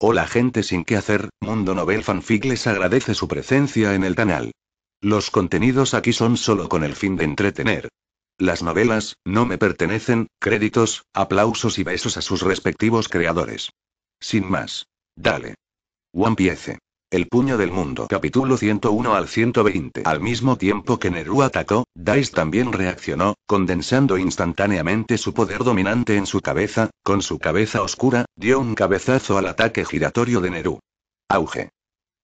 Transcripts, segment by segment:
Hola gente sin qué hacer, Mundo Nobel Fanfic les agradece su presencia en el canal. Los contenidos aquí son solo con el fin de entretener. Las novelas, no me pertenecen, créditos, aplausos y besos a sus respectivos creadores. Sin más. Dale. One Piece. El puño del mundo. Capítulo 101 al 120. Al mismo tiempo que Neru atacó, Dice también reaccionó, condensando instantáneamente su poder dominante en su cabeza, con su cabeza oscura, dio un cabezazo al ataque giratorio de Neru. Auge.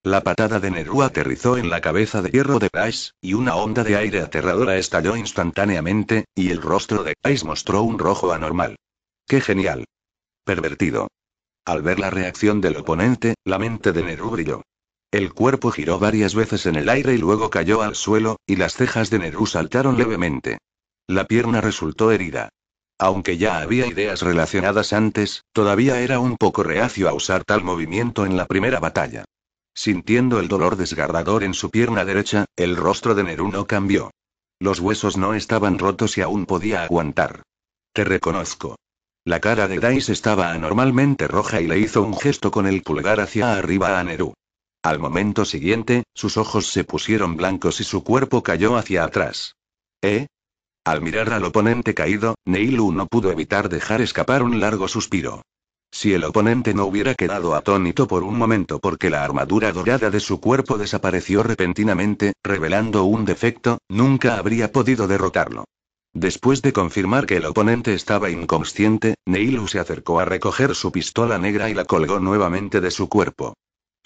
La patada de Neru aterrizó en la cabeza de hierro de Dice, y una onda de aire aterradora estalló instantáneamente, y el rostro de Dice mostró un rojo anormal. ¡Qué genial! Pervertido. Al ver la reacción del oponente, la mente de Neru brilló. El cuerpo giró varias veces en el aire y luego cayó al suelo, y las cejas de Neru saltaron levemente. La pierna resultó herida. Aunque ya había ideas relacionadas antes, todavía era un poco reacio a usar tal movimiento en la primera batalla. Sintiendo el dolor desgarrador en su pierna derecha, el rostro de Neru no cambió. Los huesos no estaban rotos y aún podía aguantar. Te reconozco. La cara de Dice estaba anormalmente roja y le hizo un gesto con el pulgar hacia arriba a Neru. Al momento siguiente, sus ojos se pusieron blancos y su cuerpo cayó hacia atrás. ¿Eh? Al mirar al oponente caído, Neilu no pudo evitar dejar escapar un largo suspiro. Si el oponente no hubiera quedado atónito por un momento porque la armadura dorada de su cuerpo desapareció repentinamente, revelando un defecto, nunca habría podido derrotarlo. Después de confirmar que el oponente estaba inconsciente, Neilu se acercó a recoger su pistola negra y la colgó nuevamente de su cuerpo.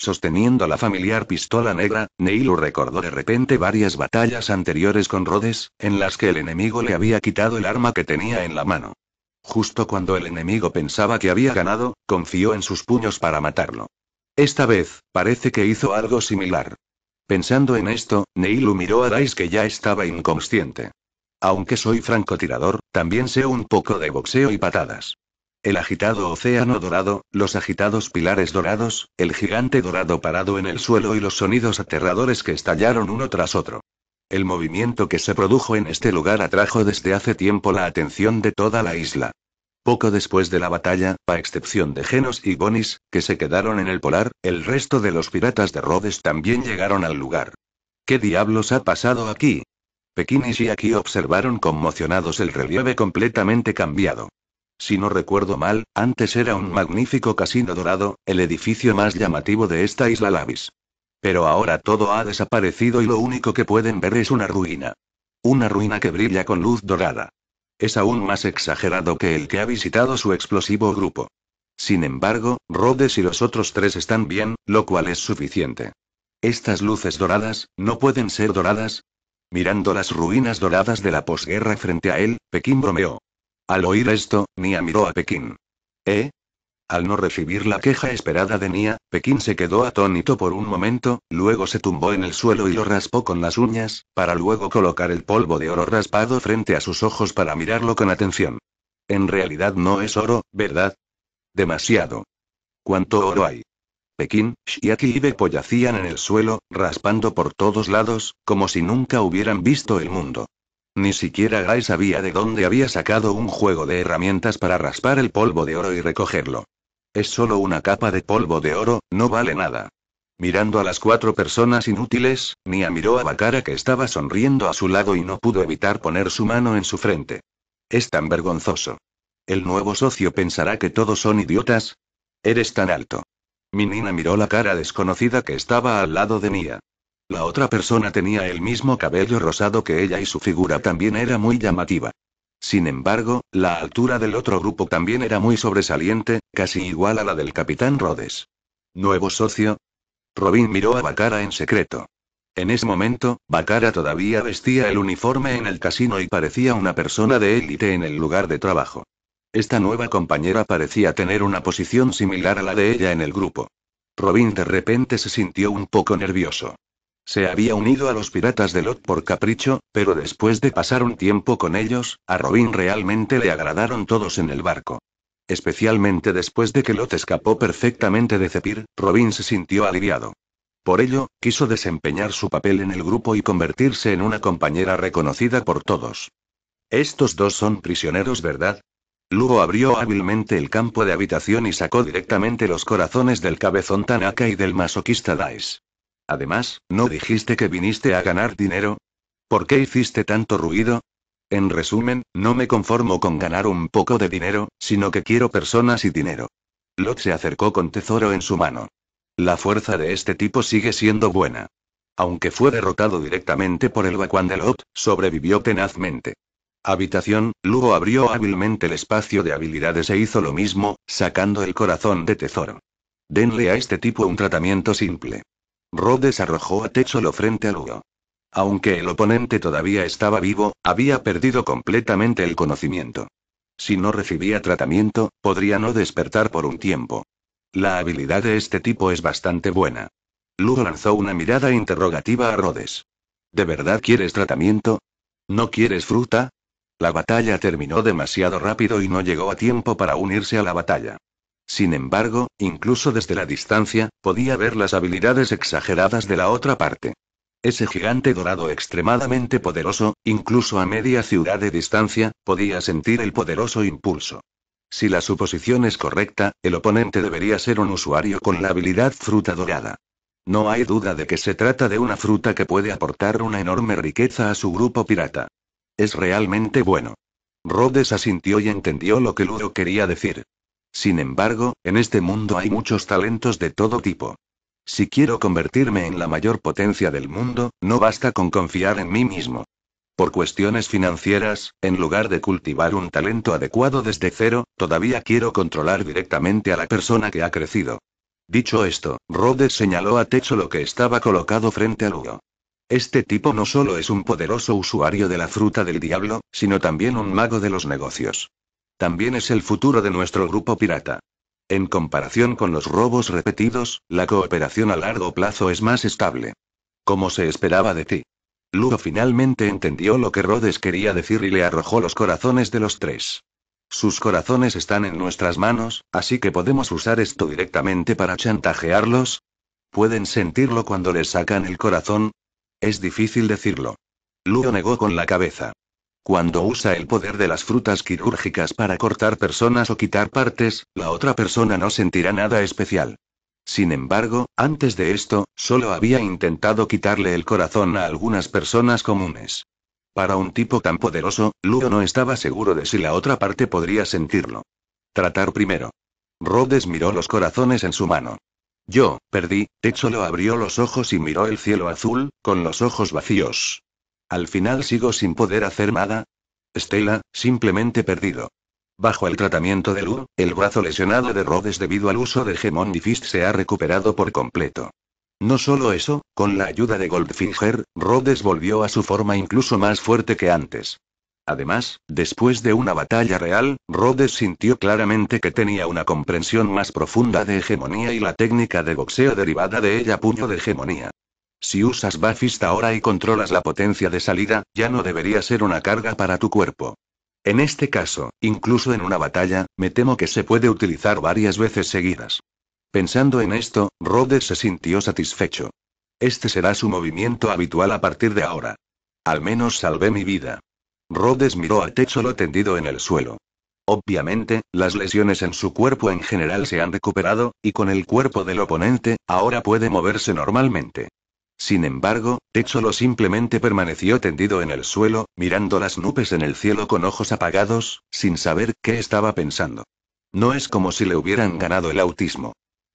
Sosteniendo la familiar pistola negra, Neilu recordó de repente varias batallas anteriores con Rhodes, en las que el enemigo le había quitado el arma que tenía en la mano. Justo cuando el enemigo pensaba que había ganado, confió en sus puños para matarlo. Esta vez, parece que hizo algo similar. Pensando en esto, Neilu miró a Dice que ya estaba inconsciente. Aunque soy francotirador, también sé un poco de boxeo y patadas el agitado océano dorado, los agitados pilares dorados, el gigante dorado parado en el suelo y los sonidos aterradores que estallaron uno tras otro. El movimiento que se produjo en este lugar atrajo desde hace tiempo la atención de toda la isla. Poco después de la batalla, a excepción de Genos y Bonis, que se quedaron en el polar, el resto de los piratas de Rhodes también llegaron al lugar. ¿Qué diablos ha pasado aquí? Pekinis y aquí observaron conmocionados el relieve completamente cambiado. Si no recuerdo mal, antes era un magnífico casino dorado, el edificio más llamativo de esta isla Lavis. Pero ahora todo ha desaparecido y lo único que pueden ver es una ruina. Una ruina que brilla con luz dorada. Es aún más exagerado que el que ha visitado su explosivo grupo. Sin embargo, Rhodes y los otros tres están bien, lo cual es suficiente. Estas luces doradas, ¿no pueden ser doradas? Mirando las ruinas doradas de la posguerra frente a él, Pekín bromeó. Al oír esto, Nia miró a Pekín. ¿Eh? Al no recibir la queja esperada de Nia, Pekín se quedó atónito por un momento, luego se tumbó en el suelo y lo raspó con las uñas, para luego colocar el polvo de oro raspado frente a sus ojos para mirarlo con atención. En realidad no es oro, ¿verdad? Demasiado. ¿Cuánto oro hay? Pekín, Shiaki y Beppo yacían en el suelo, raspando por todos lados, como si nunca hubieran visto el mundo. Ni siquiera Guy sabía de dónde había sacado un juego de herramientas para raspar el polvo de oro y recogerlo. Es solo una capa de polvo de oro, no vale nada. Mirando a las cuatro personas inútiles, Nia miró a Bakara que estaba sonriendo a su lado y no pudo evitar poner su mano en su frente. Es tan vergonzoso. ¿El nuevo socio pensará que todos son idiotas? Eres tan alto. Minina miró la cara desconocida que estaba al lado de Nia. La otra persona tenía el mismo cabello rosado que ella y su figura también era muy llamativa. Sin embargo, la altura del otro grupo también era muy sobresaliente, casi igual a la del capitán Rhodes. ¿Nuevo socio? Robin miró a Bacara en secreto. En ese momento, Bacara todavía vestía el uniforme en el casino y parecía una persona de élite en el lugar de trabajo. Esta nueva compañera parecía tener una posición similar a la de ella en el grupo. Robin de repente se sintió un poco nervioso. Se había unido a los piratas de Lot por capricho, pero después de pasar un tiempo con ellos, a Robin realmente le agradaron todos en el barco. Especialmente después de que Lot escapó perfectamente de Cepir, Robin se sintió aliviado. Por ello, quiso desempeñar su papel en el grupo y convertirse en una compañera reconocida por todos. Estos dos son prisioneros, ¿verdad? Lugo abrió hábilmente el campo de habitación y sacó directamente los corazones del cabezón Tanaka y del masoquista Dice. Además, ¿no dijiste que viniste a ganar dinero? ¿Por qué hiciste tanto ruido? En resumen, no me conformo con ganar un poco de dinero, sino que quiero personas y dinero. Lot se acercó con tesoro en su mano. La fuerza de este tipo sigue siendo buena. Aunque fue derrotado directamente por el Bacuan de Lot, sobrevivió tenazmente. Habitación, Lugo abrió hábilmente el espacio de habilidades e hizo lo mismo, sacando el corazón de tesoro. Denle a este tipo un tratamiento simple. Rhodes arrojó a Techolo frente a Lugo. Aunque el oponente todavía estaba vivo, había perdido completamente el conocimiento. Si no recibía tratamiento, podría no despertar por un tiempo. La habilidad de este tipo es bastante buena. Lugo lanzó una mirada interrogativa a Rhodes. ¿De verdad quieres tratamiento? ¿No quieres fruta? La batalla terminó demasiado rápido y no llegó a tiempo para unirse a la batalla. Sin embargo, incluso desde la distancia, podía ver las habilidades exageradas de la otra parte. Ese gigante dorado extremadamente poderoso, incluso a media ciudad de distancia, podía sentir el poderoso impulso. Si la suposición es correcta, el oponente debería ser un usuario con la habilidad fruta dorada. No hay duda de que se trata de una fruta que puede aportar una enorme riqueza a su grupo pirata. Es realmente bueno. Rhodes asintió y entendió lo que Ludo quería decir. Sin embargo, en este mundo hay muchos talentos de todo tipo. Si quiero convertirme en la mayor potencia del mundo, no basta con confiar en mí mismo. Por cuestiones financieras, en lugar de cultivar un talento adecuado desde cero, todavía quiero controlar directamente a la persona que ha crecido. Dicho esto, Rhodes señaló a Techo lo que estaba colocado frente a Lugo. Este tipo no solo es un poderoso usuario de la fruta del diablo, sino también un mago de los negocios. También es el futuro de nuestro grupo pirata. En comparación con los robos repetidos, la cooperación a largo plazo es más estable. Como se esperaba de ti. Lugo finalmente entendió lo que Rhodes quería decir y le arrojó los corazones de los tres. Sus corazones están en nuestras manos, así que podemos usar esto directamente para chantajearlos. ¿Pueden sentirlo cuando les sacan el corazón? Es difícil decirlo. Ludo negó con la cabeza. Cuando usa el poder de las frutas quirúrgicas para cortar personas o quitar partes, la otra persona no sentirá nada especial. Sin embargo, antes de esto, solo había intentado quitarle el corazón a algunas personas comunes. Para un tipo tan poderoso, Ludo no estaba seguro de si la otra parte podría sentirlo. Tratar primero. Rhodes miró los corazones en su mano. Yo, perdí, Techo lo abrió los ojos y miró el cielo azul, con los ojos vacíos. Al final sigo sin poder hacer nada. Estela, simplemente perdido. Bajo el tratamiento de Lu, el brazo lesionado de Rhodes debido al uso de Hegemon y Fist se ha recuperado por completo. No solo eso, con la ayuda de Goldfinger, Rhodes volvió a su forma incluso más fuerte que antes. Además, después de una batalla real, Rhodes sintió claramente que tenía una comprensión más profunda de hegemonía y la técnica de boxeo derivada de ella puño de hegemonía. Si usas Bafista ahora y controlas la potencia de salida, ya no debería ser una carga para tu cuerpo. En este caso, incluso en una batalla, me temo que se puede utilizar varias veces seguidas. Pensando en esto, Rhodes se sintió satisfecho. Este será su movimiento habitual a partir de ahora. Al menos salvé mi vida. Rhodes miró a solo tendido en el suelo. Obviamente, las lesiones en su cuerpo en general se han recuperado, y con el cuerpo del oponente, ahora puede moverse normalmente. Sin embargo, Tezolo simplemente permaneció tendido en el suelo, mirando las nubes en el cielo con ojos apagados, sin saber qué estaba pensando. No es como si le hubieran ganado el autismo.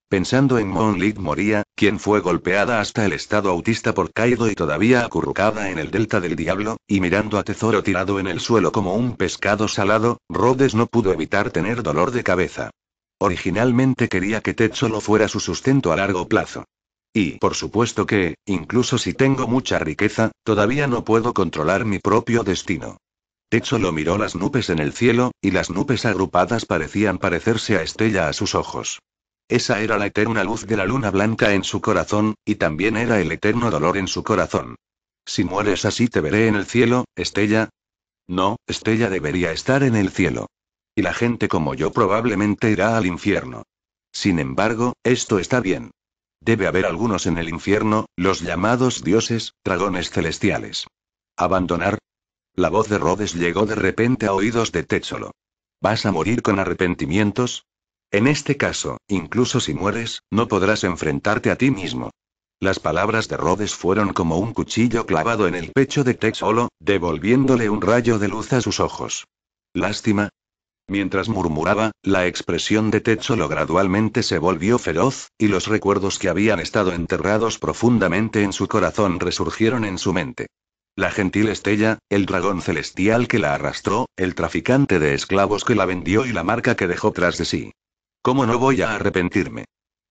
Pensando en Monlit Moria, quien fue golpeada hasta el estado autista por Kaido y todavía acurrucada en el delta del diablo, y mirando a Tesoro tirado en el suelo como un pescado salado, Rhodes no pudo evitar tener dolor de cabeza. Originalmente quería que Tezolo fuera su sustento a largo plazo. Y, por supuesto que, incluso si tengo mucha riqueza, todavía no puedo controlar mi propio destino. Techo lo miró las nubes en el cielo, y las nubes agrupadas parecían parecerse a Estella a sus ojos. Esa era la eterna luz de la luna blanca en su corazón, y también era el eterno dolor en su corazón. Si mueres así te veré en el cielo, Estella. No, Estella debería estar en el cielo. Y la gente como yo probablemente irá al infierno. Sin embargo, esto está bien. Debe haber algunos en el infierno, los llamados dioses, dragones celestiales. ¿Abandonar? La voz de Rhodes llegó de repente a oídos de Técholo. ¿Vas a morir con arrepentimientos? En este caso, incluso si mueres, no podrás enfrentarte a ti mismo. Las palabras de Rhodes fueron como un cuchillo clavado en el pecho de Texolo, devolviéndole un rayo de luz a sus ojos. Lástima, Mientras murmuraba, la expresión de Techolo gradualmente se volvió feroz, y los recuerdos que habían estado enterrados profundamente en su corazón resurgieron en su mente. La gentil estella, el dragón celestial que la arrastró, el traficante de esclavos que la vendió y la marca que dejó tras de sí. ¿Cómo no voy a arrepentirme?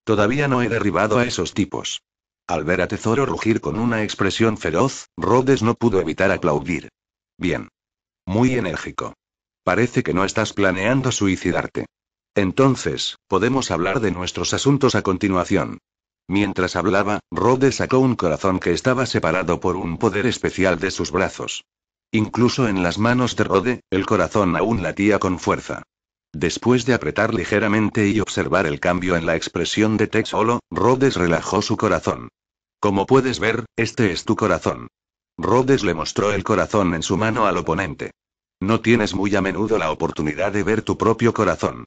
Todavía no he derribado a esos tipos. Al ver a Tesoro rugir con una expresión feroz, Rhodes no pudo evitar aplaudir. Bien. Muy enérgico. Parece que no estás planeando suicidarte. Entonces, podemos hablar de nuestros asuntos a continuación. Mientras hablaba, Rode sacó un corazón que estaba separado por un poder especial de sus brazos. Incluso en las manos de Rode, el corazón aún latía con fuerza. Después de apretar ligeramente y observar el cambio en la expresión de Texolo, Rhodes relajó su corazón. Como puedes ver, este es tu corazón. Rhodes le mostró el corazón en su mano al oponente. No tienes muy a menudo la oportunidad de ver tu propio corazón.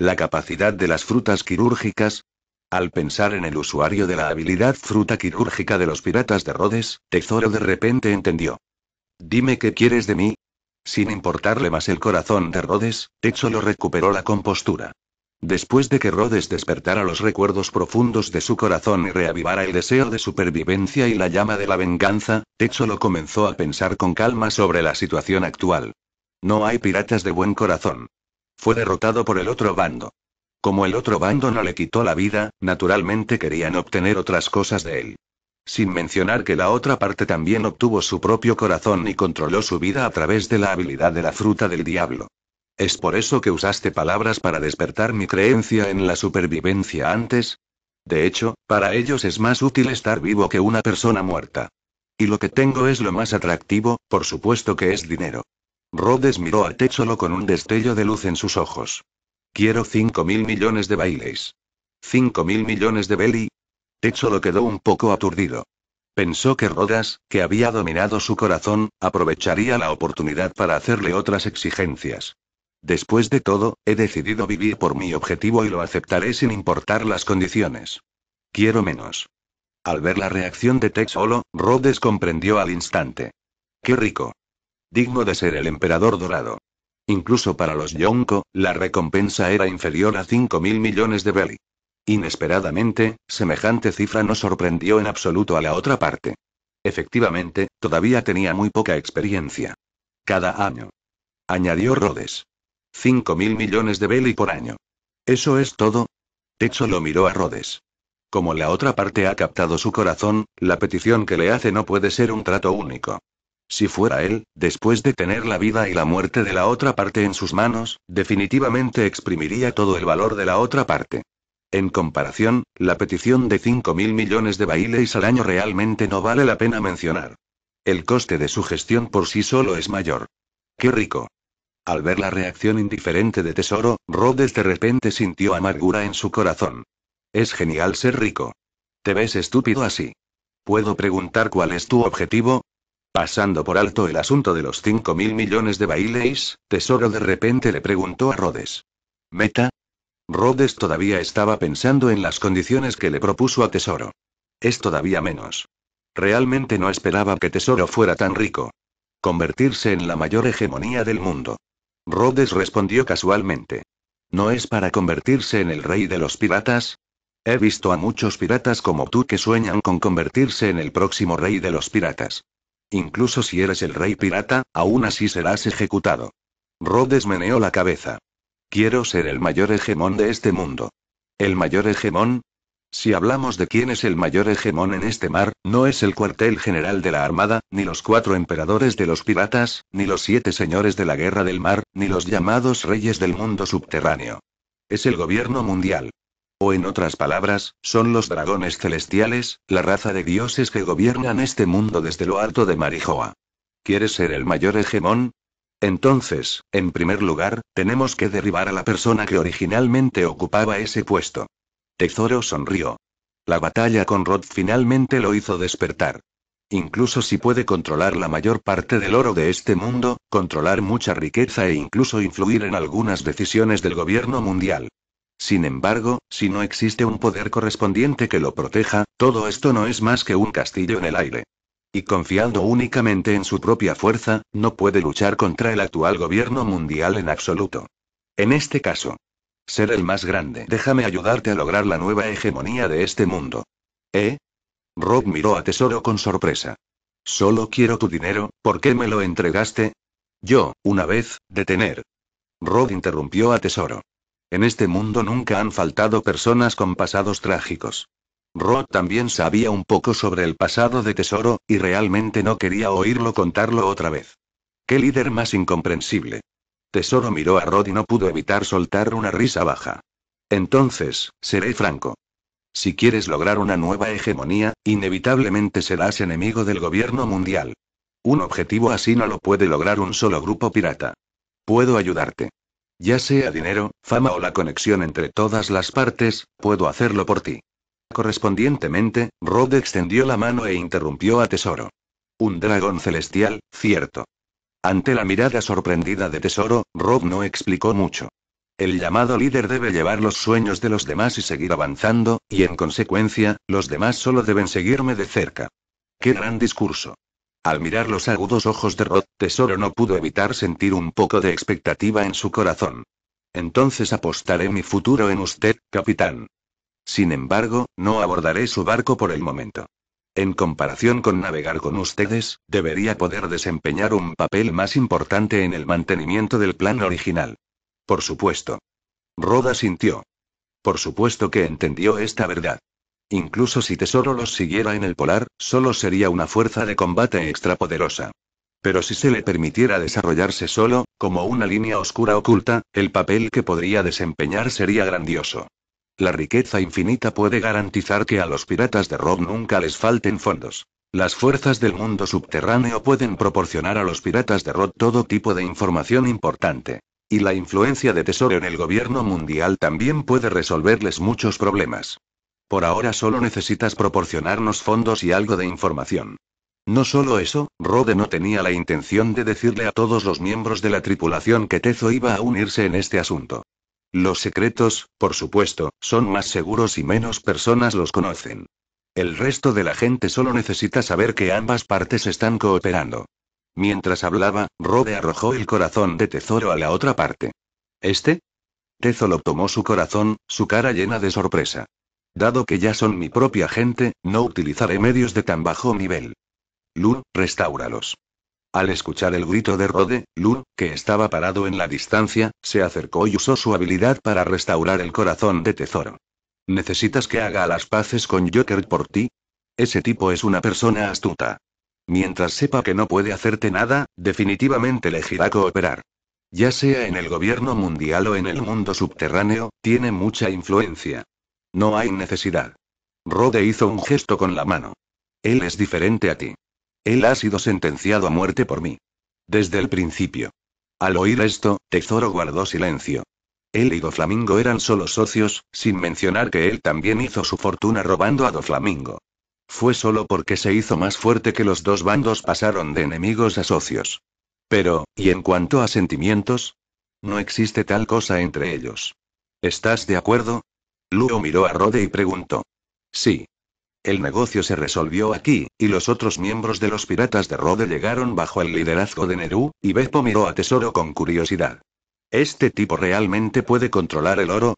La capacidad de las frutas quirúrgicas. Al pensar en el usuario de la habilidad fruta quirúrgica de los piratas de Rhodes, Tesoro de repente entendió. Dime qué quieres de mí. Sin importarle más el corazón de Rhodes, Tezoro recuperó la compostura. Después de que Rhodes despertara los recuerdos profundos de su corazón y reavivara el deseo de supervivencia y la llama de la venganza, Tezoro comenzó a pensar con calma sobre la situación actual. No hay piratas de buen corazón. Fue derrotado por el otro bando. Como el otro bando no le quitó la vida, naturalmente querían obtener otras cosas de él. Sin mencionar que la otra parte también obtuvo su propio corazón y controló su vida a través de la habilidad de la fruta del diablo. ¿Es por eso que usaste palabras para despertar mi creencia en la supervivencia antes? De hecho, para ellos es más útil estar vivo que una persona muerta. Y lo que tengo es lo más atractivo, por supuesto que es dinero. Rhodes miró a Texolo con un destello de luz en sus ojos. Quiero cinco mil millones de bailes. Cinco mil millones de belly. Texolo quedó un poco aturdido. Pensó que Rodas, que había dominado su corazón, aprovecharía la oportunidad para hacerle otras exigencias. Después de todo, he decidido vivir por mi objetivo y lo aceptaré sin importar las condiciones. Quiero menos. Al ver la reacción de Texolo, Solo, Rhodes comprendió al instante. ¡Qué rico! digno de ser el emperador dorado. Incluso para los Yonko, la recompensa era inferior a 5.000 millones de Beli. Inesperadamente, semejante cifra no sorprendió en absoluto a la otra parte. Efectivamente, todavía tenía muy poca experiencia. Cada año. Añadió Rhodes. 5.000 millones de Beli por año. ¿Eso es todo? Techo lo miró a Rhodes. Como la otra parte ha captado su corazón, la petición que le hace no puede ser un trato único. Si fuera él, después de tener la vida y la muerte de la otra parte en sus manos, definitivamente exprimiría todo el valor de la otra parte. En comparación, la petición de 5 mil millones de bailes al año realmente no vale la pena mencionar. El coste de su gestión por sí solo es mayor. ¡Qué rico! Al ver la reacción indiferente de Tesoro, Rhodes de repente sintió amargura en su corazón. Es genial ser rico. Te ves estúpido así. ¿Puedo preguntar cuál es tu objetivo? Pasando por alto el asunto de los 5 mil millones de bailes, Tesoro de repente le preguntó a Rhodes. ¿Meta? Rhodes todavía estaba pensando en las condiciones que le propuso a Tesoro. Es todavía menos. Realmente no esperaba que Tesoro fuera tan rico. Convertirse en la mayor hegemonía del mundo. Rhodes respondió casualmente. ¿No es para convertirse en el rey de los piratas? He visto a muchos piratas como tú que sueñan con convertirse en el próximo rey de los piratas. Incluso si eres el rey pirata, aún así serás ejecutado. Rhodes meneó la cabeza. Quiero ser el mayor hegemón de este mundo. ¿El mayor hegemón? Si hablamos de quién es el mayor hegemón en este mar, no es el cuartel general de la Armada, ni los cuatro emperadores de los piratas, ni los siete señores de la guerra del mar, ni los llamados reyes del mundo subterráneo. Es el gobierno mundial. O en otras palabras, son los dragones celestiales, la raza de dioses que gobiernan este mundo desde lo alto de Marijoa. ¿Quieres ser el mayor hegemón? Entonces, en primer lugar, tenemos que derribar a la persona que originalmente ocupaba ese puesto. Tezoro sonrió. La batalla con Rod finalmente lo hizo despertar. Incluso si puede controlar la mayor parte del oro de este mundo, controlar mucha riqueza e incluso influir en algunas decisiones del gobierno mundial. Sin embargo, si no existe un poder correspondiente que lo proteja, todo esto no es más que un castillo en el aire. Y confiando únicamente en su propia fuerza, no puede luchar contra el actual gobierno mundial en absoluto. En este caso. Ser el más grande. Déjame ayudarte a lograr la nueva hegemonía de este mundo. ¿Eh? Rob miró a Tesoro con sorpresa. Solo quiero tu dinero, ¿por qué me lo entregaste? Yo, una vez, detener. Rob interrumpió a Tesoro. En este mundo nunca han faltado personas con pasados trágicos. Rod también sabía un poco sobre el pasado de Tesoro, y realmente no quería oírlo contarlo otra vez. Qué líder más incomprensible. Tesoro miró a Rod y no pudo evitar soltar una risa baja. Entonces, seré franco. Si quieres lograr una nueva hegemonía, inevitablemente serás enemigo del gobierno mundial. Un objetivo así no lo puede lograr un solo grupo pirata. Puedo ayudarte. Ya sea dinero, fama o la conexión entre todas las partes, puedo hacerlo por ti. Correspondientemente, Rob extendió la mano e interrumpió a Tesoro. Un dragón celestial, cierto. Ante la mirada sorprendida de Tesoro, Rob no explicó mucho. El llamado líder debe llevar los sueños de los demás y seguir avanzando, y en consecuencia, los demás solo deben seguirme de cerca. Qué gran discurso. Al mirar los agudos ojos de Rod, Tesoro no pudo evitar sentir un poco de expectativa en su corazón. Entonces apostaré mi futuro en usted, capitán. Sin embargo, no abordaré su barco por el momento. En comparación con navegar con ustedes, debería poder desempeñar un papel más importante en el mantenimiento del plan original. Por supuesto. Roda sintió. Por supuesto que entendió esta verdad. Incluso si Tesoro los siguiera en el polar, solo sería una fuerza de combate extrapoderosa. Pero si se le permitiera desarrollarse solo, como una línea oscura oculta, el papel que podría desempeñar sería grandioso. La riqueza infinita puede garantizar que a los piratas de Rob nunca les falten fondos. Las fuerzas del mundo subterráneo pueden proporcionar a los piratas de Rod todo tipo de información importante. Y la influencia de Tesoro en el gobierno mundial también puede resolverles muchos problemas. Por ahora solo necesitas proporcionarnos fondos y algo de información. No solo eso, Rode no tenía la intención de decirle a todos los miembros de la tripulación que Tezo iba a unirse en este asunto. Los secretos, por supuesto, son más seguros y menos personas los conocen. El resto de la gente solo necesita saber que ambas partes están cooperando. Mientras hablaba, Rode arrojó el corazón de Tesoro a la otra parte. ¿Este? Tezo lo tomó su corazón, su cara llena de sorpresa. Dado que ya son mi propia gente, no utilizaré medios de tan bajo nivel. Lu, restáuralos. Al escuchar el grito de Rode, Lu, que estaba parado en la distancia, se acercó y usó su habilidad para restaurar el corazón de Tesoro. ¿Necesitas que haga las paces con Joker por ti? Ese tipo es una persona astuta. Mientras sepa que no puede hacerte nada, definitivamente elegirá cooperar. Ya sea en el gobierno mundial o en el mundo subterráneo, tiene mucha influencia. No hay necesidad. Rode hizo un gesto con la mano. Él es diferente a ti. Él ha sido sentenciado a muerte por mí. Desde el principio. Al oír esto, Tesoro guardó silencio. Él y Doflamingo eran solo socios, sin mencionar que él también hizo su fortuna robando a Doflamingo. Fue solo porque se hizo más fuerte que los dos bandos pasaron de enemigos a socios. Pero, ¿y en cuanto a sentimientos? No existe tal cosa entre ellos. ¿Estás de acuerdo? Luo miró a Rode y preguntó. Sí. El negocio se resolvió aquí, y los otros miembros de los piratas de Rode llegaron bajo el liderazgo de Nerú, y Beppo miró a Tesoro con curiosidad. ¿Este tipo realmente puede controlar el oro?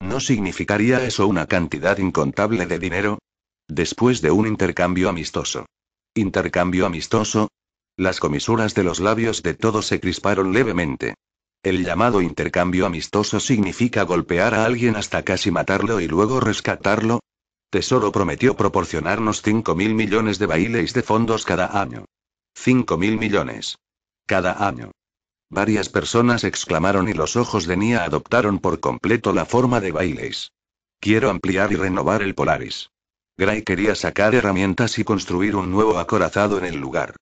¿No significaría eso una cantidad incontable de dinero? Después de un intercambio amistoso. ¿Intercambio amistoso? Las comisuras de los labios de todos se crisparon levemente. El llamado intercambio amistoso significa golpear a alguien hasta casi matarlo y luego rescatarlo. Tesoro prometió proporcionarnos 5.000 mil millones de bailes de fondos cada año. 5 mil millones. Cada año. Varias personas exclamaron y los ojos de Nia adoptaron por completo la forma de bailes. Quiero ampliar y renovar el Polaris. Gray quería sacar herramientas y construir un nuevo acorazado en el lugar.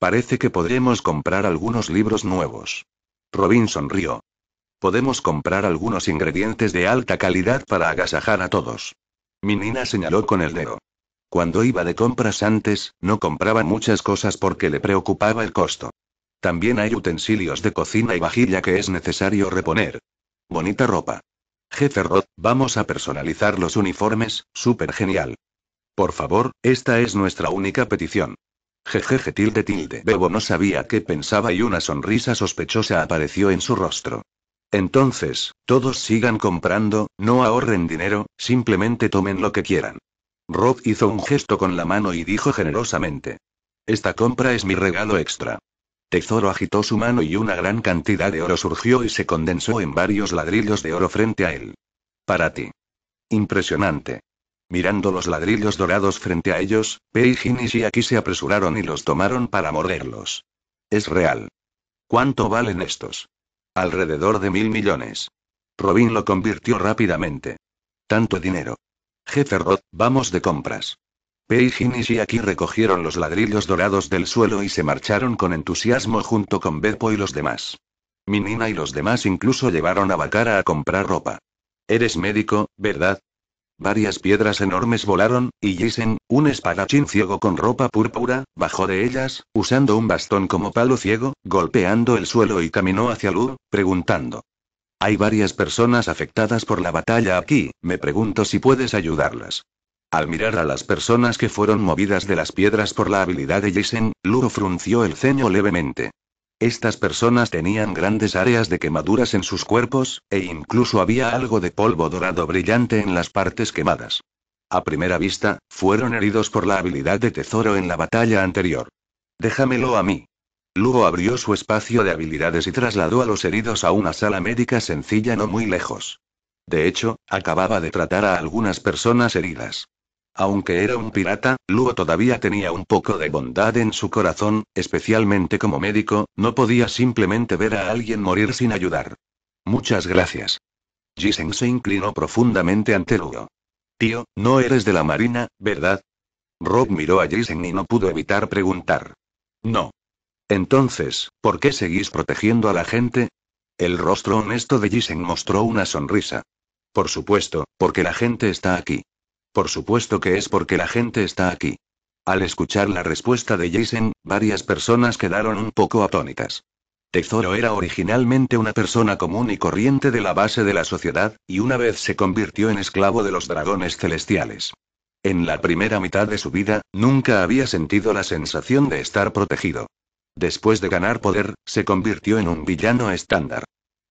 Parece que podremos comprar algunos libros nuevos. Robin sonrió. Podemos comprar algunos ingredientes de alta calidad para agasajar a todos. Minina señaló con el dedo. Cuando iba de compras antes, no compraba muchas cosas porque le preocupaba el costo. También hay utensilios de cocina y vajilla que es necesario reponer. Bonita ropa. Jefe Rod, vamos a personalizar los uniformes, súper genial. Por favor, esta es nuestra única petición. Jejeje tilde tilde. Bebo no sabía qué pensaba y una sonrisa sospechosa apareció en su rostro. Entonces, todos sigan comprando, no ahorren dinero, simplemente tomen lo que quieran. Rob hizo un gesto con la mano y dijo generosamente. Esta compra es mi regalo extra. Tezoro agitó su mano y una gran cantidad de oro surgió y se condensó en varios ladrillos de oro frente a él. Para ti. Impresionante. Mirando los ladrillos dorados frente a ellos, Pei y Shiaki se apresuraron y los tomaron para morderlos. Es real. ¿Cuánto valen estos? Alrededor de mil millones. Robin lo convirtió rápidamente. Tanto dinero. Jefe Roth, vamos de compras. Pei y Shiaki recogieron los ladrillos dorados del suelo y se marcharon con entusiasmo junto con Beppo y los demás. Minina y los demás incluso llevaron a Bakara a comprar ropa. Eres médico, ¿verdad? Varias piedras enormes volaron, y Jason, un espadachín ciego con ropa púrpura, bajó de ellas, usando un bastón como palo ciego, golpeando el suelo y caminó hacia Lu, preguntando. Hay varias personas afectadas por la batalla aquí, me pregunto si puedes ayudarlas. Al mirar a las personas que fueron movidas de las piedras por la habilidad de Jason, Lu frunció el ceño levemente. Estas personas tenían grandes áreas de quemaduras en sus cuerpos, e incluso había algo de polvo dorado brillante en las partes quemadas. A primera vista, fueron heridos por la habilidad de Tesoro en la batalla anterior. Déjamelo a mí. Lugo abrió su espacio de habilidades y trasladó a los heridos a una sala médica sencilla no muy lejos. De hecho, acababa de tratar a algunas personas heridas. Aunque era un pirata, Luo todavía tenía un poco de bondad en su corazón, especialmente como médico, no podía simplemente ver a alguien morir sin ayudar. Muchas gracias. Gisen se inclinó profundamente ante Luo. Tío, no eres de la Marina, ¿verdad? Rob miró a Gisen y no pudo evitar preguntar. No. Entonces, ¿por qué seguís protegiendo a la gente? El rostro honesto de Gisen mostró una sonrisa. Por supuesto, porque la gente está aquí. Por supuesto que es porque la gente está aquí. Al escuchar la respuesta de Jason, varias personas quedaron un poco atónitas. Tezoro era originalmente una persona común y corriente de la base de la sociedad, y una vez se convirtió en esclavo de los dragones celestiales. En la primera mitad de su vida, nunca había sentido la sensación de estar protegido. Después de ganar poder, se convirtió en un villano estándar.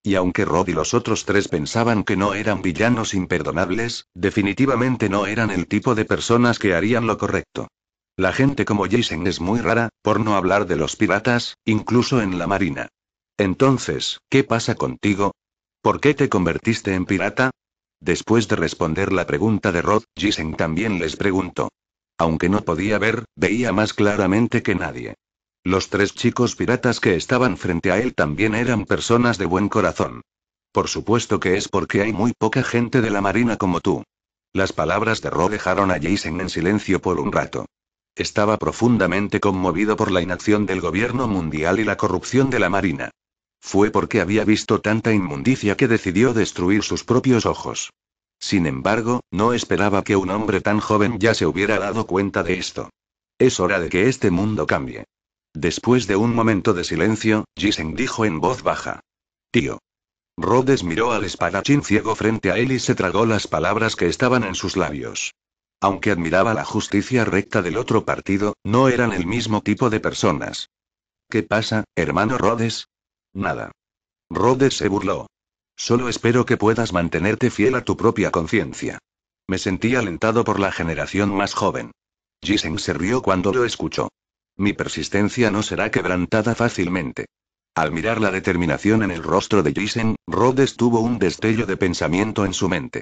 Y aunque Rod y los otros tres pensaban que no eran villanos imperdonables, definitivamente no eran el tipo de personas que harían lo correcto. La gente como Jason es muy rara, por no hablar de los piratas, incluso en la marina. Entonces, ¿qué pasa contigo? ¿Por qué te convertiste en pirata? Después de responder la pregunta de Rod, Jason también les preguntó. Aunque no podía ver, veía más claramente que nadie. Los tres chicos piratas que estaban frente a él también eran personas de buen corazón. Por supuesto que es porque hay muy poca gente de la Marina como tú. Las palabras de Ro dejaron a Jason en silencio por un rato. Estaba profundamente conmovido por la inacción del gobierno mundial y la corrupción de la Marina. Fue porque había visto tanta inmundicia que decidió destruir sus propios ojos. Sin embargo, no esperaba que un hombre tan joven ya se hubiera dado cuenta de esto. Es hora de que este mundo cambie. Después de un momento de silencio, Jisen dijo en voz baja. Tío. Rhodes miró al espadachín ciego frente a él y se tragó las palabras que estaban en sus labios. Aunque admiraba la justicia recta del otro partido, no eran el mismo tipo de personas. ¿Qué pasa, hermano Rhodes? Nada. Rhodes se burló. Solo espero que puedas mantenerte fiel a tu propia conciencia. Me sentí alentado por la generación más joven. Jisen se rió cuando lo escuchó. Mi persistencia no será quebrantada fácilmente. Al mirar la determinación en el rostro de Jason, Rhodes tuvo un destello de pensamiento en su mente.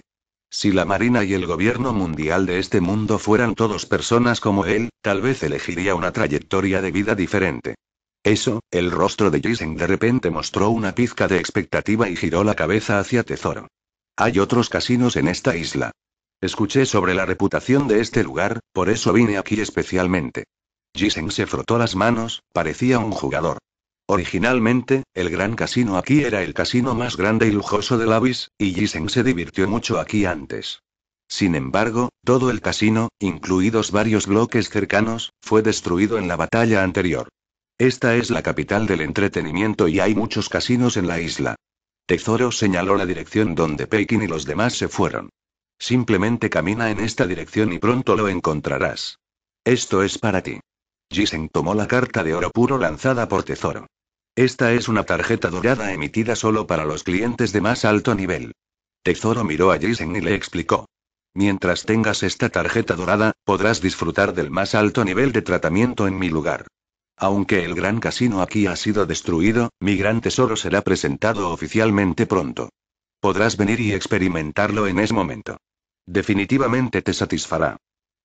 Si la Marina y el gobierno mundial de este mundo fueran todos personas como él, tal vez elegiría una trayectoria de vida diferente. Eso, el rostro de Jason de repente mostró una pizca de expectativa y giró la cabeza hacia Tesoro. Hay otros casinos en esta isla. Escuché sobre la reputación de este lugar, por eso vine aquí especialmente. Jisen se frotó las manos, parecía un jugador. Originalmente, el gran casino aquí era el casino más grande y lujoso de Lavis, y Jisen se divirtió mucho aquí antes. Sin embargo, todo el casino, incluidos varios bloques cercanos, fue destruido en la batalla anterior. Esta es la capital del entretenimiento y hay muchos casinos en la isla. Tesoro señaló la dirección donde Pekín y los demás se fueron. Simplemente camina en esta dirección y pronto lo encontrarás. Esto es para ti. Jisen tomó la carta de oro puro lanzada por Tesoro. Esta es una tarjeta dorada emitida solo para los clientes de más alto nivel. Tesoro miró a Jisen y le explicó. Mientras tengas esta tarjeta dorada, podrás disfrutar del más alto nivel de tratamiento en mi lugar. Aunque el gran casino aquí ha sido destruido, mi gran tesoro será presentado oficialmente pronto. Podrás venir y experimentarlo en ese momento. Definitivamente te satisfará.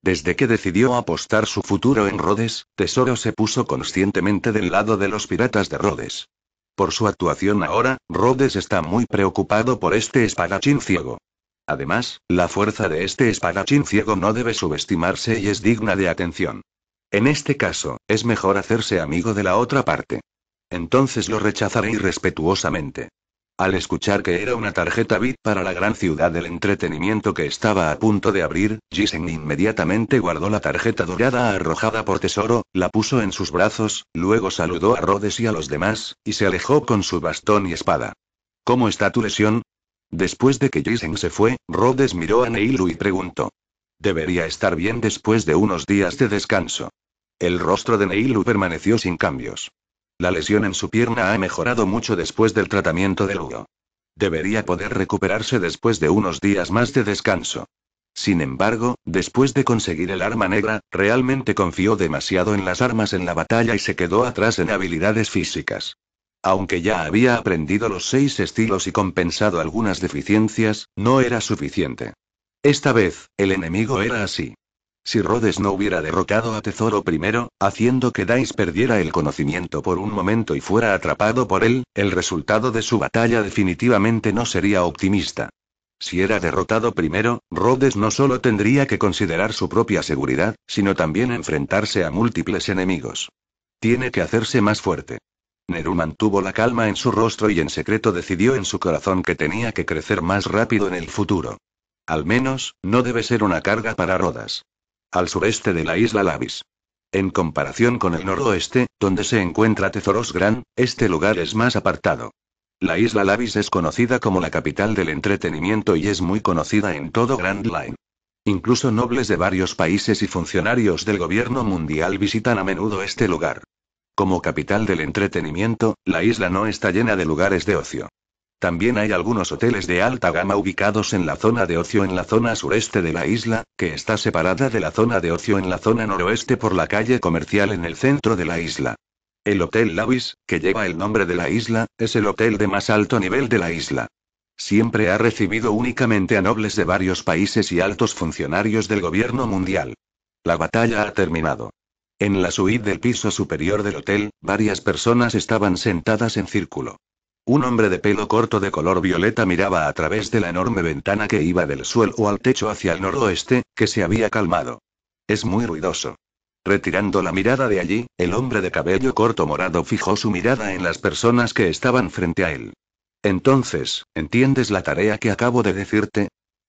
Desde que decidió apostar su futuro en Rhodes, Tesoro se puso conscientemente del lado de los piratas de Rhodes. Por su actuación ahora, Rhodes está muy preocupado por este espadachín ciego. Además, la fuerza de este espadachín ciego no debe subestimarse y es digna de atención. En este caso, es mejor hacerse amigo de la otra parte. Entonces lo rechazaré irrespetuosamente. Al escuchar que era una tarjeta VIP para la gran ciudad del entretenimiento que estaba a punto de abrir, Jisen inmediatamente guardó la tarjeta dorada arrojada por Tesoro, la puso en sus brazos, luego saludó a Rhodes y a los demás, y se alejó con su bastón y espada. ¿Cómo está tu lesión? Después de que Jisen se fue, Rhodes miró a Neilu y preguntó. Debería estar bien después de unos días de descanso. El rostro de Neilu permaneció sin cambios. La lesión en su pierna ha mejorado mucho después del tratamiento de Lugo. Debería poder recuperarse después de unos días más de descanso. Sin embargo, después de conseguir el arma negra, realmente confió demasiado en las armas en la batalla y se quedó atrás en habilidades físicas. Aunque ya había aprendido los seis estilos y compensado algunas deficiencias, no era suficiente. Esta vez, el enemigo era así. Si Rhodes no hubiera derrotado a Tesoro primero, haciendo que Dice perdiera el conocimiento por un momento y fuera atrapado por él, el resultado de su batalla definitivamente no sería optimista. Si era derrotado primero, Rhodes no solo tendría que considerar su propia seguridad, sino también enfrentarse a múltiples enemigos. Tiene que hacerse más fuerte. Neru mantuvo la calma en su rostro y en secreto decidió en su corazón que tenía que crecer más rápido en el futuro. Al menos, no debe ser una carga para Rodas al sureste de la isla Lavis. En comparación con el noroeste, donde se encuentra Tezoros Grand, este lugar es más apartado. La isla Lavis es conocida como la capital del entretenimiento y es muy conocida en todo Grand Line. Incluso nobles de varios países y funcionarios del gobierno mundial visitan a menudo este lugar. Como capital del entretenimiento, la isla no está llena de lugares de ocio. También hay algunos hoteles de alta gama ubicados en la zona de ocio en la zona sureste de la isla, que está separada de la zona de ocio en la zona noroeste por la calle comercial en el centro de la isla. El Hotel Lavis, que lleva el nombre de la isla, es el hotel de más alto nivel de la isla. Siempre ha recibido únicamente a nobles de varios países y altos funcionarios del gobierno mundial. La batalla ha terminado. En la suite del piso superior del hotel, varias personas estaban sentadas en círculo. Un hombre de pelo corto de color violeta miraba a través de la enorme ventana que iba del suelo al techo hacia el noroeste, que se había calmado. Es muy ruidoso. Retirando la mirada de allí, el hombre de cabello corto morado fijó su mirada en las personas que estaban frente a él. Entonces, ¿entiendes la tarea que acabo de decirte?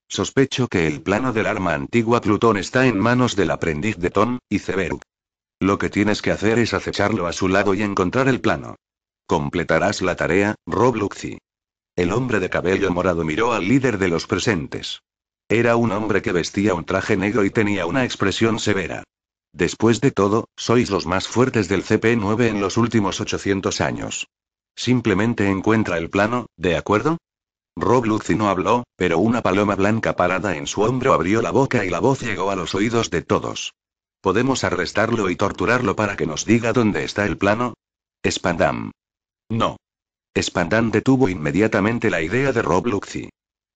Sospecho que el plano del arma antigua Plutón está en manos del aprendiz de Tom, y Zeberuk. Lo que tienes que hacer es acecharlo a su lado y encontrar el plano. Completarás la tarea, Robluxi. El hombre de cabello morado miró al líder de los presentes. Era un hombre que vestía un traje negro y tenía una expresión severa. Después de todo, sois los más fuertes del CP9 en los últimos 800 años. Simplemente encuentra el plano, ¿de acuerdo? Rob no habló, pero una paloma blanca parada en su hombro abrió la boca y la voz llegó a los oídos de todos. ¿Podemos arrestarlo y torturarlo para que nos diga dónde está el plano? Spandam. No. Spandan detuvo inmediatamente la idea de Rob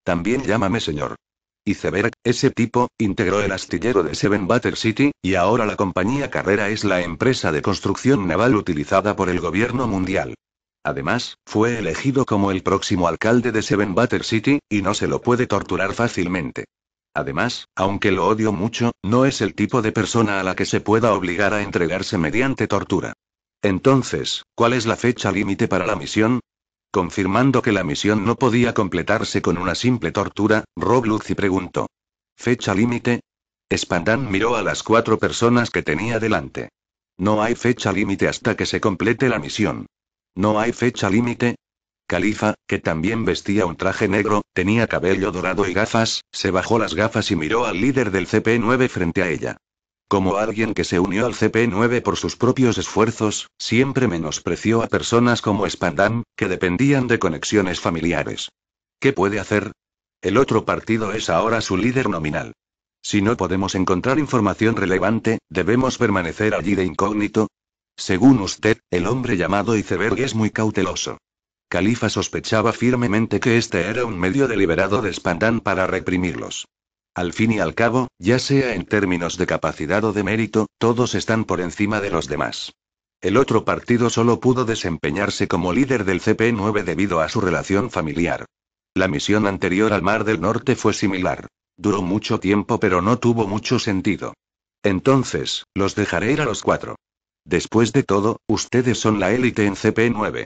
También llámame señor. Iceberg, ese tipo, integró el astillero de Seven Butter City, y ahora la compañía Carrera es la empresa de construcción naval utilizada por el gobierno mundial. Además, fue elegido como el próximo alcalde de Seven Butter City, y no se lo puede torturar fácilmente. Además, aunque lo odio mucho, no es el tipo de persona a la que se pueda obligar a entregarse mediante tortura. Entonces, ¿cuál es la fecha límite para la misión? Confirmando que la misión no podía completarse con una simple tortura, Rob Lucy preguntó. ¿Fecha límite? Spandán miró a las cuatro personas que tenía delante. No hay fecha límite hasta que se complete la misión. No hay fecha límite. Califa, que también vestía un traje negro, tenía cabello dorado y gafas, se bajó las gafas y miró al líder del CP9 frente a ella. Como alguien que se unió al CP9 por sus propios esfuerzos, siempre menospreció a personas como Spandam, que dependían de conexiones familiares. ¿Qué puede hacer? El otro partido es ahora su líder nominal. Si no podemos encontrar información relevante, ¿debemos permanecer allí de incógnito? Según usted, el hombre llamado Iceberg es muy cauteloso. Califa sospechaba firmemente que este era un medio deliberado de Spandam para reprimirlos. Al fin y al cabo, ya sea en términos de capacidad o de mérito, todos están por encima de los demás. El otro partido solo pudo desempeñarse como líder del CP9 debido a su relación familiar. La misión anterior al Mar del Norte fue similar. Duró mucho tiempo pero no tuvo mucho sentido. Entonces, los dejaré ir a los cuatro. Después de todo, ustedes son la élite en CP9.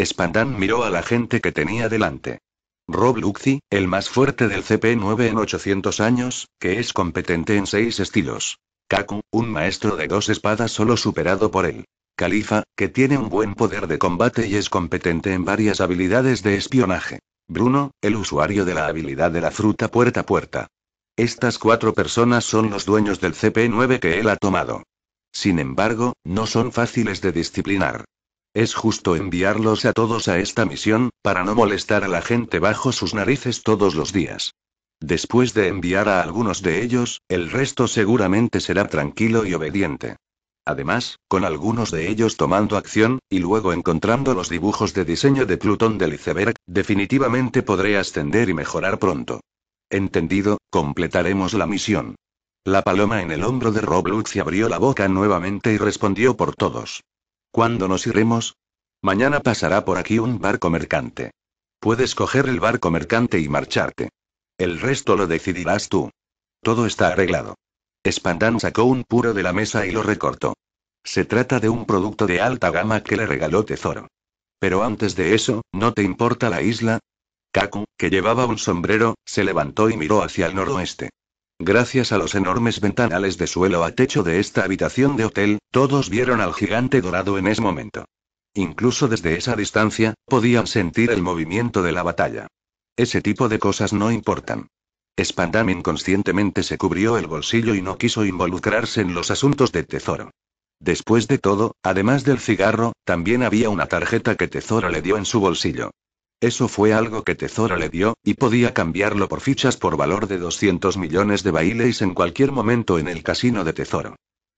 Spandán miró a la gente que tenía delante. Rob Luxi, el más fuerte del CP9 en 800 años, que es competente en seis estilos. Kaku, un maestro de dos espadas solo superado por él. Califa, que tiene un buen poder de combate y es competente en varias habilidades de espionaje. Bruno, el usuario de la habilidad de la fruta puerta a puerta. Estas cuatro personas son los dueños del CP9 que él ha tomado. Sin embargo, no son fáciles de disciplinar. Es justo enviarlos a todos a esta misión, para no molestar a la gente bajo sus narices todos los días. Después de enviar a algunos de ellos, el resto seguramente será tranquilo y obediente. Además, con algunos de ellos tomando acción, y luego encontrando los dibujos de diseño de Plutón del iceberg, definitivamente podré ascender y mejorar pronto. Entendido, completaremos la misión. La paloma en el hombro de Roblox abrió la boca nuevamente y respondió por todos. ¿Cuándo nos iremos? Mañana pasará por aquí un barco mercante. Puedes coger el barco mercante y marcharte. El resto lo decidirás tú. Todo está arreglado. Spandan sacó un puro de la mesa y lo recortó. Se trata de un producto de alta gama que le regaló Tesoro. Pero antes de eso, ¿no te importa la isla? Kaku, que llevaba un sombrero, se levantó y miró hacia el noroeste. Gracias a los enormes ventanales de suelo a techo de esta habitación de hotel, todos vieron al gigante dorado en ese momento. Incluso desde esa distancia, podían sentir el movimiento de la batalla. Ese tipo de cosas no importan. Spandam inconscientemente se cubrió el bolsillo y no quiso involucrarse en los asuntos de Tesoro. Después de todo, además del cigarro, también había una tarjeta que Tesoro le dio en su bolsillo. Eso fue algo que Tesoro le dio, y podía cambiarlo por fichas por valor de 200 millones de bailes en cualquier momento en el casino de Tesoro.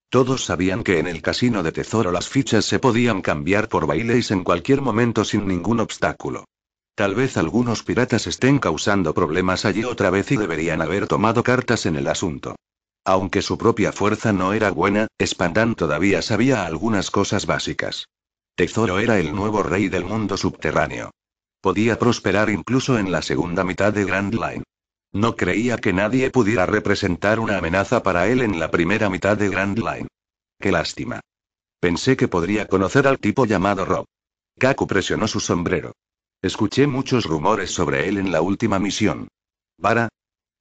Todos sabían que en el casino de Tesoro las fichas se podían cambiar por bailes en cualquier momento sin ningún obstáculo. Tal vez algunos piratas estén causando problemas allí otra vez y deberían haber tomado cartas en el asunto. Aunque su propia fuerza no era buena, Spandan todavía sabía algunas cosas básicas. Tesoro era el nuevo rey del mundo subterráneo podía prosperar incluso en la segunda mitad de Grand Line. No creía que nadie pudiera representar una amenaza para él en la primera mitad de Grand Line. Qué lástima. Pensé que podría conocer al tipo llamado Rob. Kaku presionó su sombrero. Escuché muchos rumores sobre él en la última misión. ¿Vara?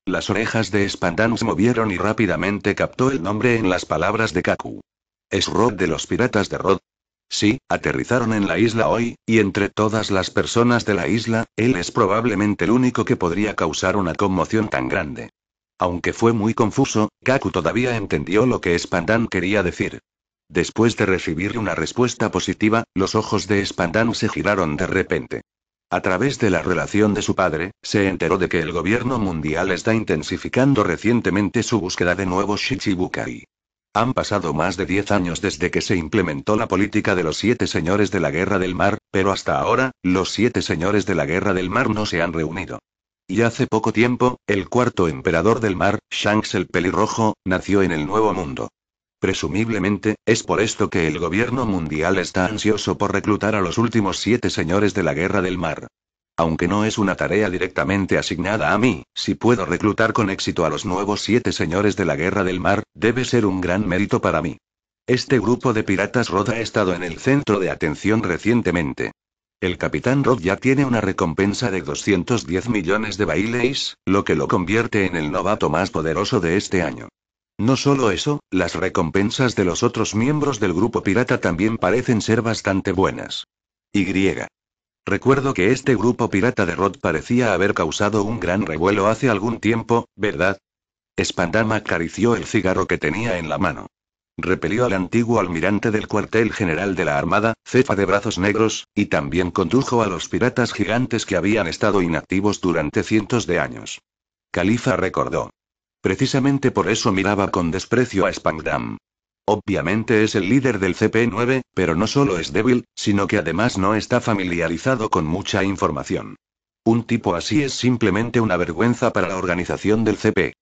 Las orejas de Spandan se movieron y rápidamente captó el nombre en las palabras de Kaku. Es Rob de los piratas de Rod, Sí, aterrizaron en la isla hoy, y entre todas las personas de la isla, él es probablemente el único que podría causar una conmoción tan grande. Aunque fue muy confuso, Kaku todavía entendió lo que Spandan quería decir. Después de recibir una respuesta positiva, los ojos de Spandan se giraron de repente. A través de la relación de su padre, se enteró de que el gobierno mundial está intensificando recientemente su búsqueda de nuevos Shichibukai. Han pasado más de 10 años desde que se implementó la política de los siete señores de la Guerra del Mar, pero hasta ahora, los siete señores de la Guerra del Mar no se han reunido. Y hace poco tiempo, el cuarto emperador del mar, Shanks el Pelirrojo, nació en el Nuevo Mundo. Presumiblemente, es por esto que el gobierno mundial está ansioso por reclutar a los últimos siete señores de la Guerra del Mar. Aunque no es una tarea directamente asignada a mí, si puedo reclutar con éxito a los nuevos siete señores de la Guerra del Mar, debe ser un gran mérito para mí. Este grupo de piratas Rod ha estado en el centro de atención recientemente. El capitán Rod ya tiene una recompensa de 210 millones de bailes, lo que lo convierte en el novato más poderoso de este año. No solo eso, las recompensas de los otros miembros del grupo pirata también parecen ser bastante buenas. Y. Recuerdo que este grupo pirata de Rod parecía haber causado un gran revuelo hace algún tiempo, ¿verdad? Spandam acarició el cigarro que tenía en la mano. Repelió al antiguo almirante del cuartel general de la Armada, cefa de brazos negros, y también condujo a los piratas gigantes que habían estado inactivos durante cientos de años. Califa recordó. Precisamente por eso miraba con desprecio a Spandam. Obviamente es el líder del CP9, pero no solo es débil, sino que además no está familiarizado con mucha información. Un tipo así es simplemente una vergüenza para la organización del CP.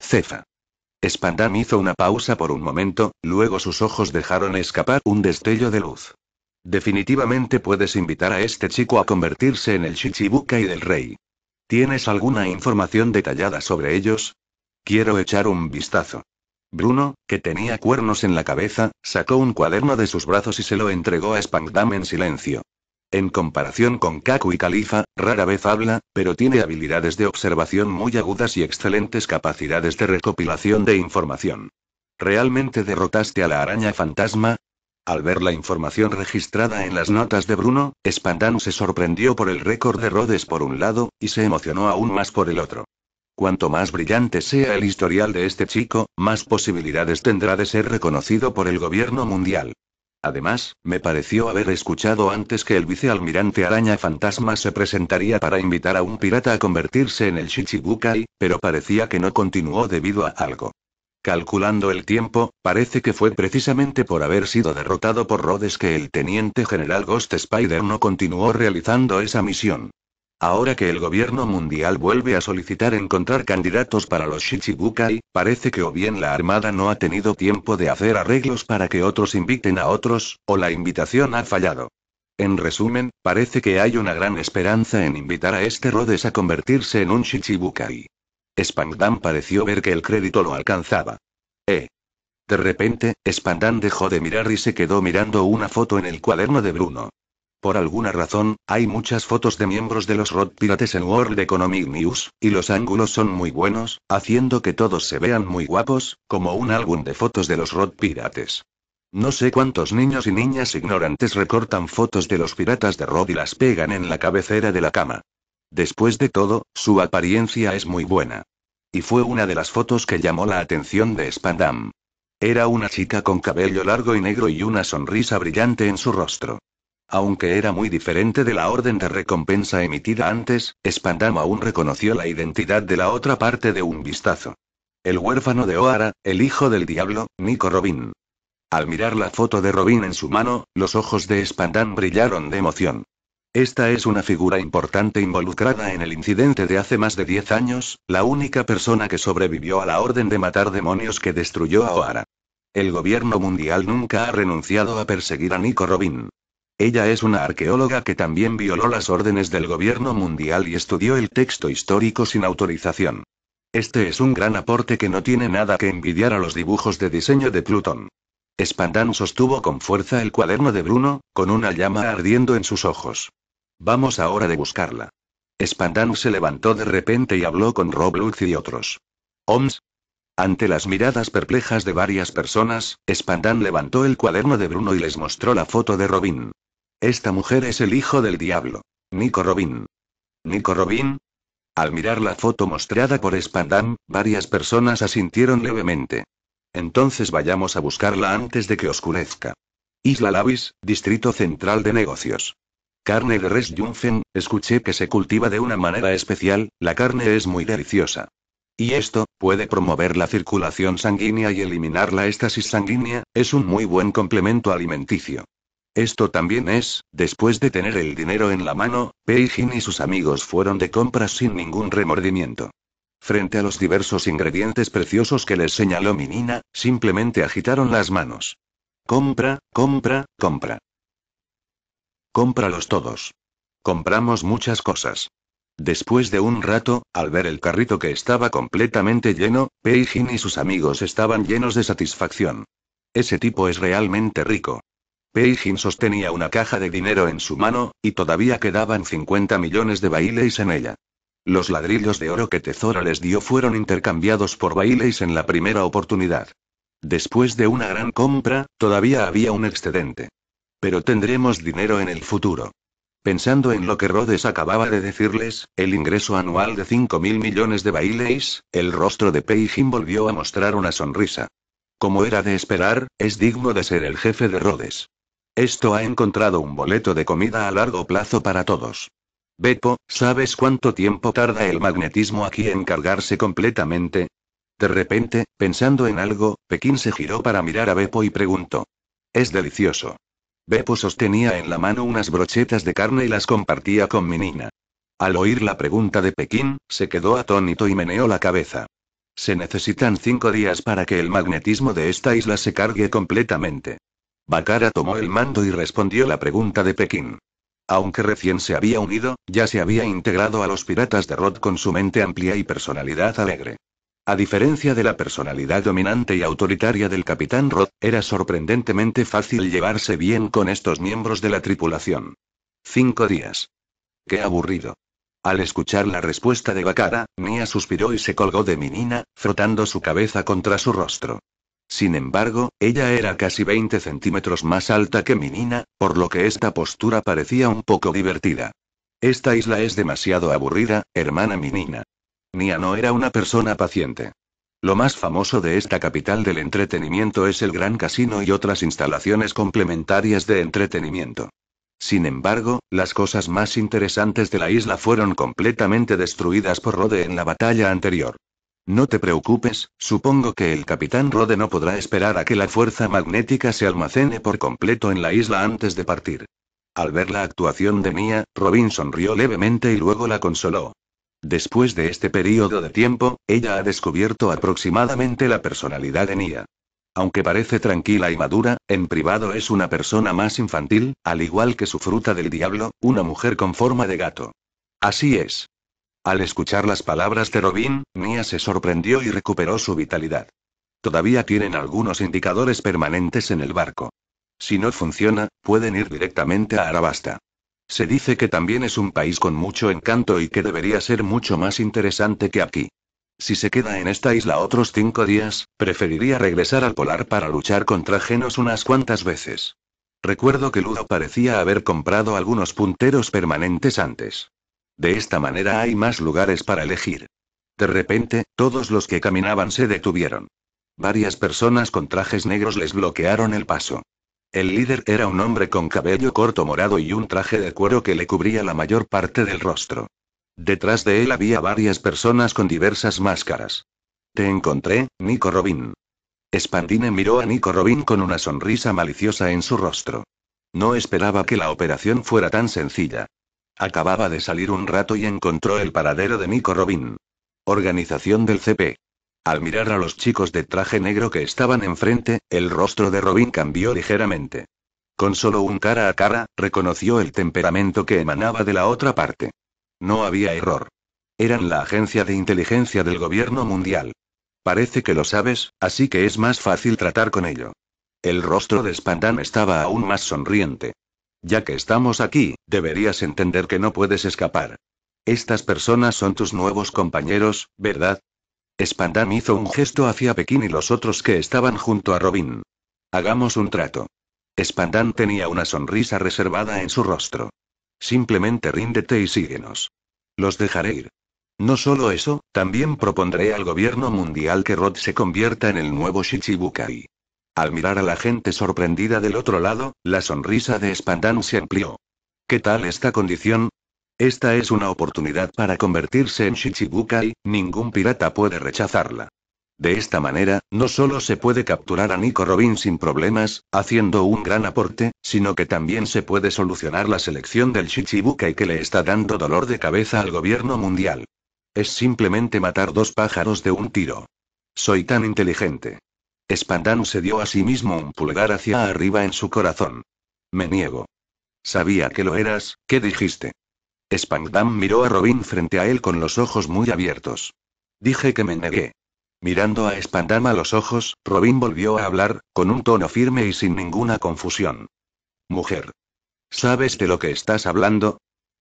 Cefa. Spandam hizo una pausa por un momento, luego sus ojos dejaron escapar un destello de luz. Definitivamente puedes invitar a este chico a convertirse en el Shichibukai del rey. ¿Tienes alguna información detallada sobre ellos? Quiero echar un vistazo. Bruno, que tenía cuernos en la cabeza, sacó un cuaderno de sus brazos y se lo entregó a Spangdam en silencio. En comparación con Kaku y Califa, rara vez habla, pero tiene habilidades de observación muy agudas y excelentes capacidades de recopilación de información. ¿Realmente derrotaste a la araña fantasma? Al ver la información registrada en las notas de Bruno, Spandam se sorprendió por el récord de Rodes por un lado, y se emocionó aún más por el otro. Cuanto más brillante sea el historial de este chico, más posibilidades tendrá de ser reconocido por el gobierno mundial. Además, me pareció haber escuchado antes que el vicealmirante Araña Fantasma se presentaría para invitar a un pirata a convertirse en el Shichibukai, pero parecía que no continuó debido a algo. Calculando el tiempo, parece que fue precisamente por haber sido derrotado por Rhodes que el teniente general Ghost Spider no continuó realizando esa misión. Ahora que el gobierno mundial vuelve a solicitar encontrar candidatos para los Shichibukai, parece que o bien la Armada no ha tenido tiempo de hacer arreglos para que otros inviten a otros, o la invitación ha fallado. En resumen, parece que hay una gran esperanza en invitar a este Rhodes a convertirse en un Shichibukai. Spandam pareció ver que el crédito lo alcanzaba. Eh. De repente, Spandam dejó de mirar y se quedó mirando una foto en el cuaderno de Bruno. Por alguna razón, hay muchas fotos de miembros de los Rod Pirates en World Economic News, y los ángulos son muy buenos, haciendo que todos se vean muy guapos, como un álbum de fotos de los Rod Pirates. No sé cuántos niños y niñas ignorantes recortan fotos de los piratas de Rod y las pegan en la cabecera de la cama. Después de todo, su apariencia es muy buena. Y fue una de las fotos que llamó la atención de Spandam. Era una chica con cabello largo y negro y una sonrisa brillante en su rostro. Aunque era muy diferente de la orden de recompensa emitida antes, Spandam aún reconoció la identidad de la otra parte de un vistazo. El huérfano de O'Hara, el hijo del diablo, Nico Robin. Al mirar la foto de Robin en su mano, los ojos de Spandam brillaron de emoción. Esta es una figura importante involucrada en el incidente de hace más de 10 años, la única persona que sobrevivió a la orden de matar demonios que destruyó a O'Hara. El gobierno mundial nunca ha renunciado a perseguir a Nico Robin. Ella es una arqueóloga que también violó las órdenes del gobierno mundial y estudió el texto histórico sin autorización. Este es un gran aporte que no tiene nada que envidiar a los dibujos de diseño de Plutón. Spandan sostuvo con fuerza el cuaderno de Bruno, con una llama ardiendo en sus ojos. Vamos ahora de buscarla. Spandan se levantó de repente y habló con Rob y otros. Oms. Ante las miradas perplejas de varias personas, Spandán levantó el cuaderno de Bruno y les mostró la foto de Robin. Esta mujer es el hijo del diablo. Nico Robin. Nico Robin. Al mirar la foto mostrada por Spandam, varias personas asintieron levemente. Entonces vayamos a buscarla antes de que oscurezca. Isla Lavis, Distrito Central de Negocios. Carne de res Junfen, escuché que se cultiva de una manera especial, la carne es muy deliciosa. Y esto, puede promover la circulación sanguínea y eliminar la estasis sanguínea, es un muy buen complemento alimenticio. Esto también es, después de tener el dinero en la mano, Peijin y sus amigos fueron de compras sin ningún remordimiento. Frente a los diversos ingredientes preciosos que les señaló Minina, simplemente agitaron las manos. Compra, compra, compra. Cómpralos todos. Compramos muchas cosas. Después de un rato, al ver el carrito que estaba completamente lleno, Peijin y sus amigos estaban llenos de satisfacción. Ese tipo es realmente rico. Peijin sostenía una caja de dinero en su mano, y todavía quedaban 50 millones de baileis en ella. Los ladrillos de oro que Tezora les dio fueron intercambiados por baileis en la primera oportunidad. Después de una gran compra, todavía había un excedente. Pero tendremos dinero en el futuro. Pensando en lo que Rhodes acababa de decirles, el ingreso anual de mil millones de baileis, el rostro de Peijin volvió a mostrar una sonrisa. Como era de esperar, es digno de ser el jefe de Rhodes. Esto ha encontrado un boleto de comida a largo plazo para todos. Beppo, ¿sabes cuánto tiempo tarda el magnetismo aquí en cargarse completamente? De repente, pensando en algo, Pekín se giró para mirar a Beppo y preguntó. Es delicioso. Beppo sostenía en la mano unas brochetas de carne y las compartía con Minina. Al oír la pregunta de Pekín, se quedó atónito y meneó la cabeza. Se necesitan cinco días para que el magnetismo de esta isla se cargue completamente. Bakara tomó el mando y respondió la pregunta de Pekín. Aunque recién se había unido, ya se había integrado a los piratas de Rod con su mente amplia y personalidad alegre. A diferencia de la personalidad dominante y autoritaria del capitán Rod, era sorprendentemente fácil llevarse bien con estos miembros de la tripulación. Cinco días. Qué aburrido. Al escuchar la respuesta de Bakara, Nia suspiró y se colgó de Minina, frotando su cabeza contra su rostro. Sin embargo, ella era casi 20 centímetros más alta que mi por lo que esta postura parecía un poco divertida. Esta isla es demasiado aburrida, hermana mi nina. no era una persona paciente. Lo más famoso de esta capital del entretenimiento es el gran casino y otras instalaciones complementarias de entretenimiento. Sin embargo, las cosas más interesantes de la isla fueron completamente destruidas por Rode en la batalla anterior. No te preocupes, supongo que el capitán Rode no podrá esperar a que la fuerza magnética se almacene por completo en la isla antes de partir. Al ver la actuación de Mia, Robin sonrió levemente y luego la consoló. Después de este periodo de tiempo, ella ha descubierto aproximadamente la personalidad de Mia. Aunque parece tranquila y madura, en privado es una persona más infantil, al igual que su fruta del diablo, una mujer con forma de gato. Así es. Al escuchar las palabras de Robin, Nia se sorprendió y recuperó su vitalidad. Todavía tienen algunos indicadores permanentes en el barco. Si no funciona, pueden ir directamente a Arabasta. Se dice que también es un país con mucho encanto y que debería ser mucho más interesante que aquí. Si se queda en esta isla otros cinco días, preferiría regresar al polar para luchar contra Genos unas cuantas veces. Recuerdo que Ludo parecía haber comprado algunos punteros permanentes antes. De esta manera hay más lugares para elegir. De repente, todos los que caminaban se detuvieron. Varias personas con trajes negros les bloquearon el paso. El líder era un hombre con cabello corto morado y un traje de cuero que le cubría la mayor parte del rostro. Detrás de él había varias personas con diversas máscaras. Te encontré, Nico Robin. Espandine miró a Nico Robin con una sonrisa maliciosa en su rostro. No esperaba que la operación fuera tan sencilla. Acababa de salir un rato y encontró el paradero de Nico Robin. Organización del CP. Al mirar a los chicos de traje negro que estaban enfrente, el rostro de Robin cambió ligeramente. Con solo un cara a cara, reconoció el temperamento que emanaba de la otra parte. No había error. Eran la agencia de inteligencia del gobierno mundial. Parece que lo sabes, así que es más fácil tratar con ello. El rostro de Spandam estaba aún más sonriente. Ya que estamos aquí, deberías entender que no puedes escapar. Estas personas son tus nuevos compañeros, ¿verdad? Spandam hizo un gesto hacia Pekín y los otros que estaban junto a Robin. Hagamos un trato. Spandam tenía una sonrisa reservada en su rostro. Simplemente ríndete y síguenos. Los dejaré ir. No solo eso, también propondré al gobierno mundial que Rod se convierta en el nuevo Shichibukai. Al mirar a la gente sorprendida del otro lado, la sonrisa de Spandam se amplió. ¿Qué tal esta condición? Esta es una oportunidad para convertirse en Shichibukai, ningún pirata puede rechazarla. De esta manera, no solo se puede capturar a Nico Robin sin problemas, haciendo un gran aporte, sino que también se puede solucionar la selección del Shichibukai que le está dando dolor de cabeza al gobierno mundial. Es simplemente matar dos pájaros de un tiro. Soy tan inteligente. Spandam se dio a sí mismo un pulgar hacia arriba en su corazón. Me niego. Sabía que lo eras, ¿qué dijiste? Spandam miró a Robin frente a él con los ojos muy abiertos. Dije que me negué. Mirando a Spandam a los ojos, Robin volvió a hablar, con un tono firme y sin ninguna confusión. Mujer. ¿Sabes de lo que estás hablando?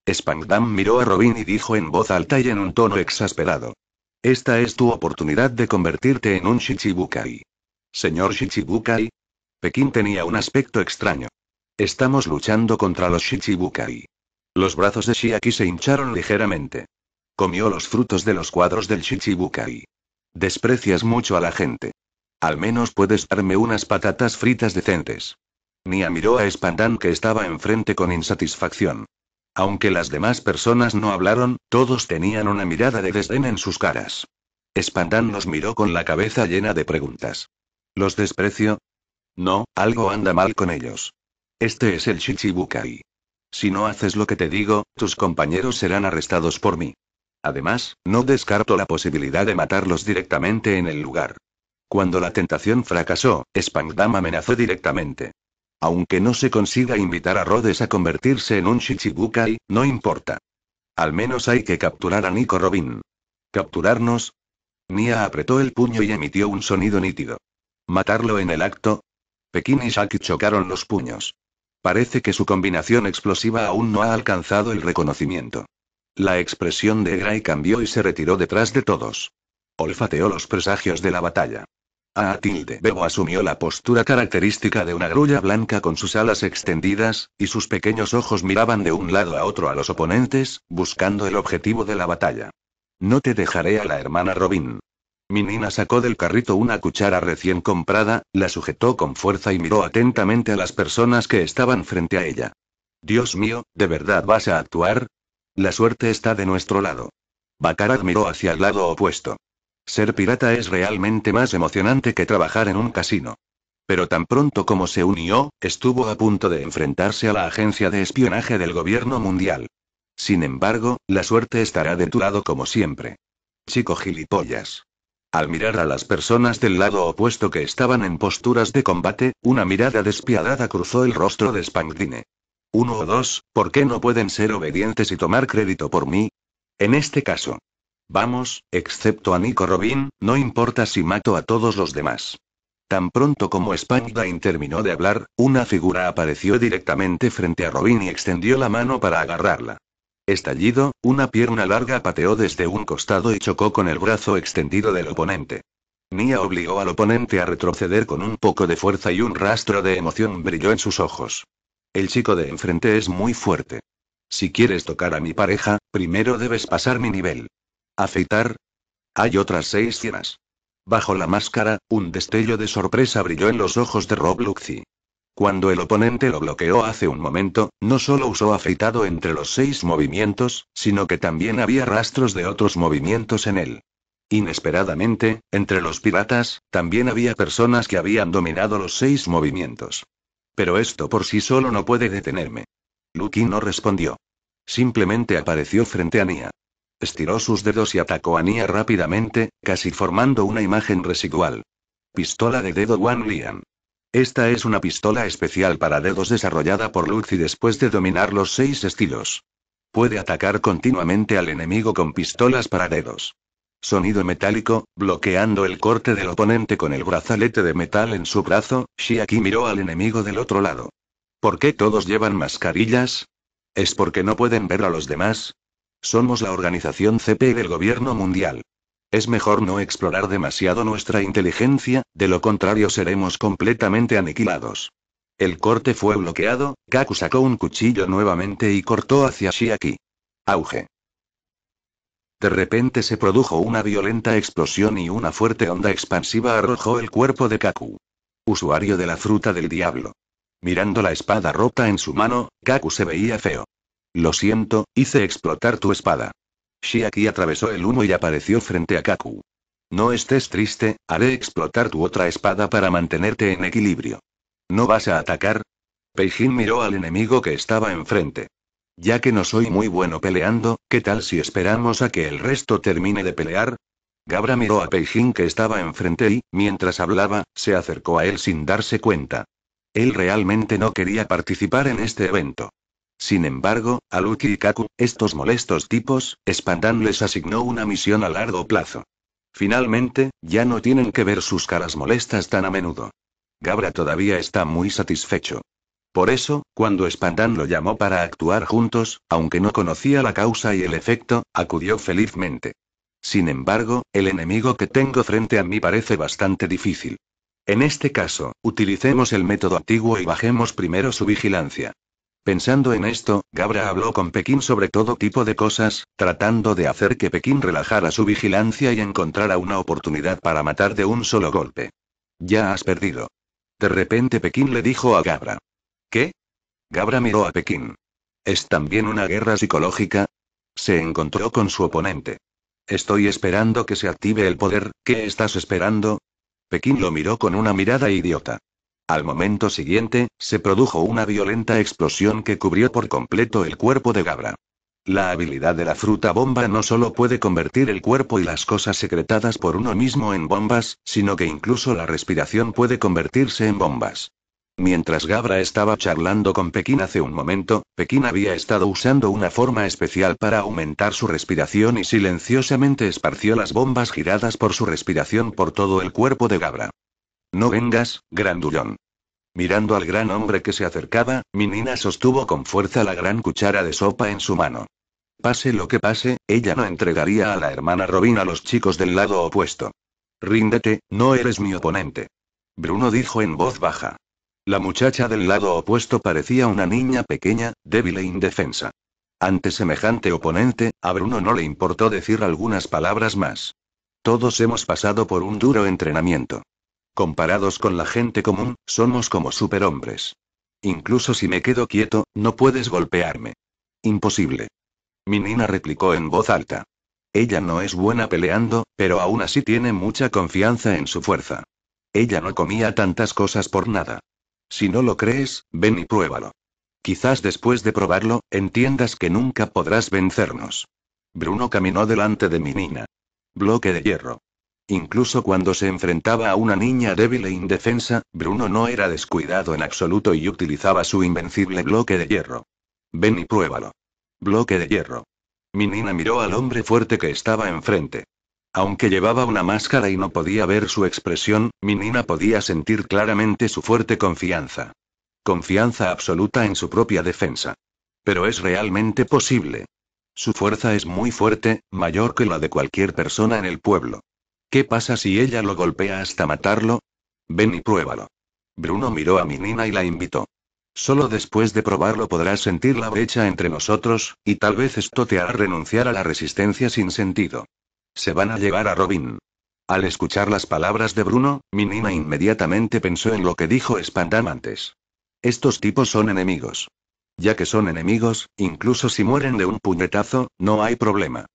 Spandam miró a Robin y dijo en voz alta y en un tono exasperado. Esta es tu oportunidad de convertirte en un Shichibukai. Señor Shichibukai. Pekín tenía un aspecto extraño. Estamos luchando contra los Shichibukai. Los brazos de Shiaki se hincharon ligeramente. Comió los frutos de los cuadros del Shichibukai. Desprecias mucho a la gente. Al menos puedes darme unas patatas fritas decentes. Nia miró a Spandan que estaba enfrente con insatisfacción. Aunque las demás personas no hablaron, todos tenían una mirada de desdén en sus caras. Spandan los miró con la cabeza llena de preguntas. ¿Los desprecio? No, algo anda mal con ellos. Este es el Shichibukai. Si no haces lo que te digo, tus compañeros serán arrestados por mí. Además, no descarto la posibilidad de matarlos directamente en el lugar. Cuando la tentación fracasó, Spangdam amenazó directamente. Aunque no se consiga invitar a Rhodes a convertirse en un Shichibukai, no importa. Al menos hay que capturar a Nico Robin. ¿Capturarnos? Nia apretó el puño y emitió un sonido nítido. ¿Matarlo en el acto? Pekín y Shaki chocaron los puños. Parece que su combinación explosiva aún no ha alcanzado el reconocimiento. La expresión de Gray cambió y se retiró detrás de todos. Olfateó los presagios de la batalla. A tilde Bebo asumió la postura característica de una grulla blanca con sus alas extendidas, y sus pequeños ojos miraban de un lado a otro a los oponentes, buscando el objetivo de la batalla. No te dejaré a la hermana Robin. Minina sacó del carrito una cuchara recién comprada, la sujetó con fuerza y miró atentamente a las personas que estaban frente a ella. Dios mío, ¿de verdad vas a actuar? La suerte está de nuestro lado. Bacarat miró hacia el lado opuesto. Ser pirata es realmente más emocionante que trabajar en un casino. Pero tan pronto como se unió, estuvo a punto de enfrentarse a la agencia de espionaje del gobierno mundial. Sin embargo, la suerte estará de tu lado como siempre. Chico gilipollas. Al mirar a las personas del lado opuesto que estaban en posturas de combate, una mirada despiadada cruzó el rostro de Spangdine. Uno o dos, ¿por qué no pueden ser obedientes y tomar crédito por mí? En este caso. Vamos, excepto a Nico Robin, no importa si mato a todos los demás. Tan pronto como Spangdine terminó de hablar, una figura apareció directamente frente a Robin y extendió la mano para agarrarla. Estallido, una pierna larga pateó desde un costado y chocó con el brazo extendido del oponente. Nia obligó al oponente a retroceder con un poco de fuerza y un rastro de emoción brilló en sus ojos. El chico de enfrente es muy fuerte. Si quieres tocar a mi pareja, primero debes pasar mi nivel. Afeitar. Hay otras seis cienas. Bajo la máscara, un destello de sorpresa brilló en los ojos de Rob cuando el oponente lo bloqueó hace un momento, no solo usó afeitado entre los seis movimientos, sino que también había rastros de otros movimientos en él. Inesperadamente, entre los piratas, también había personas que habían dominado los seis movimientos. Pero esto por sí solo no puede detenerme. Lucky no respondió. Simplemente apareció frente a Nia. Estiró sus dedos y atacó a Nia rápidamente, casi formando una imagen residual. Pistola de dedo Wan Lian. Esta es una pistola especial para dedos desarrollada por Lucy después de dominar los seis estilos. Puede atacar continuamente al enemigo con pistolas para dedos. Sonido metálico, bloqueando el corte del oponente con el brazalete de metal en su brazo, Shiaki miró al enemigo del otro lado. ¿Por qué todos llevan mascarillas? ¿Es porque no pueden ver a los demás? Somos la organización CP del gobierno mundial. Es mejor no explorar demasiado nuestra inteligencia, de lo contrario seremos completamente aniquilados. El corte fue bloqueado, Kaku sacó un cuchillo nuevamente y cortó hacia Shiaki. Auge. De repente se produjo una violenta explosión y una fuerte onda expansiva arrojó el cuerpo de Kaku. Usuario de la fruta del diablo. Mirando la espada rota en su mano, Kaku se veía feo. Lo siento, hice explotar tu espada. Shiaki atravesó el humo y apareció frente a Kaku. No estés triste, haré explotar tu otra espada para mantenerte en equilibrio. ¿No vas a atacar? Peijin miró al enemigo que estaba enfrente. Ya que no soy muy bueno peleando, ¿qué tal si esperamos a que el resto termine de pelear? Gabra miró a Peijin que estaba enfrente y, mientras hablaba, se acercó a él sin darse cuenta. Él realmente no quería participar en este evento. Sin embargo, a Lucky y Kaku, estos molestos tipos, Spandan les asignó una misión a largo plazo. Finalmente, ya no tienen que ver sus caras molestas tan a menudo. Gabra todavía está muy satisfecho. Por eso, cuando Spandan lo llamó para actuar juntos, aunque no conocía la causa y el efecto, acudió felizmente. Sin embargo, el enemigo que tengo frente a mí parece bastante difícil. En este caso, utilicemos el método antiguo y bajemos primero su vigilancia. Pensando en esto, Gabra habló con Pekín sobre todo tipo de cosas, tratando de hacer que Pekín relajara su vigilancia y encontrara una oportunidad para matar de un solo golpe. Ya has perdido. De repente Pekín le dijo a Gabra. ¿Qué? Gabra miró a Pekín. ¿Es también una guerra psicológica? Se encontró con su oponente. Estoy esperando que se active el poder, ¿qué estás esperando? Pekín lo miró con una mirada idiota. Al momento siguiente, se produjo una violenta explosión que cubrió por completo el cuerpo de Gabra. La habilidad de la fruta bomba no solo puede convertir el cuerpo y las cosas secretadas por uno mismo en bombas, sino que incluso la respiración puede convertirse en bombas. Mientras Gabra estaba charlando con Pekín hace un momento, Pekín había estado usando una forma especial para aumentar su respiración y silenciosamente esparció las bombas giradas por su respiración por todo el cuerpo de Gabra. No vengas, grandullón. Mirando al gran hombre que se acercaba, Minina sostuvo con fuerza la gran cuchara de sopa en su mano. Pase lo que pase, ella no entregaría a la hermana Robin a los chicos del lado opuesto. Ríndete, no eres mi oponente. Bruno dijo en voz baja. La muchacha del lado opuesto parecía una niña pequeña, débil e indefensa. Ante semejante oponente, a Bruno no le importó decir algunas palabras más. Todos hemos pasado por un duro entrenamiento. Comparados con la gente común, somos como superhombres. Incluso si me quedo quieto, no puedes golpearme. Imposible. Minina replicó en voz alta. Ella no es buena peleando, pero aún así tiene mucha confianza en su fuerza. Ella no comía tantas cosas por nada. Si no lo crees, ven y pruébalo. Quizás después de probarlo, entiendas que nunca podrás vencernos. Bruno caminó delante de Minina. Bloque de hierro. Incluso cuando se enfrentaba a una niña débil e indefensa, Bruno no era descuidado en absoluto y utilizaba su invencible bloque de hierro. Ven y pruébalo. Bloque de hierro. Minina miró al hombre fuerte que estaba enfrente. Aunque llevaba una máscara y no podía ver su expresión, Minina podía sentir claramente su fuerte confianza. Confianza absoluta en su propia defensa. Pero es realmente posible. Su fuerza es muy fuerte, mayor que la de cualquier persona en el pueblo. ¿Qué pasa si ella lo golpea hasta matarlo? Ven y pruébalo. Bruno miró a Minina y la invitó. Solo después de probarlo podrás sentir la brecha entre nosotros, y tal vez esto te hará renunciar a la resistencia sin sentido. Se van a llevar a Robin. Al escuchar las palabras de Bruno, Minina inmediatamente pensó en lo que dijo Spandam antes. Estos tipos son enemigos. Ya que son enemigos, incluso si mueren de un puñetazo, no hay problema.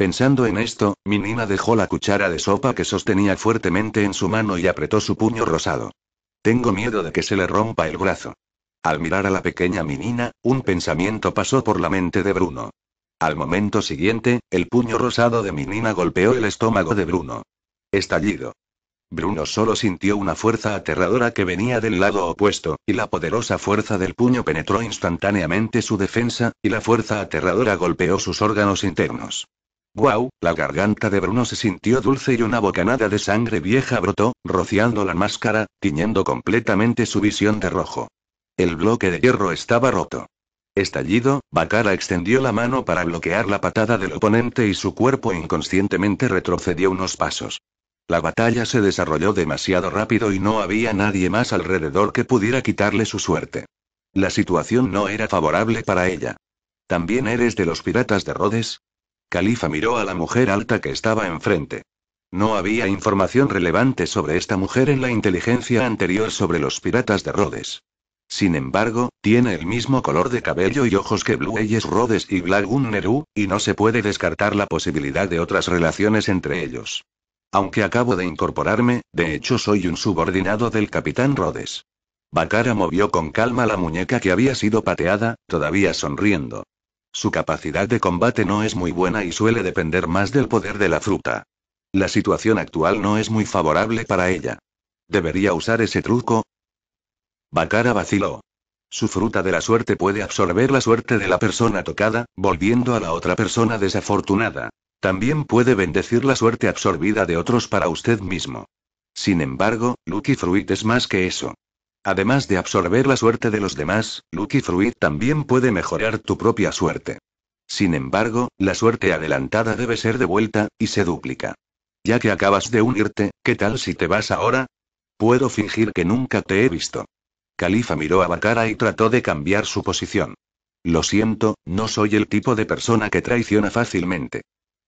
Pensando en esto, Minina dejó la cuchara de sopa que sostenía fuertemente en su mano y apretó su puño rosado. Tengo miedo de que se le rompa el brazo. Al mirar a la pequeña Minina, un pensamiento pasó por la mente de Bruno. Al momento siguiente, el puño rosado de Minina golpeó el estómago de Bruno. Estallido. Bruno solo sintió una fuerza aterradora que venía del lado opuesto, y la poderosa fuerza del puño penetró instantáneamente su defensa, y la fuerza aterradora golpeó sus órganos internos. ¡Guau! La garganta de Bruno se sintió dulce y una bocanada de sangre vieja brotó, rociando la máscara, tiñendo completamente su visión de rojo. El bloque de hierro estaba roto. Estallido, Bakara extendió la mano para bloquear la patada del oponente y su cuerpo inconscientemente retrocedió unos pasos. La batalla se desarrolló demasiado rápido y no había nadie más alrededor que pudiera quitarle su suerte. La situación no era favorable para ella. ¿También eres de los piratas de Rhodes? Califa miró a la mujer alta que estaba enfrente. No había información relevante sobre esta mujer en la inteligencia anterior sobre los piratas de Rhodes. Sin embargo, tiene el mismo color de cabello y ojos que Blueyes Rhodes y Blagun Neru, y no se puede descartar la posibilidad de otras relaciones entre ellos. Aunque acabo de incorporarme, de hecho soy un subordinado del capitán Rhodes. Bakara movió con calma la muñeca que había sido pateada, todavía sonriendo. Su capacidad de combate no es muy buena y suele depender más del poder de la fruta. La situación actual no es muy favorable para ella. ¿Debería usar ese truco? Bakara vaciló. Su fruta de la suerte puede absorber la suerte de la persona tocada, volviendo a la otra persona desafortunada. También puede bendecir la suerte absorbida de otros para usted mismo. Sin embargo, Lucky Fruit es más que eso. Además de absorber la suerte de los demás, Lucky Fruit también puede mejorar tu propia suerte. Sin embargo, la suerte adelantada debe ser devuelta, y se duplica. Ya que acabas de unirte, ¿qué tal si te vas ahora? Puedo fingir que nunca te he visto. Califa miró a Bakara y trató de cambiar su posición. Lo siento, no soy el tipo de persona que traiciona fácilmente.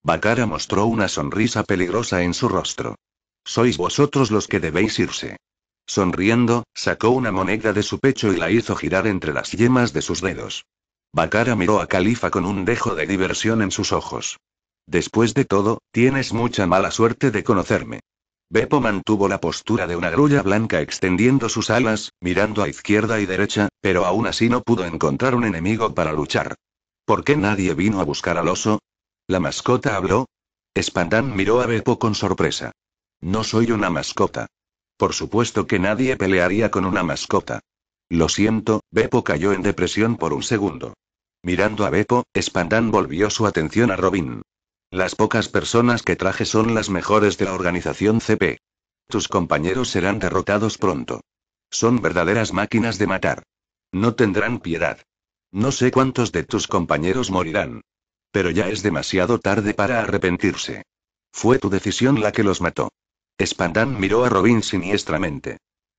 Bakara mostró una sonrisa peligrosa en su rostro. Sois vosotros los que debéis irse. Sonriendo, sacó una moneda de su pecho y la hizo girar entre las yemas de sus dedos. Bakara miró a Califa con un dejo de diversión en sus ojos. Después de todo, tienes mucha mala suerte de conocerme. Beppo mantuvo la postura de una grulla blanca extendiendo sus alas, mirando a izquierda y derecha, pero aún así no pudo encontrar un enemigo para luchar. ¿Por qué nadie vino a buscar al oso? ¿La mascota habló? Espandán miró a Beppo con sorpresa. No soy una mascota. Por supuesto que nadie pelearía con una mascota. Lo siento, Beppo cayó en depresión por un segundo. Mirando a Beppo, Spandan volvió su atención a Robin. Las pocas personas que traje son las mejores de la organización CP. Tus compañeros serán derrotados pronto. Son verdaderas máquinas de matar. No tendrán piedad. No sé cuántos de tus compañeros morirán. Pero ya es demasiado tarde para arrepentirse. Fue tu decisión la que los mató. Spandan miró a Robin siniestramente.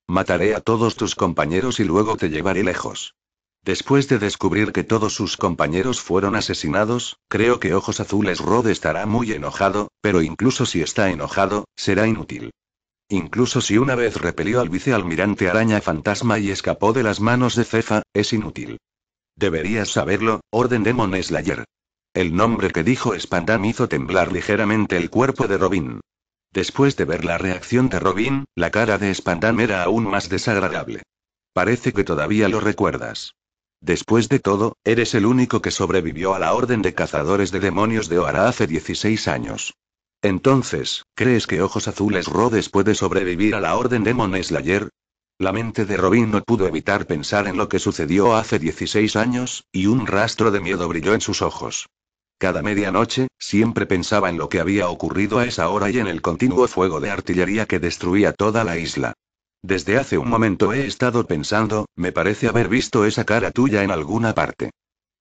Mataré a todos tus compañeros y luego te llevaré lejos. Después de descubrir que todos sus compañeros fueron asesinados, creo que Ojos Azules Rod estará muy enojado, pero incluso si está enojado, será inútil. Incluso si una vez repelió al vicealmirante Araña Fantasma y escapó de las manos de Cefa, es inútil. Deberías saberlo, Orden Demon Slayer. El nombre que dijo Spandam hizo temblar ligeramente el cuerpo de Robin. Después de ver la reacción de Robin, la cara de Spandam era aún más desagradable. Parece que todavía lo recuerdas. Después de todo, eres el único que sobrevivió a la Orden de Cazadores de Demonios de Oara hace 16 años. Entonces, ¿crees que Ojos Azules Rhodes puede sobrevivir a la Orden de Slayer? La mente de Robin no pudo evitar pensar en lo que sucedió hace 16 años, y un rastro de miedo brilló en sus ojos. Cada medianoche, siempre pensaba en lo que había ocurrido a esa hora y en el continuo fuego de artillería que destruía toda la isla. Desde hace un momento he estado pensando, me parece haber visto esa cara tuya en alguna parte.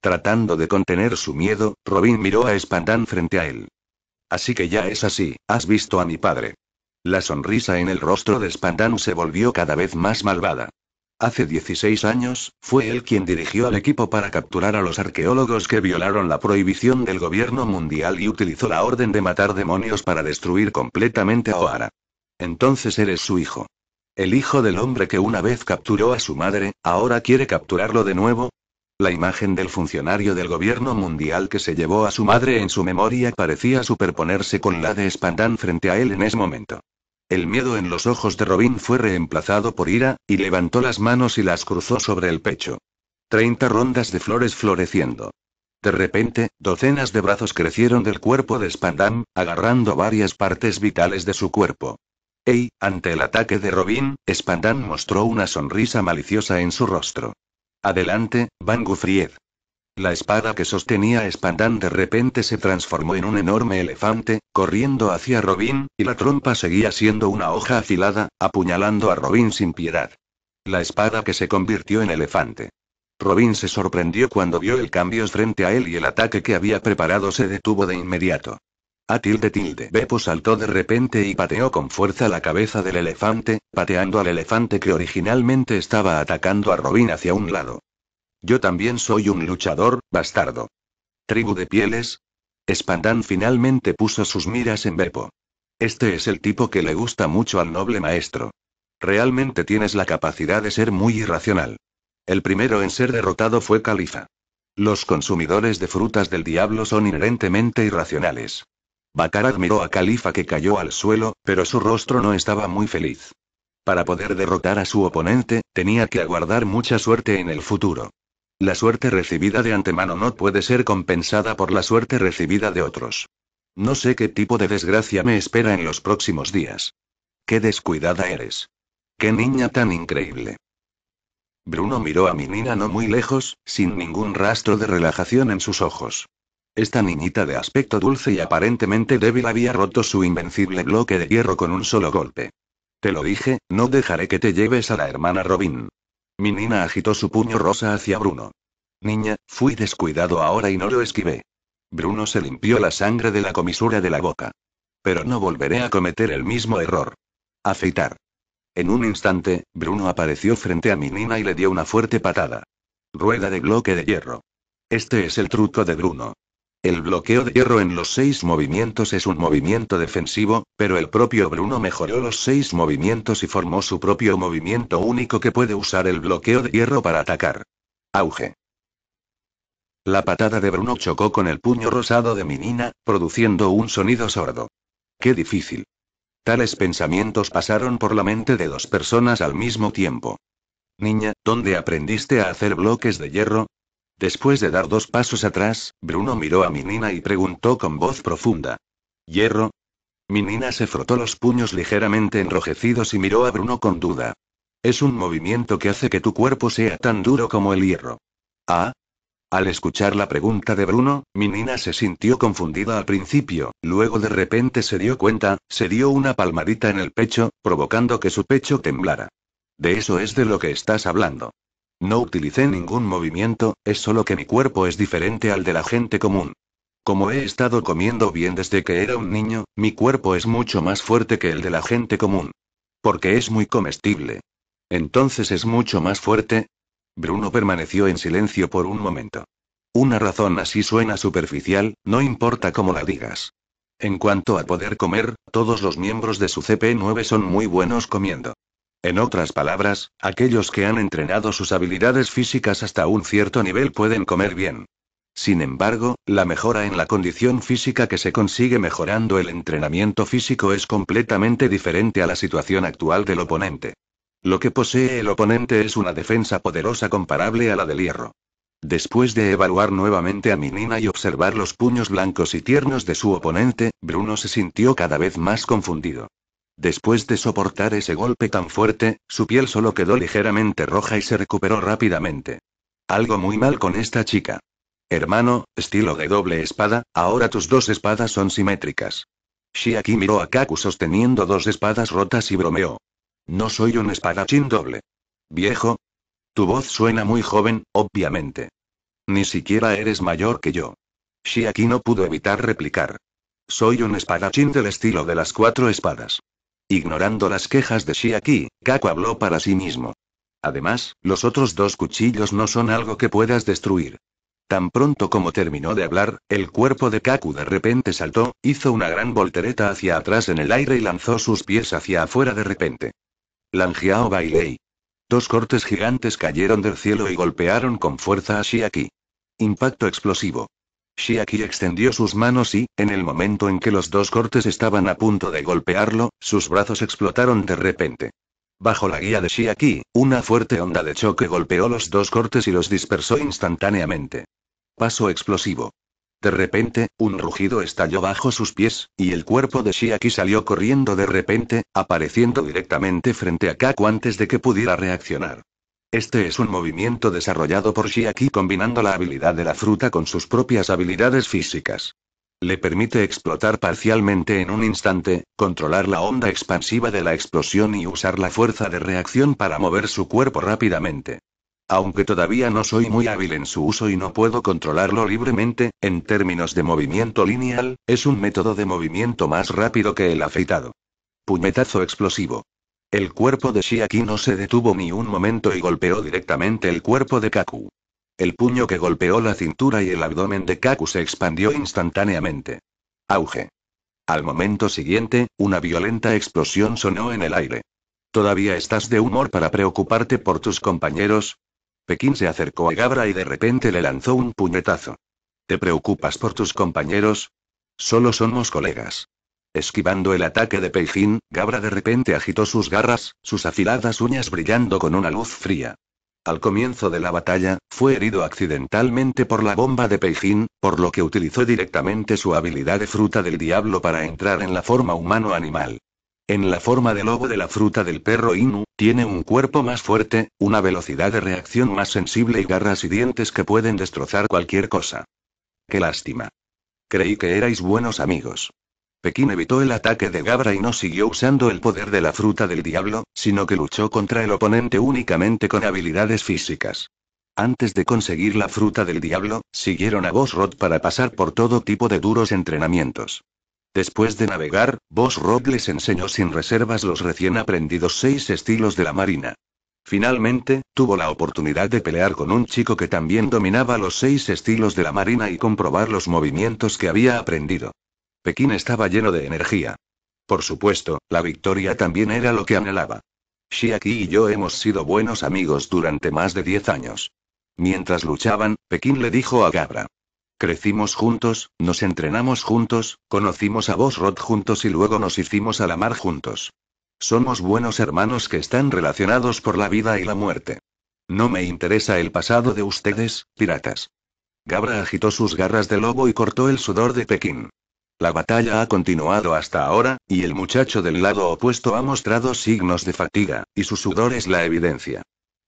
Tratando de contener su miedo, Robin miró a Spandan frente a él. Así que ya es así, has visto a mi padre. La sonrisa en el rostro de Spandan se volvió cada vez más malvada. Hace 16 años, fue él quien dirigió al equipo para capturar a los arqueólogos que violaron la prohibición del gobierno mundial y utilizó la orden de matar demonios para destruir completamente a O'Hara. Entonces eres su hijo. El hijo del hombre que una vez capturó a su madre, ahora quiere capturarlo de nuevo. La imagen del funcionario del gobierno mundial que se llevó a su madre en su memoria parecía superponerse con la de Spandán frente a él en ese momento. El miedo en los ojos de Robin fue reemplazado por ira, y levantó las manos y las cruzó sobre el pecho. Treinta rondas de flores floreciendo. De repente, docenas de brazos crecieron del cuerpo de Spandam, agarrando varias partes vitales de su cuerpo. Ey, ante el ataque de Robin, Spandam mostró una sonrisa maliciosa en su rostro. Adelante, Van Gufried, la espada que sostenía Spandan de repente se transformó en un enorme elefante, corriendo hacia Robin, y la trompa seguía siendo una hoja afilada, apuñalando a Robin sin piedad. La espada que se convirtió en elefante. Robin se sorprendió cuando vio el cambio frente a él y el ataque que había preparado se detuvo de inmediato. A tilde tilde Bepo saltó de repente y pateó con fuerza la cabeza del elefante, pateando al elefante que originalmente estaba atacando a Robin hacia un lado. Yo también soy un luchador, bastardo. Tribu de pieles. Spandán finalmente puso sus miras en Beppo. Este es el tipo que le gusta mucho al noble maestro. Realmente tienes la capacidad de ser muy irracional. El primero en ser derrotado fue Califa. Los consumidores de frutas del diablo son inherentemente irracionales. Bakar admiró a Califa que cayó al suelo, pero su rostro no estaba muy feliz. Para poder derrotar a su oponente, tenía que aguardar mucha suerte en el futuro. La suerte recibida de antemano no puede ser compensada por la suerte recibida de otros. No sé qué tipo de desgracia me espera en los próximos días. Qué descuidada eres. Qué niña tan increíble. Bruno miró a mi niña no muy lejos, sin ningún rastro de relajación en sus ojos. Esta niñita de aspecto dulce y aparentemente débil había roto su invencible bloque de hierro con un solo golpe. Te lo dije, no dejaré que te lleves a la hermana Robin. Minina agitó su puño rosa hacia Bruno. Niña, fui descuidado ahora y no lo esquivé. Bruno se limpió la sangre de la comisura de la boca. Pero no volveré a cometer el mismo error. Afeitar. En un instante, Bruno apareció frente a Minina y le dio una fuerte patada. Rueda de bloque de hierro. Este es el truco de Bruno. El bloqueo de hierro en los seis movimientos es un movimiento defensivo, pero el propio Bruno mejoró los seis movimientos y formó su propio movimiento único que puede usar el bloqueo de hierro para atacar. Auge. La patada de Bruno chocó con el puño rosado de Minina, produciendo un sonido sordo. ¡Qué difícil! Tales pensamientos pasaron por la mente de dos personas al mismo tiempo. Niña, ¿dónde aprendiste a hacer bloques de hierro? Después de dar dos pasos atrás, Bruno miró a Minina y preguntó con voz profunda. ¿Hierro? Minina se frotó los puños ligeramente enrojecidos y miró a Bruno con duda. Es un movimiento que hace que tu cuerpo sea tan duro como el hierro. ¿Ah? Al escuchar la pregunta de Bruno, Minina se sintió confundida al principio, luego de repente se dio cuenta, se dio una palmadita en el pecho, provocando que su pecho temblara. De eso es de lo que estás hablando. No utilicé ningún movimiento, es solo que mi cuerpo es diferente al de la gente común. Como he estado comiendo bien desde que era un niño, mi cuerpo es mucho más fuerte que el de la gente común. Porque es muy comestible. Entonces es mucho más fuerte. Bruno permaneció en silencio por un momento. Una razón así suena superficial, no importa cómo la digas. En cuanto a poder comer, todos los miembros de su CP9 son muy buenos comiendo. En otras palabras, aquellos que han entrenado sus habilidades físicas hasta un cierto nivel pueden comer bien. Sin embargo, la mejora en la condición física que se consigue mejorando el entrenamiento físico es completamente diferente a la situación actual del oponente. Lo que posee el oponente es una defensa poderosa comparable a la del hierro. Después de evaluar nuevamente a Minina y observar los puños blancos y tiernos de su oponente, Bruno se sintió cada vez más confundido. Después de soportar ese golpe tan fuerte, su piel solo quedó ligeramente roja y se recuperó rápidamente. Algo muy mal con esta chica. Hermano, estilo de doble espada, ahora tus dos espadas son simétricas. Shiaki miró a Kaku sosteniendo dos espadas rotas y bromeó. No soy un espadachín doble. Viejo. Tu voz suena muy joven, obviamente. Ni siquiera eres mayor que yo. Shiaki no pudo evitar replicar. Soy un espadachín del estilo de las cuatro espadas. Ignorando las quejas de Shiaki, Kaku habló para sí mismo. Además, los otros dos cuchillos no son algo que puedas destruir. Tan pronto como terminó de hablar, el cuerpo de Kaku de repente saltó, hizo una gran voltereta hacia atrás en el aire y lanzó sus pies hacia afuera de repente. Langiao Bailei. Dos cortes gigantes cayeron del cielo y golpearon con fuerza a Shiaki. Impacto explosivo. Shiaki extendió sus manos y, en el momento en que los dos cortes estaban a punto de golpearlo, sus brazos explotaron de repente. Bajo la guía de Shiaki, una fuerte onda de choque golpeó los dos cortes y los dispersó instantáneamente. Paso explosivo. De repente, un rugido estalló bajo sus pies, y el cuerpo de Shiaki salió corriendo de repente, apareciendo directamente frente a Kaku antes de que pudiera reaccionar. Este es un movimiento desarrollado por Shiaki combinando la habilidad de la fruta con sus propias habilidades físicas. Le permite explotar parcialmente en un instante, controlar la onda expansiva de la explosión y usar la fuerza de reacción para mover su cuerpo rápidamente. Aunque todavía no soy muy hábil en su uso y no puedo controlarlo libremente, en términos de movimiento lineal, es un método de movimiento más rápido que el afeitado. Puñetazo explosivo. El cuerpo de Shiaki no se detuvo ni un momento y golpeó directamente el cuerpo de Kaku. El puño que golpeó la cintura y el abdomen de Kaku se expandió instantáneamente. Auge. Al momento siguiente, una violenta explosión sonó en el aire. ¿Todavía estás de humor para preocuparte por tus compañeros? Pekín se acercó a Gabra y de repente le lanzó un puñetazo. ¿Te preocupas por tus compañeros? Solo somos colegas. Esquivando el ataque de Peijin, Gabra de repente agitó sus garras, sus afiladas uñas brillando con una luz fría. Al comienzo de la batalla, fue herido accidentalmente por la bomba de Peijin, por lo que utilizó directamente su habilidad de fruta del diablo para entrar en la forma humano-animal. En la forma de lobo de la fruta del perro Inu, tiene un cuerpo más fuerte, una velocidad de reacción más sensible y garras y dientes que pueden destrozar cualquier cosa. Qué lástima. Creí que erais buenos amigos. Pekín evitó el ataque de Gabra y no siguió usando el poder de la fruta del diablo, sino que luchó contra el oponente únicamente con habilidades físicas. Antes de conseguir la fruta del diablo, siguieron a Rod para pasar por todo tipo de duros entrenamientos. Después de navegar, Rod les enseñó sin reservas los recién aprendidos seis estilos de la marina. Finalmente, tuvo la oportunidad de pelear con un chico que también dominaba los seis estilos de la marina y comprobar los movimientos que había aprendido. Pekín estaba lleno de energía. Por supuesto, la victoria también era lo que anhelaba. Shiaki y yo hemos sido buenos amigos durante más de 10 años. Mientras luchaban, Pekín le dijo a Gabra. Crecimos juntos, nos entrenamos juntos, conocimos a Rod juntos y luego nos hicimos a la mar juntos. Somos buenos hermanos que están relacionados por la vida y la muerte. No me interesa el pasado de ustedes, piratas. Gabra agitó sus garras de lobo y cortó el sudor de Pekín. La batalla ha continuado hasta ahora, y el muchacho del lado opuesto ha mostrado signos de fatiga, y su sudor es la evidencia.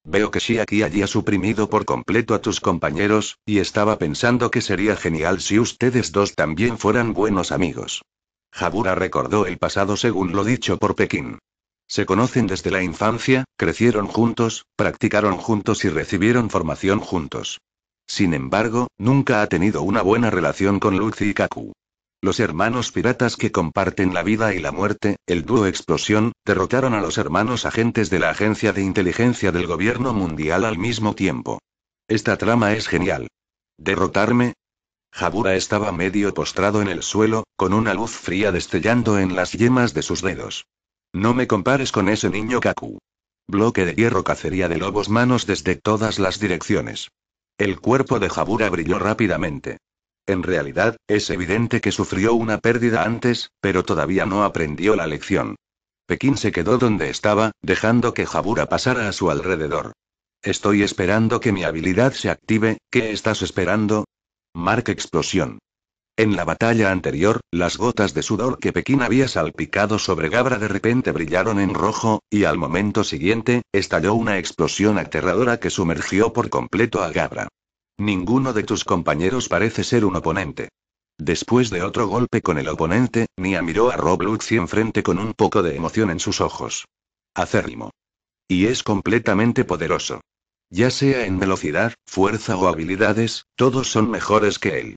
Veo que Shiaki allí suprimido por completo a tus compañeros, y estaba pensando que sería genial si ustedes dos también fueran buenos amigos. Jabura recordó el pasado según lo dicho por Pekín. Se conocen desde la infancia, crecieron juntos, practicaron juntos y recibieron formación juntos. Sin embargo, nunca ha tenido una buena relación con Lucy y Kaku. Los hermanos piratas que comparten la vida y la muerte, el dúo Explosión, derrotaron a los hermanos agentes de la Agencia de Inteligencia del Gobierno Mundial al mismo tiempo. Esta trama es genial. ¿Derrotarme? Jabura estaba medio postrado en el suelo, con una luz fría destellando en las yemas de sus dedos. No me compares con ese niño Kaku. Bloque de hierro cacería de lobos manos desde todas las direcciones. El cuerpo de Jabura brilló rápidamente. En realidad, es evidente que sufrió una pérdida antes, pero todavía no aprendió la lección. Pekín se quedó donde estaba, dejando que Jabura pasara a su alrededor. Estoy esperando que mi habilidad se active, ¿qué estás esperando? Mark explosión. En la batalla anterior, las gotas de sudor que Pekín había salpicado sobre Gabra de repente brillaron en rojo, y al momento siguiente, estalló una explosión aterradora que sumergió por completo a Gabra. Ninguno de tus compañeros parece ser un oponente. Después de otro golpe con el oponente, Nia miró a Roblox y enfrente con un poco de emoción en sus ojos. Acérrimo. Y es completamente poderoso. Ya sea en velocidad, fuerza o habilidades, todos son mejores que él.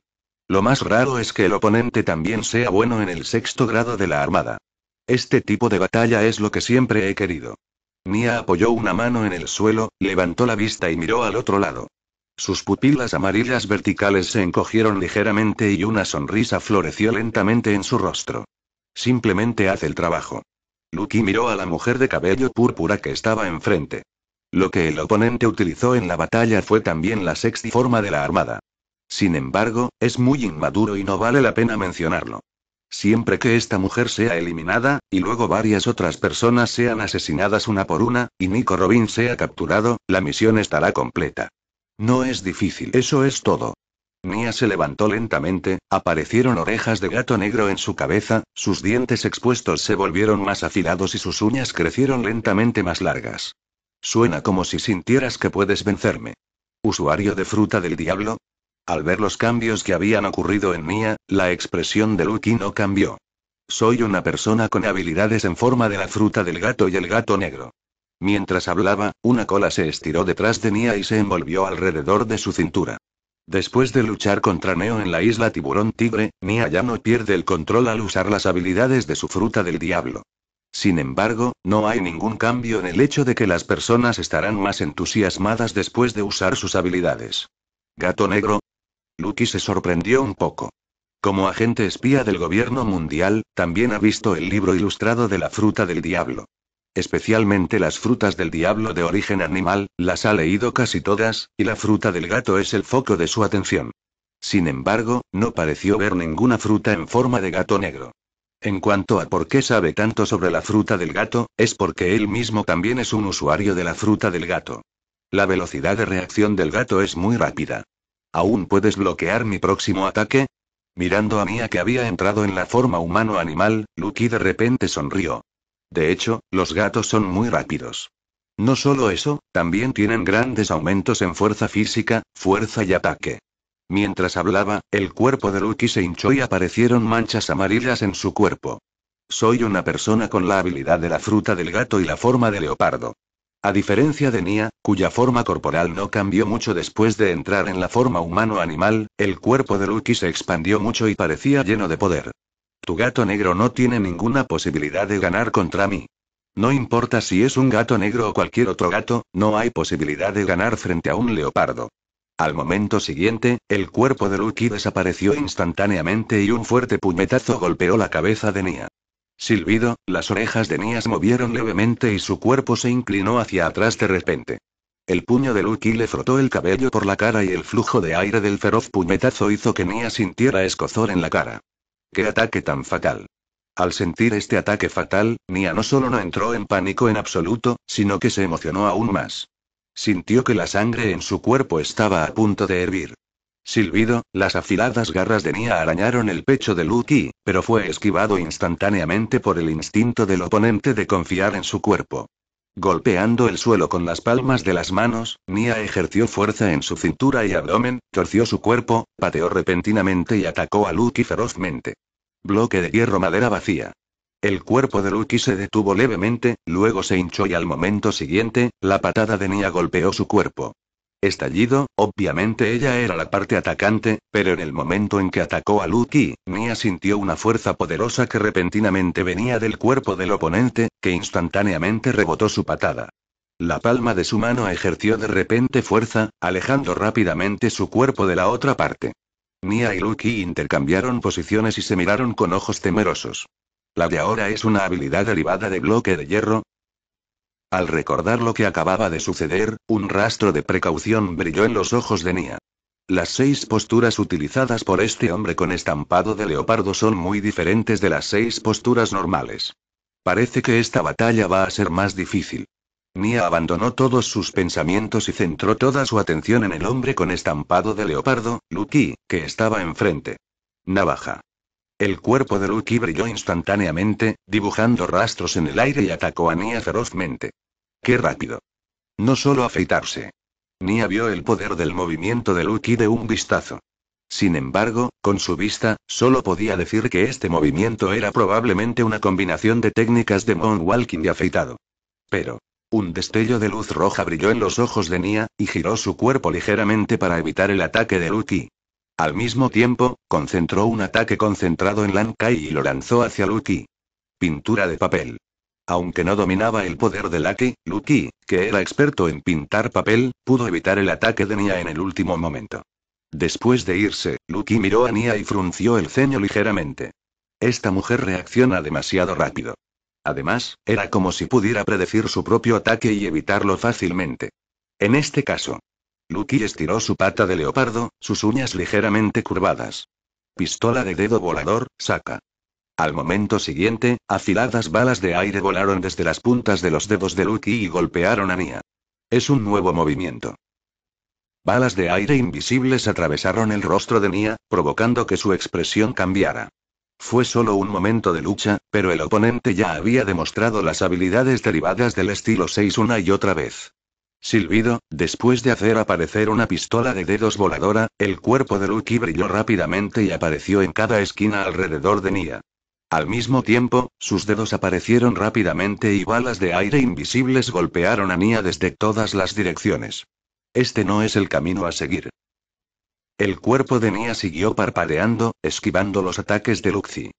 Lo más raro es que el oponente también sea bueno en el sexto grado de la armada. Este tipo de batalla es lo que siempre he querido. Nia apoyó una mano en el suelo, levantó la vista y miró al otro lado. Sus pupilas amarillas verticales se encogieron ligeramente y una sonrisa floreció lentamente en su rostro. Simplemente haz el trabajo. Lucky miró a la mujer de cabello púrpura que estaba enfrente. Lo que el oponente utilizó en la batalla fue también la sexy forma de la armada. Sin embargo, es muy inmaduro y no vale la pena mencionarlo. Siempre que esta mujer sea eliminada, y luego varias otras personas sean asesinadas una por una, y Nico Robin sea capturado, la misión estará completa. No es difícil, eso es todo. Mia se levantó lentamente, aparecieron orejas de gato negro en su cabeza, sus dientes expuestos se volvieron más afilados y sus uñas crecieron lentamente más largas. Suena como si sintieras que puedes vencerme. ¿Usuario de fruta del diablo? Al ver los cambios que habían ocurrido en Mia, la expresión de Lucky no cambió. Soy una persona con habilidades en forma de la fruta del gato y el gato negro. Mientras hablaba, una cola se estiró detrás de Nia y se envolvió alrededor de su cintura. Después de luchar contra Neo en la isla Tiburón Tigre, Nia ya no pierde el control al usar las habilidades de su fruta del diablo. Sin embargo, no hay ningún cambio en el hecho de que las personas estarán más entusiasmadas después de usar sus habilidades. Gato negro. Lucky se sorprendió un poco. Como agente espía del gobierno mundial, también ha visto el libro ilustrado de la fruta del diablo. Especialmente las frutas del diablo de origen animal, las ha leído casi todas, y la fruta del gato es el foco de su atención. Sin embargo, no pareció ver ninguna fruta en forma de gato negro. En cuanto a por qué sabe tanto sobre la fruta del gato, es porque él mismo también es un usuario de la fruta del gato. La velocidad de reacción del gato es muy rápida. ¿Aún puedes bloquear mi próximo ataque? Mirando a Mia que había entrado en la forma humano-animal, Lucky de repente sonrió. De hecho, los gatos son muy rápidos. No solo eso, también tienen grandes aumentos en fuerza física, fuerza y ataque. Mientras hablaba, el cuerpo de Lucky se hinchó y aparecieron manchas amarillas en su cuerpo. Soy una persona con la habilidad de la fruta del gato y la forma de leopardo. A diferencia de Nia, cuya forma corporal no cambió mucho después de entrar en la forma humano-animal, el cuerpo de Lucky se expandió mucho y parecía lleno de poder. Tu gato negro no tiene ninguna posibilidad de ganar contra mí. No importa si es un gato negro o cualquier otro gato, no hay posibilidad de ganar frente a un leopardo. Al momento siguiente, el cuerpo de Lucky desapareció instantáneamente y un fuerte puñetazo golpeó la cabeza de Nia. Silbido, las orejas de Nia se movieron levemente y su cuerpo se inclinó hacia atrás de repente. El puño de Lucky le frotó el cabello por la cara y el flujo de aire del feroz puñetazo hizo que Nia sintiera escozor en la cara. ¡Qué ataque tan fatal! Al sentir este ataque fatal, Nia no solo no entró en pánico en absoluto, sino que se emocionó aún más. Sintió que la sangre en su cuerpo estaba a punto de hervir. Silbido, las afiladas garras de Nia arañaron el pecho de Lucky, pero fue esquivado instantáneamente por el instinto del oponente de confiar en su cuerpo. Golpeando el suelo con las palmas de las manos, Nia ejerció fuerza en su cintura y abdomen, torció su cuerpo, pateó repentinamente y atacó a Lucky ferozmente. Bloque de hierro madera vacía. El cuerpo de Lucky se detuvo levemente, luego se hinchó y al momento siguiente, la patada de Nia golpeó su cuerpo. Estallido, obviamente ella era la parte atacante, pero en el momento en que atacó a Lucky, Mia sintió una fuerza poderosa que repentinamente venía del cuerpo del oponente, que instantáneamente rebotó su patada. La palma de su mano ejerció de repente fuerza, alejando rápidamente su cuerpo de la otra parte. Mia y Lucky intercambiaron posiciones y se miraron con ojos temerosos. La de ahora es una habilidad derivada de bloque de hierro, al recordar lo que acababa de suceder, un rastro de precaución brilló en los ojos de Nia. Las seis posturas utilizadas por este hombre con estampado de leopardo son muy diferentes de las seis posturas normales. Parece que esta batalla va a ser más difícil. Nia abandonó todos sus pensamientos y centró toda su atención en el hombre con estampado de leopardo, Luki, que estaba enfrente. Navaja. El cuerpo de Lucky brilló instantáneamente, dibujando rastros en el aire y atacó a Nia ferozmente. ¡Qué rápido! No solo afeitarse. Nia vio el poder del movimiento de Lucky de un vistazo. Sin embargo, con su vista, solo podía decir que este movimiento era probablemente una combinación de técnicas de moonwalking y afeitado. Pero, un destello de luz roja brilló en los ojos de Nia, y giró su cuerpo ligeramente para evitar el ataque de Lucky. Al mismo tiempo, concentró un ataque concentrado en Lan y lo lanzó hacia Luki. Pintura de papel. Aunque no dominaba el poder de Lucky, Luki, que era experto en pintar papel, pudo evitar el ataque de Nia en el último momento. Después de irse, Luki miró a Nia y frunció el ceño ligeramente. Esta mujer reacciona demasiado rápido. Además, era como si pudiera predecir su propio ataque y evitarlo fácilmente. En este caso, Lucky estiró su pata de leopardo, sus uñas ligeramente curvadas. Pistola de dedo volador, saca. Al momento siguiente, afiladas balas de aire volaron desde las puntas de los dedos de Lucky y golpearon a Mia. Es un nuevo movimiento. Balas de aire invisibles atravesaron el rostro de Mia, provocando que su expresión cambiara. Fue solo un momento de lucha, pero el oponente ya había demostrado las habilidades derivadas del estilo 6 una y otra vez. Silbido, después de hacer aparecer una pistola de dedos voladora, el cuerpo de Lucky brilló rápidamente y apareció en cada esquina alrededor de Nia. Al mismo tiempo, sus dedos aparecieron rápidamente y balas de aire invisibles golpearon a Nia desde todas las direcciones. Este no es el camino a seguir. El cuerpo de Nia siguió parpadeando, esquivando los ataques de Lucky.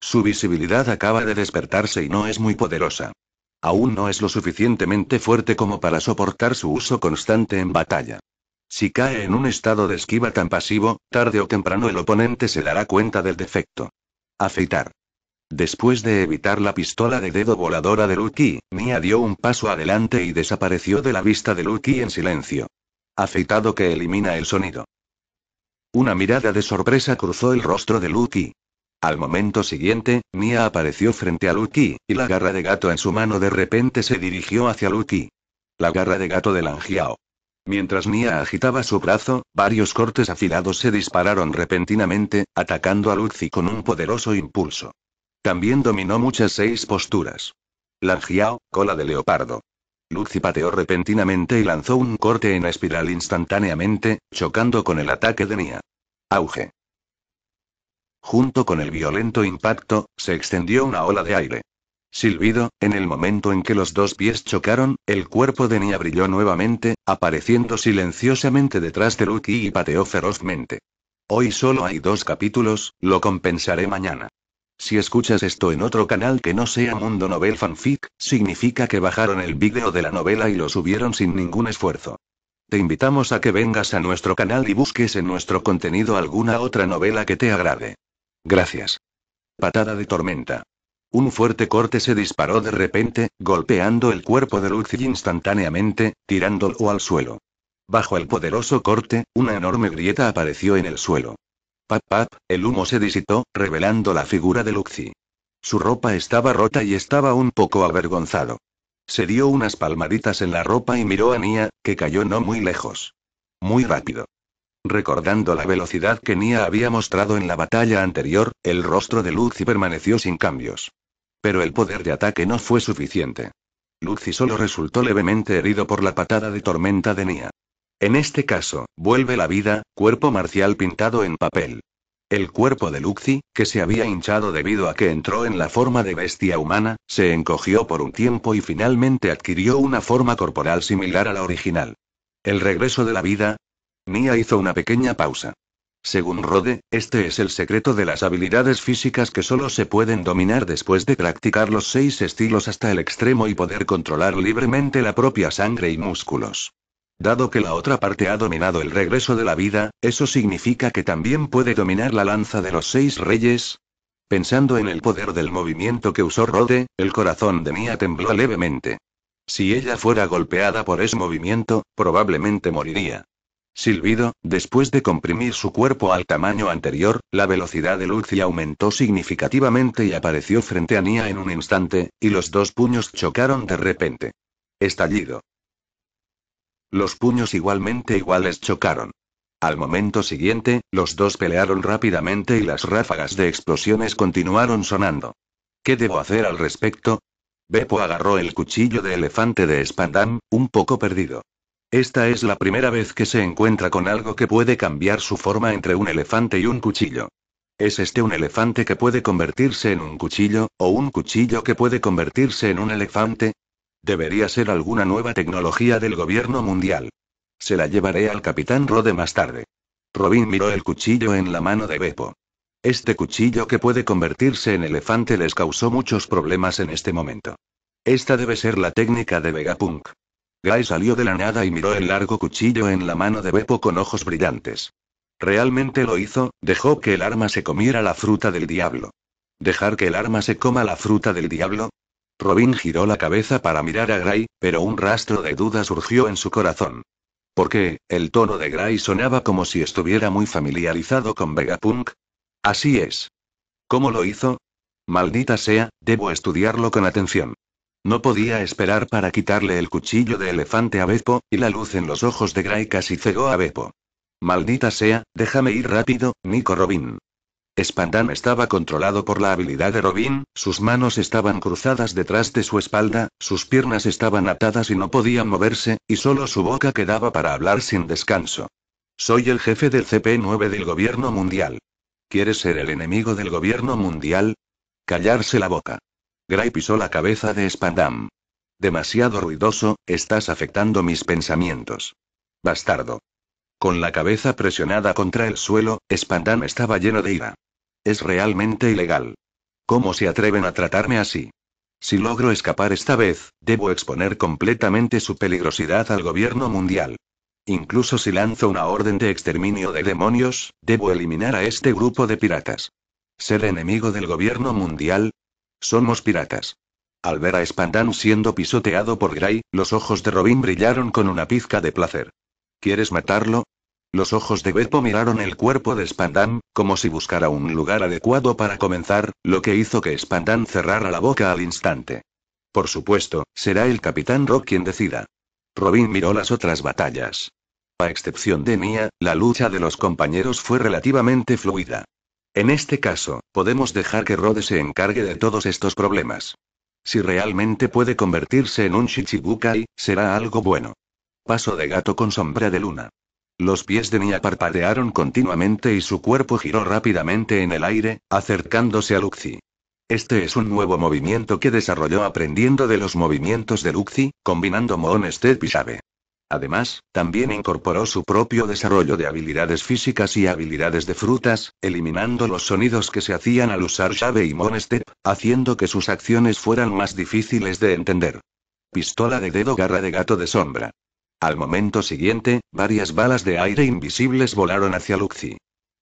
Su visibilidad acaba de despertarse y no es muy poderosa. Aún no es lo suficientemente fuerte como para soportar su uso constante en batalla. Si cae en un estado de esquiva tan pasivo, tarde o temprano el oponente se dará cuenta del defecto. Afeitar. Después de evitar la pistola de dedo voladora de Lucky, Mia dio un paso adelante y desapareció de la vista de Lucky en silencio. Afeitado que elimina el sonido. Una mirada de sorpresa cruzó el rostro de Lucky. Al momento siguiente, Mia apareció frente a Luki, y la garra de gato en su mano de repente se dirigió hacia Luki. La garra de gato de Langiao. Mientras Mia agitaba su brazo, varios cortes afilados se dispararon repentinamente, atacando a Lucky con un poderoso impulso. También dominó muchas seis posturas. Langiao, cola de leopardo. Lucy pateó repentinamente y lanzó un corte en espiral instantáneamente, chocando con el ataque de Mia. Auge. Junto con el violento impacto, se extendió una ola de aire. Silbido, en el momento en que los dos pies chocaron, el cuerpo de Nia brilló nuevamente, apareciendo silenciosamente detrás de Lucky y pateó ferozmente. Hoy solo hay dos capítulos, lo compensaré mañana. Si escuchas esto en otro canal que no sea Mundo Novel Fanfic, significa que bajaron el vídeo de la novela y lo subieron sin ningún esfuerzo. Te invitamos a que vengas a nuestro canal y busques en nuestro contenido alguna otra novela que te agrade. Gracias. Patada de tormenta. Un fuerte corte se disparó de repente, golpeando el cuerpo de Lucy instantáneamente, tirándolo al suelo. Bajo el poderoso corte, una enorme grieta apareció en el suelo. Pap pap, el humo se disitó, revelando la figura de Luxi. Su ropa estaba rota y estaba un poco avergonzado. Se dio unas palmaditas en la ropa y miró a Nia, que cayó no muy lejos. Muy rápido. Recordando la velocidad que Nia había mostrado en la batalla anterior, el rostro de Lucy permaneció sin cambios. Pero el poder de ataque no fue suficiente. Lucy solo resultó levemente herido por la patada de tormenta de Nia. En este caso, vuelve la vida, cuerpo marcial pintado en papel. El cuerpo de Luxi, que se había hinchado debido a que entró en la forma de bestia humana, se encogió por un tiempo y finalmente adquirió una forma corporal similar a la original. El regreso de la vida, Mia hizo una pequeña pausa. Según Rode, este es el secreto de las habilidades físicas que solo se pueden dominar después de practicar los seis estilos hasta el extremo y poder controlar libremente la propia sangre y músculos. Dado que la otra parte ha dominado el regreso de la vida, eso significa que también puede dominar la lanza de los seis reyes. Pensando en el poder del movimiento que usó Rode, el corazón de Mia tembló levemente. Si ella fuera golpeada por ese movimiento, probablemente moriría. Silbido, después de comprimir su cuerpo al tamaño anterior, la velocidad de Lucy aumentó significativamente y apareció frente a Nia en un instante, y los dos puños chocaron de repente. Estallido. Los puños igualmente iguales chocaron. Al momento siguiente, los dos pelearon rápidamente y las ráfagas de explosiones continuaron sonando. ¿Qué debo hacer al respecto? Beppo agarró el cuchillo de elefante de Spandam, un poco perdido. Esta es la primera vez que se encuentra con algo que puede cambiar su forma entre un elefante y un cuchillo. ¿Es este un elefante que puede convertirse en un cuchillo, o un cuchillo que puede convertirse en un elefante? Debería ser alguna nueva tecnología del gobierno mundial. Se la llevaré al capitán Rode más tarde. Robin miró el cuchillo en la mano de Beppo. Este cuchillo que puede convertirse en elefante les causó muchos problemas en este momento. Esta debe ser la técnica de Vegapunk. Gray salió de la nada y miró el largo cuchillo en la mano de Beppo con ojos brillantes. Realmente lo hizo, dejó que el arma se comiera la fruta del diablo. ¿Dejar que el arma se coma la fruta del diablo? Robin giró la cabeza para mirar a Gray, pero un rastro de duda surgió en su corazón. Porque, el tono de Gray sonaba como si estuviera muy familiarizado con Vegapunk. Así es. ¿Cómo lo hizo? Maldita sea, debo estudiarlo con atención. No podía esperar para quitarle el cuchillo de elefante a Beppo, y la luz en los ojos de Gray casi cegó a Beppo. Maldita sea, déjame ir rápido, Nico Robin. Spandam estaba controlado por la habilidad de Robin, sus manos estaban cruzadas detrás de su espalda, sus piernas estaban atadas y no podían moverse, y solo su boca quedaba para hablar sin descanso. Soy el jefe del CP9 del gobierno mundial. ¿Quieres ser el enemigo del gobierno mundial? Callarse la boca. Gray pisó la cabeza de Spandam. Demasiado ruidoso, estás afectando mis pensamientos. Bastardo. Con la cabeza presionada contra el suelo, Spandam estaba lleno de ira. Es realmente ilegal. ¿Cómo se atreven a tratarme así? Si logro escapar esta vez, debo exponer completamente su peligrosidad al gobierno mundial. Incluso si lanzo una orden de exterminio de demonios, debo eliminar a este grupo de piratas. Ser enemigo del gobierno mundial, somos piratas. Al ver a Spandam siendo pisoteado por Gray, los ojos de Robin brillaron con una pizca de placer. ¿Quieres matarlo? Los ojos de Beppo miraron el cuerpo de Spandam, como si buscara un lugar adecuado para comenzar, lo que hizo que Spandam cerrara la boca al instante. Por supuesto, será el capitán Rock quien decida. Robin miró las otras batallas. A excepción de Mia, la lucha de los compañeros fue relativamente fluida. En este caso, podemos dejar que Rode se encargue de todos estos problemas. Si realmente puede convertirse en un Shichibukai, será algo bueno. Paso de gato con sombra de luna. Los pies de Nia parpadearon continuamente y su cuerpo giró rápidamente en el aire, acercándose a Luxi. Este es un nuevo movimiento que desarrolló aprendiendo de los movimientos de Luxi, combinando Moon Step y Además, también incorporó su propio desarrollo de habilidades físicas y habilidades de frutas, eliminando los sonidos que se hacían al usar llave y monestep, haciendo que sus acciones fueran más difíciles de entender. Pistola de dedo garra de gato de sombra. Al momento siguiente, varias balas de aire invisibles volaron hacia Luxi.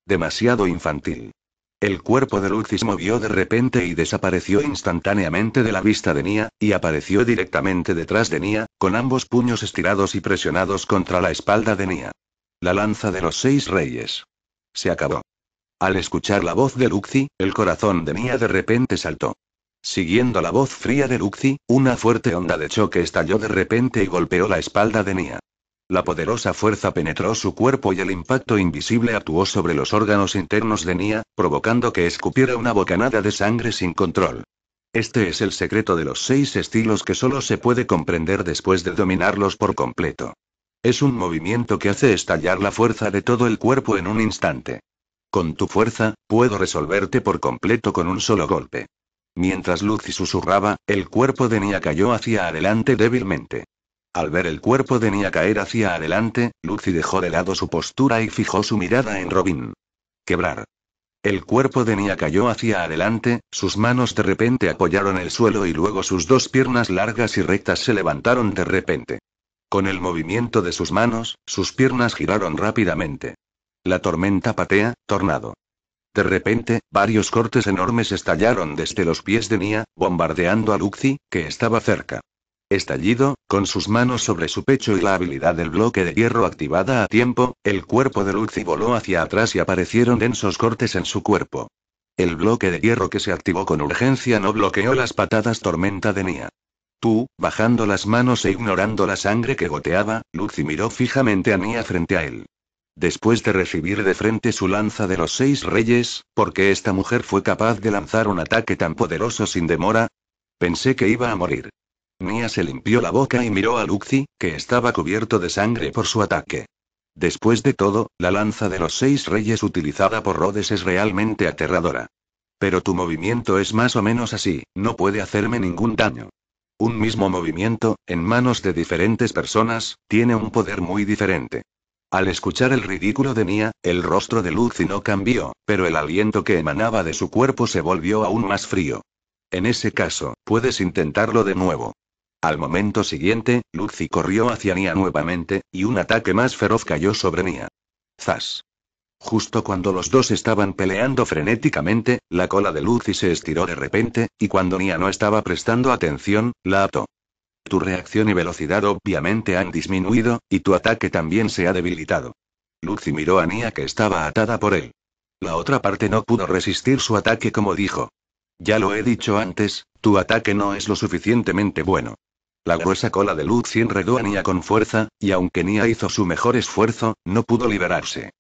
Demasiado infantil. El cuerpo de Luxi se movió de repente y desapareció instantáneamente de la vista de Nia, y apareció directamente detrás de Nia, con ambos puños estirados y presionados contra la espalda de Nia. La lanza de los seis reyes. Se acabó. Al escuchar la voz de Luxi, el corazón de Nia de repente saltó. Siguiendo la voz fría de Luxi, una fuerte onda de choque estalló de repente y golpeó la espalda de Nia. La poderosa fuerza penetró su cuerpo y el impacto invisible actuó sobre los órganos internos de Nia, provocando que escupiera una bocanada de sangre sin control. Este es el secreto de los seis estilos que solo se puede comprender después de dominarlos por completo. Es un movimiento que hace estallar la fuerza de todo el cuerpo en un instante. Con tu fuerza, puedo resolverte por completo con un solo golpe. Mientras Lucy susurraba, el cuerpo de Nia cayó hacia adelante débilmente. Al ver el cuerpo de Nia caer hacia adelante, Lucy dejó de lado su postura y fijó su mirada en Robin. Quebrar. El cuerpo de Nia cayó hacia adelante, sus manos de repente apoyaron el suelo y luego sus dos piernas largas y rectas se levantaron de repente. Con el movimiento de sus manos, sus piernas giraron rápidamente. La tormenta patea, tornado. De repente, varios cortes enormes estallaron desde los pies de Nia, bombardeando a Luxi, que estaba cerca. Estallido, con sus manos sobre su pecho y la habilidad del bloque de hierro activada a tiempo, el cuerpo de Lucy voló hacia atrás y aparecieron densos cortes en su cuerpo. El bloque de hierro que se activó con urgencia no bloqueó las patadas tormenta de Nia. Tú, bajando las manos e ignorando la sangre que goteaba, Lucy miró fijamente a Nia frente a él. Después de recibir de frente su lanza de los seis reyes, ¿por qué esta mujer fue capaz de lanzar un ataque tan poderoso sin demora? Pensé que iba a morir. Mia se limpió la boca y miró a Luxi, que estaba cubierto de sangre por su ataque. Después de todo, la lanza de los seis reyes utilizada por Rhodes es realmente aterradora. Pero tu movimiento es más o menos así, no puede hacerme ningún daño. Un mismo movimiento, en manos de diferentes personas, tiene un poder muy diferente. Al escuchar el ridículo de Nia, el rostro de Luxi no cambió, pero el aliento que emanaba de su cuerpo se volvió aún más frío. En ese caso, puedes intentarlo de nuevo. Al momento siguiente, Lucy corrió hacia Nia nuevamente, y un ataque más feroz cayó sobre Nia. ¡Zas! Justo cuando los dos estaban peleando frenéticamente, la cola de Lucy se estiró de repente, y cuando Nia no estaba prestando atención, la ató. Tu reacción y velocidad obviamente han disminuido, y tu ataque también se ha debilitado. Lucy miró a Nia que estaba atada por él. La otra parte no pudo resistir su ataque como dijo. Ya lo he dicho antes, tu ataque no es lo suficientemente bueno. La gruesa cola de Luz enredó a Nia con fuerza, y aunque Nia hizo su mejor esfuerzo, no pudo liberarse.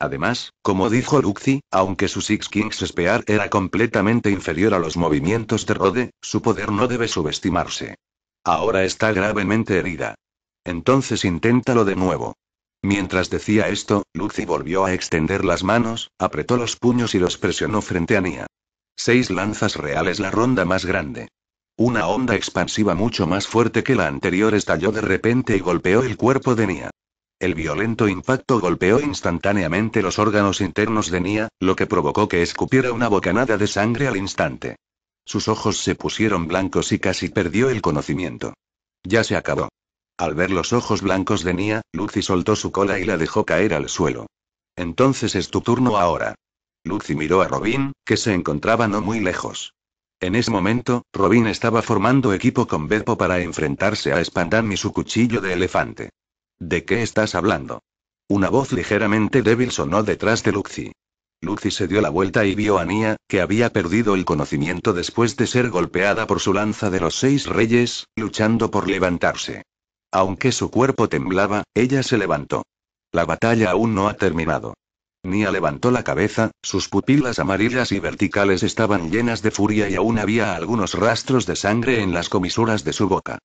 Además, como dijo Luxi, aunque su Six Kings Spear era completamente inferior a los movimientos de Rode, su poder no debe subestimarse. Ahora está gravemente herida. Entonces inténtalo de nuevo. Mientras decía esto, Luxi volvió a extender las manos, apretó los puños y los presionó frente a Nia. Seis lanzas reales la ronda más grande. Una onda expansiva mucho más fuerte que la anterior estalló de repente y golpeó el cuerpo de Nia. El violento impacto golpeó instantáneamente los órganos internos de Nia, lo que provocó que escupiera una bocanada de sangre al instante. Sus ojos se pusieron blancos y casi perdió el conocimiento. Ya se acabó. Al ver los ojos blancos de Nia, Lucy soltó su cola y la dejó caer al suelo. Entonces es tu turno ahora. Lucy miró a Robin, que se encontraba no muy lejos. En ese momento, Robin estaba formando equipo con Beppo para enfrentarse a Spandam y su cuchillo de elefante. ¿De qué estás hablando? Una voz ligeramente débil sonó detrás de Luxi. Lucy se dio la vuelta y vio a Nia, que había perdido el conocimiento después de ser golpeada por su lanza de los seis reyes, luchando por levantarse. Aunque su cuerpo temblaba, ella se levantó. La batalla aún no ha terminado. Nia levantó la cabeza, sus pupilas amarillas y verticales estaban llenas de furia y aún había algunos rastros de sangre en las comisuras de su boca.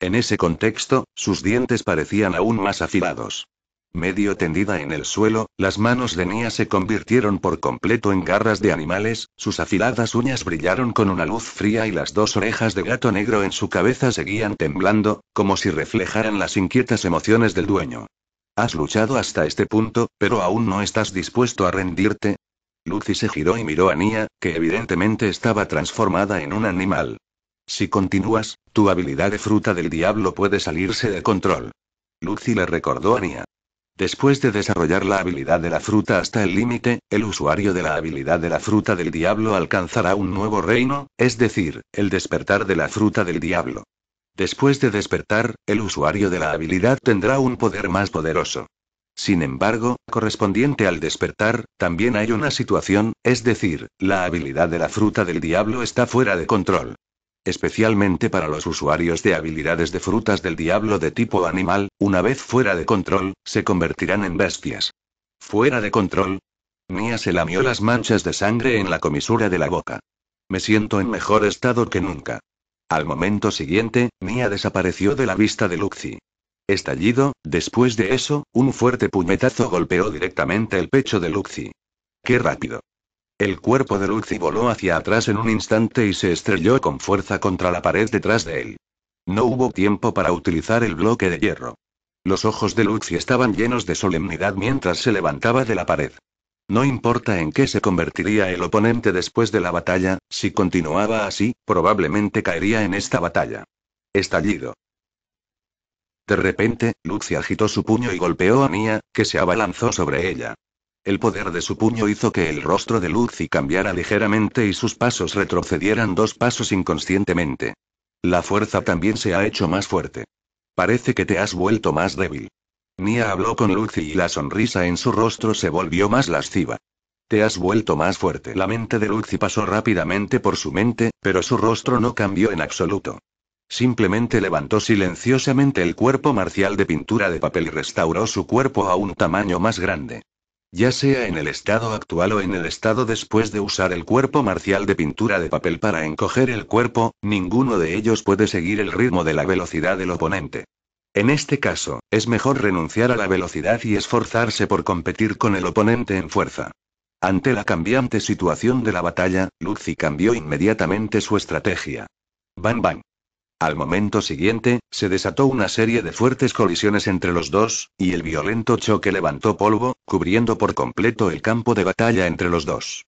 En ese contexto, sus dientes parecían aún más afilados. Medio tendida en el suelo, las manos de Nia se convirtieron por completo en garras de animales, sus afiladas uñas brillaron con una luz fría y las dos orejas de gato negro en su cabeza seguían temblando, como si reflejaran las inquietas emociones del dueño. Has luchado hasta este punto, pero aún no estás dispuesto a rendirte. Lucy se giró y miró a Nia, que evidentemente estaba transformada en un animal. Si continúas, tu habilidad de fruta del diablo puede salirse de control. Lucy le recordó a Nia. Después de desarrollar la habilidad de la fruta hasta el límite, el usuario de la habilidad de la fruta del diablo alcanzará un nuevo reino, es decir, el despertar de la fruta del diablo. Después de despertar, el usuario de la habilidad tendrá un poder más poderoso. Sin embargo, correspondiente al despertar, también hay una situación, es decir, la habilidad de la fruta del diablo está fuera de control. Especialmente para los usuarios de habilidades de frutas del diablo de tipo animal, una vez fuera de control, se convertirán en bestias. Fuera de control. mía se lamió las manchas de sangre en la comisura de la boca. Me siento en mejor estado que nunca. Al momento siguiente, Mia desapareció de la vista de Luxi. Estallido, después de eso, un fuerte puñetazo golpeó directamente el pecho de Luxi. ¡Qué rápido! El cuerpo de Luxi voló hacia atrás en un instante y se estrelló con fuerza contra la pared detrás de él. No hubo tiempo para utilizar el bloque de hierro. Los ojos de Luxi estaban llenos de solemnidad mientras se levantaba de la pared. No importa en qué se convertiría el oponente después de la batalla, si continuaba así, probablemente caería en esta batalla. Estallido. De repente, Lucy agitó su puño y golpeó a Mia, que se abalanzó sobre ella. El poder de su puño hizo que el rostro de Lucy cambiara ligeramente y sus pasos retrocedieran dos pasos inconscientemente. La fuerza también se ha hecho más fuerte. Parece que te has vuelto más débil. Mia habló con Lucy y la sonrisa en su rostro se volvió más lasciva. Te has vuelto más fuerte. La mente de Lucy pasó rápidamente por su mente, pero su rostro no cambió en absoluto. Simplemente levantó silenciosamente el cuerpo marcial de pintura de papel y restauró su cuerpo a un tamaño más grande. Ya sea en el estado actual o en el estado después de usar el cuerpo marcial de pintura de papel para encoger el cuerpo, ninguno de ellos puede seguir el ritmo de la velocidad del oponente. En este caso, es mejor renunciar a la velocidad y esforzarse por competir con el oponente en fuerza. Ante la cambiante situación de la batalla, Lucy cambió inmediatamente su estrategia. Bang bang. Al momento siguiente, se desató una serie de fuertes colisiones entre los dos, y el violento choque levantó polvo, cubriendo por completo el campo de batalla entre los dos.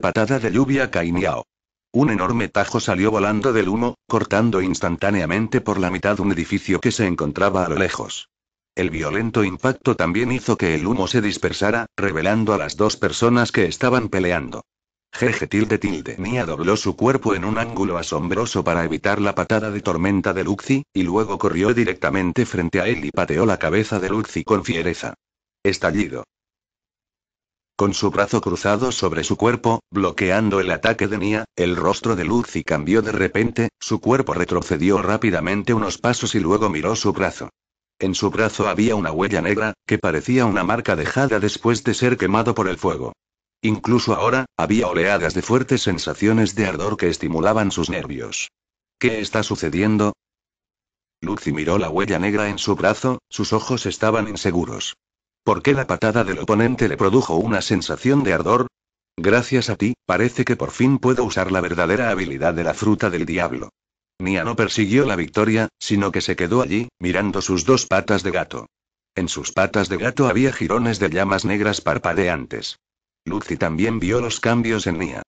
Patada de lluvia Kainiao. Un enorme tajo salió volando del humo, cortando instantáneamente por la mitad un edificio que se encontraba a lo lejos. El violento impacto también hizo que el humo se dispersara, revelando a las dos personas que estaban peleando. Jeje tilde tilde Nia dobló su cuerpo en un ángulo asombroso para evitar la patada de tormenta de Luxi, y luego corrió directamente frente a él y pateó la cabeza de Luxi con fiereza. Estallido con su brazo cruzado sobre su cuerpo, bloqueando el ataque de Nia, el rostro de y cambió de repente, su cuerpo retrocedió rápidamente unos pasos y luego miró su brazo. En su brazo había una huella negra, que parecía una marca dejada después de ser quemado por el fuego. Incluso ahora, había oleadas de fuertes sensaciones de ardor que estimulaban sus nervios. ¿Qué está sucediendo? Lucy miró la huella negra en su brazo, sus ojos estaban inseguros. ¿Por qué la patada del oponente le produjo una sensación de ardor? Gracias a ti, parece que por fin puedo usar la verdadera habilidad de la fruta del diablo. Nia no persiguió la victoria, sino que se quedó allí, mirando sus dos patas de gato. En sus patas de gato había jirones de llamas negras parpadeantes. Lucy también vio los cambios en Nia.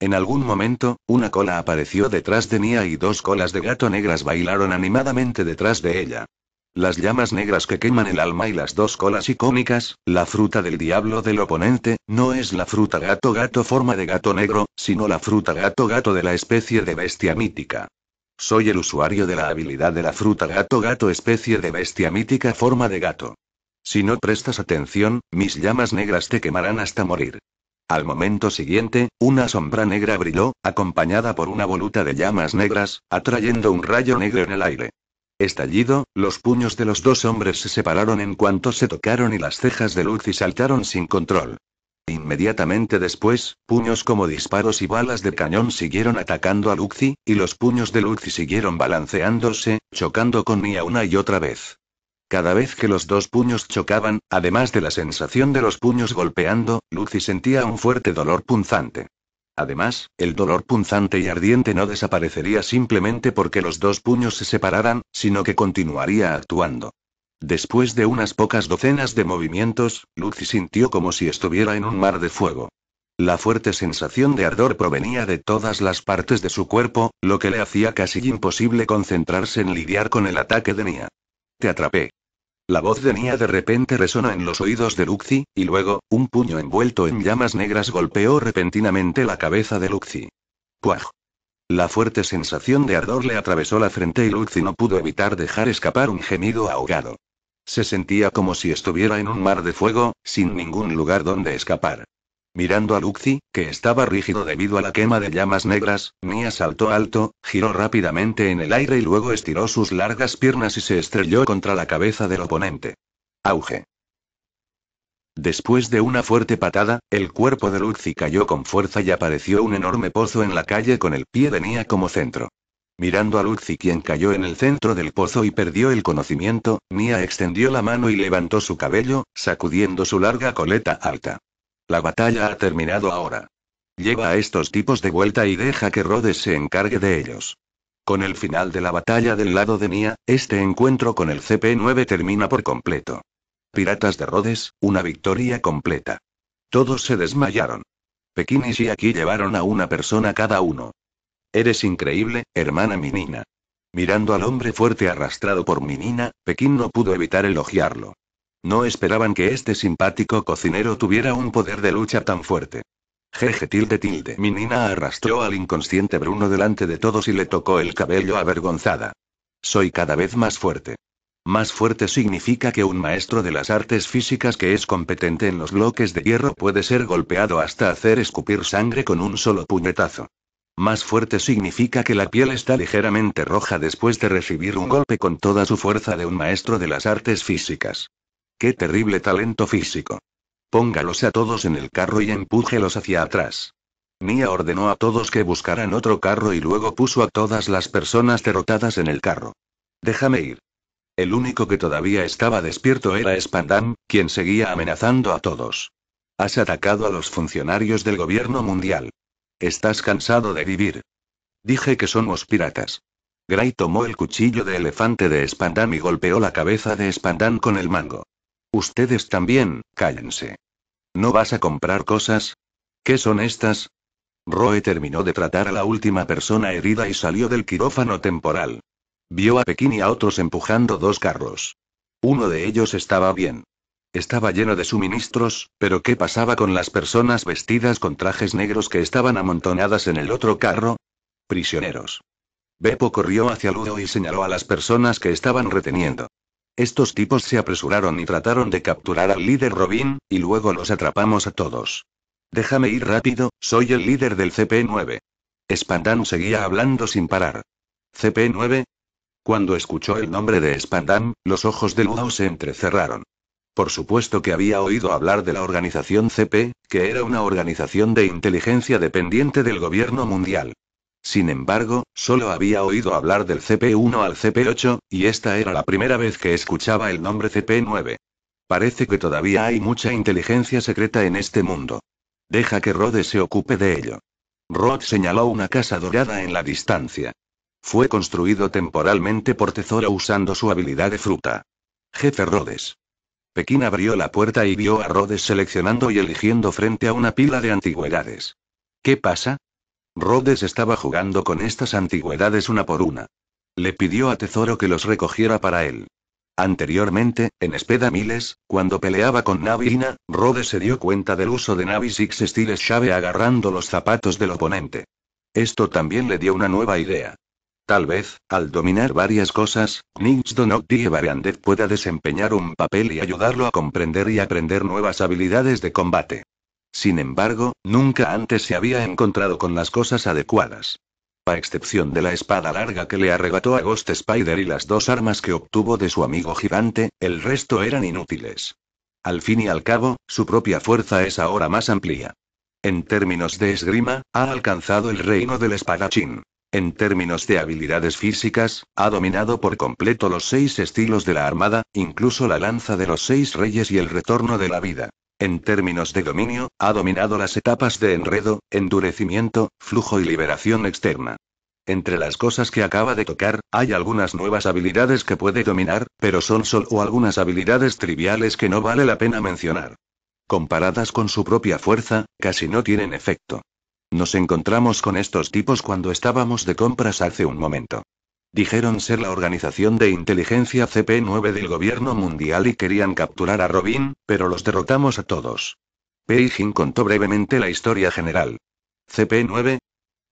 En algún momento, una cola apareció detrás de Nia y dos colas de gato negras bailaron animadamente detrás de ella. Las llamas negras que queman el alma y las dos colas icónicas, la fruta del diablo del oponente, no es la fruta gato gato forma de gato negro, sino la fruta gato gato de la especie de bestia mítica. Soy el usuario de la habilidad de la fruta gato gato especie de bestia mítica forma de gato. Si no prestas atención, mis llamas negras te quemarán hasta morir. Al momento siguiente, una sombra negra brilló, acompañada por una voluta de llamas negras, atrayendo un rayo negro en el aire. Estallido, los puños de los dos hombres se separaron en cuanto se tocaron y las cejas de Lucy saltaron sin control. Inmediatamente después, puños como disparos y balas de cañón siguieron atacando a Lucy, y los puños de Lucy siguieron balanceándose, chocando con Mia una y otra vez. Cada vez que los dos puños chocaban, además de la sensación de los puños golpeando, Lucy sentía un fuerte dolor punzante. Además, el dolor punzante y ardiente no desaparecería simplemente porque los dos puños se separaran, sino que continuaría actuando. Después de unas pocas docenas de movimientos, Lucy sintió como si estuviera en un mar de fuego. La fuerte sensación de ardor provenía de todas las partes de su cuerpo, lo que le hacía casi imposible concentrarse en lidiar con el ataque de Nia. Te atrapé. La voz de Nia de repente resonó en los oídos de Luxi, y luego, un puño envuelto en llamas negras golpeó repentinamente la cabeza de Luxi. ¡Puaj! La fuerte sensación de ardor le atravesó la frente y Luxi no pudo evitar dejar escapar un gemido ahogado. Se sentía como si estuviera en un mar de fuego, sin ningún lugar donde escapar. Mirando a Luxi, que estaba rígido debido a la quema de llamas negras, Mia saltó alto, giró rápidamente en el aire y luego estiró sus largas piernas y se estrelló contra la cabeza del oponente. Auge. Después de una fuerte patada, el cuerpo de Luxi cayó con fuerza y apareció un enorme pozo en la calle con el pie de Mia como centro. Mirando a Luxi quien cayó en el centro del pozo y perdió el conocimiento, Mia extendió la mano y levantó su cabello, sacudiendo su larga coleta alta. La batalla ha terminado ahora. Lleva a estos tipos de vuelta y deja que Rhodes se encargue de ellos. Con el final de la batalla del lado de Nia, este encuentro con el CP9 termina por completo. Piratas de Rhodes, una victoria completa. Todos se desmayaron. Pekín y aquí llevaron a una persona cada uno. Eres increíble, hermana Minina. Mirando al hombre fuerte arrastrado por Minina, Pekín no pudo evitar elogiarlo. No esperaban que este simpático cocinero tuviera un poder de lucha tan fuerte. Jeje tilde tilde. Mi arrastró al inconsciente Bruno delante de todos y le tocó el cabello avergonzada. Soy cada vez más fuerte. Más fuerte significa que un maestro de las artes físicas que es competente en los bloques de hierro puede ser golpeado hasta hacer escupir sangre con un solo puñetazo. Más fuerte significa que la piel está ligeramente roja después de recibir un golpe con toda su fuerza de un maestro de las artes físicas. ¡Qué terrible talento físico! Póngalos a todos en el carro y empújelos hacia atrás. Mia ordenó a todos que buscaran otro carro y luego puso a todas las personas derrotadas en el carro. Déjame ir. El único que todavía estaba despierto era Spandam, quien seguía amenazando a todos. Has atacado a los funcionarios del gobierno mundial. Estás cansado de vivir. Dije que somos piratas. Gray tomó el cuchillo de elefante de Spandam y golpeó la cabeza de Spandam con el mango. Ustedes también, cállense. ¿No vas a comprar cosas? ¿Qué son estas? Roe terminó de tratar a la última persona herida y salió del quirófano temporal. Vio a Pekín y a otros empujando dos carros. Uno de ellos estaba bien. Estaba lleno de suministros, pero ¿qué pasaba con las personas vestidas con trajes negros que estaban amontonadas en el otro carro? Prisioneros. Beppo corrió hacia Ludo y señaló a las personas que estaban reteniendo. Estos tipos se apresuraron y trataron de capturar al líder Robin, y luego los atrapamos a todos. Déjame ir rápido, soy el líder del CP9. Spandam seguía hablando sin parar. ¿CP9? Cuando escuchó el nombre de Spandam, los ojos de Ludo se entrecerraron. Por supuesto que había oído hablar de la organización CP, que era una organización de inteligencia dependiente del gobierno mundial. Sin embargo, solo había oído hablar del CP1 al CP8, y esta era la primera vez que escuchaba el nombre CP9. Parece que todavía hay mucha inteligencia secreta en este mundo. Deja que Rhodes se ocupe de ello. Rhodes señaló una casa dorada en la distancia. Fue construido temporalmente por Tesoro usando su habilidad de fruta. Jefe Rhodes. Pekín abrió la puerta y vio a Rhodes seleccionando y eligiendo frente a una pila de antigüedades. ¿Qué pasa? Rhodes estaba jugando con estas antigüedades una por una. Le pidió a Tesoro que los recogiera para él. Anteriormente, en Espeda Miles, cuando peleaba con Navi Ina, Rhodes se dio cuenta del uso de Navi Six Styles Chave agarrando los zapatos del oponente. Esto también le dio una nueva idea. Tal vez, al dominar varias cosas, Nix die Variandet pueda desempeñar un papel y ayudarlo a comprender y aprender nuevas habilidades de combate. Sin embargo, nunca antes se había encontrado con las cosas adecuadas. A excepción de la espada larga que le arrebató a Ghost Spider y las dos armas que obtuvo de su amigo gigante, el resto eran inútiles. Al fin y al cabo, su propia fuerza es ahora más amplia. En términos de esgrima, ha alcanzado el reino del espadachín. En términos de habilidades físicas, ha dominado por completo los seis estilos de la armada, incluso la lanza de los seis reyes y el retorno de la vida. En términos de dominio, ha dominado las etapas de enredo, endurecimiento, flujo y liberación externa. Entre las cosas que acaba de tocar, hay algunas nuevas habilidades que puede dominar, pero son solo algunas habilidades triviales que no vale la pena mencionar. Comparadas con su propia fuerza, casi no tienen efecto. Nos encontramos con estos tipos cuando estábamos de compras hace un momento. Dijeron ser la organización de inteligencia CP9 del gobierno mundial y querían capturar a Robin, pero los derrotamos a todos. Peijin contó brevemente la historia general. CP9,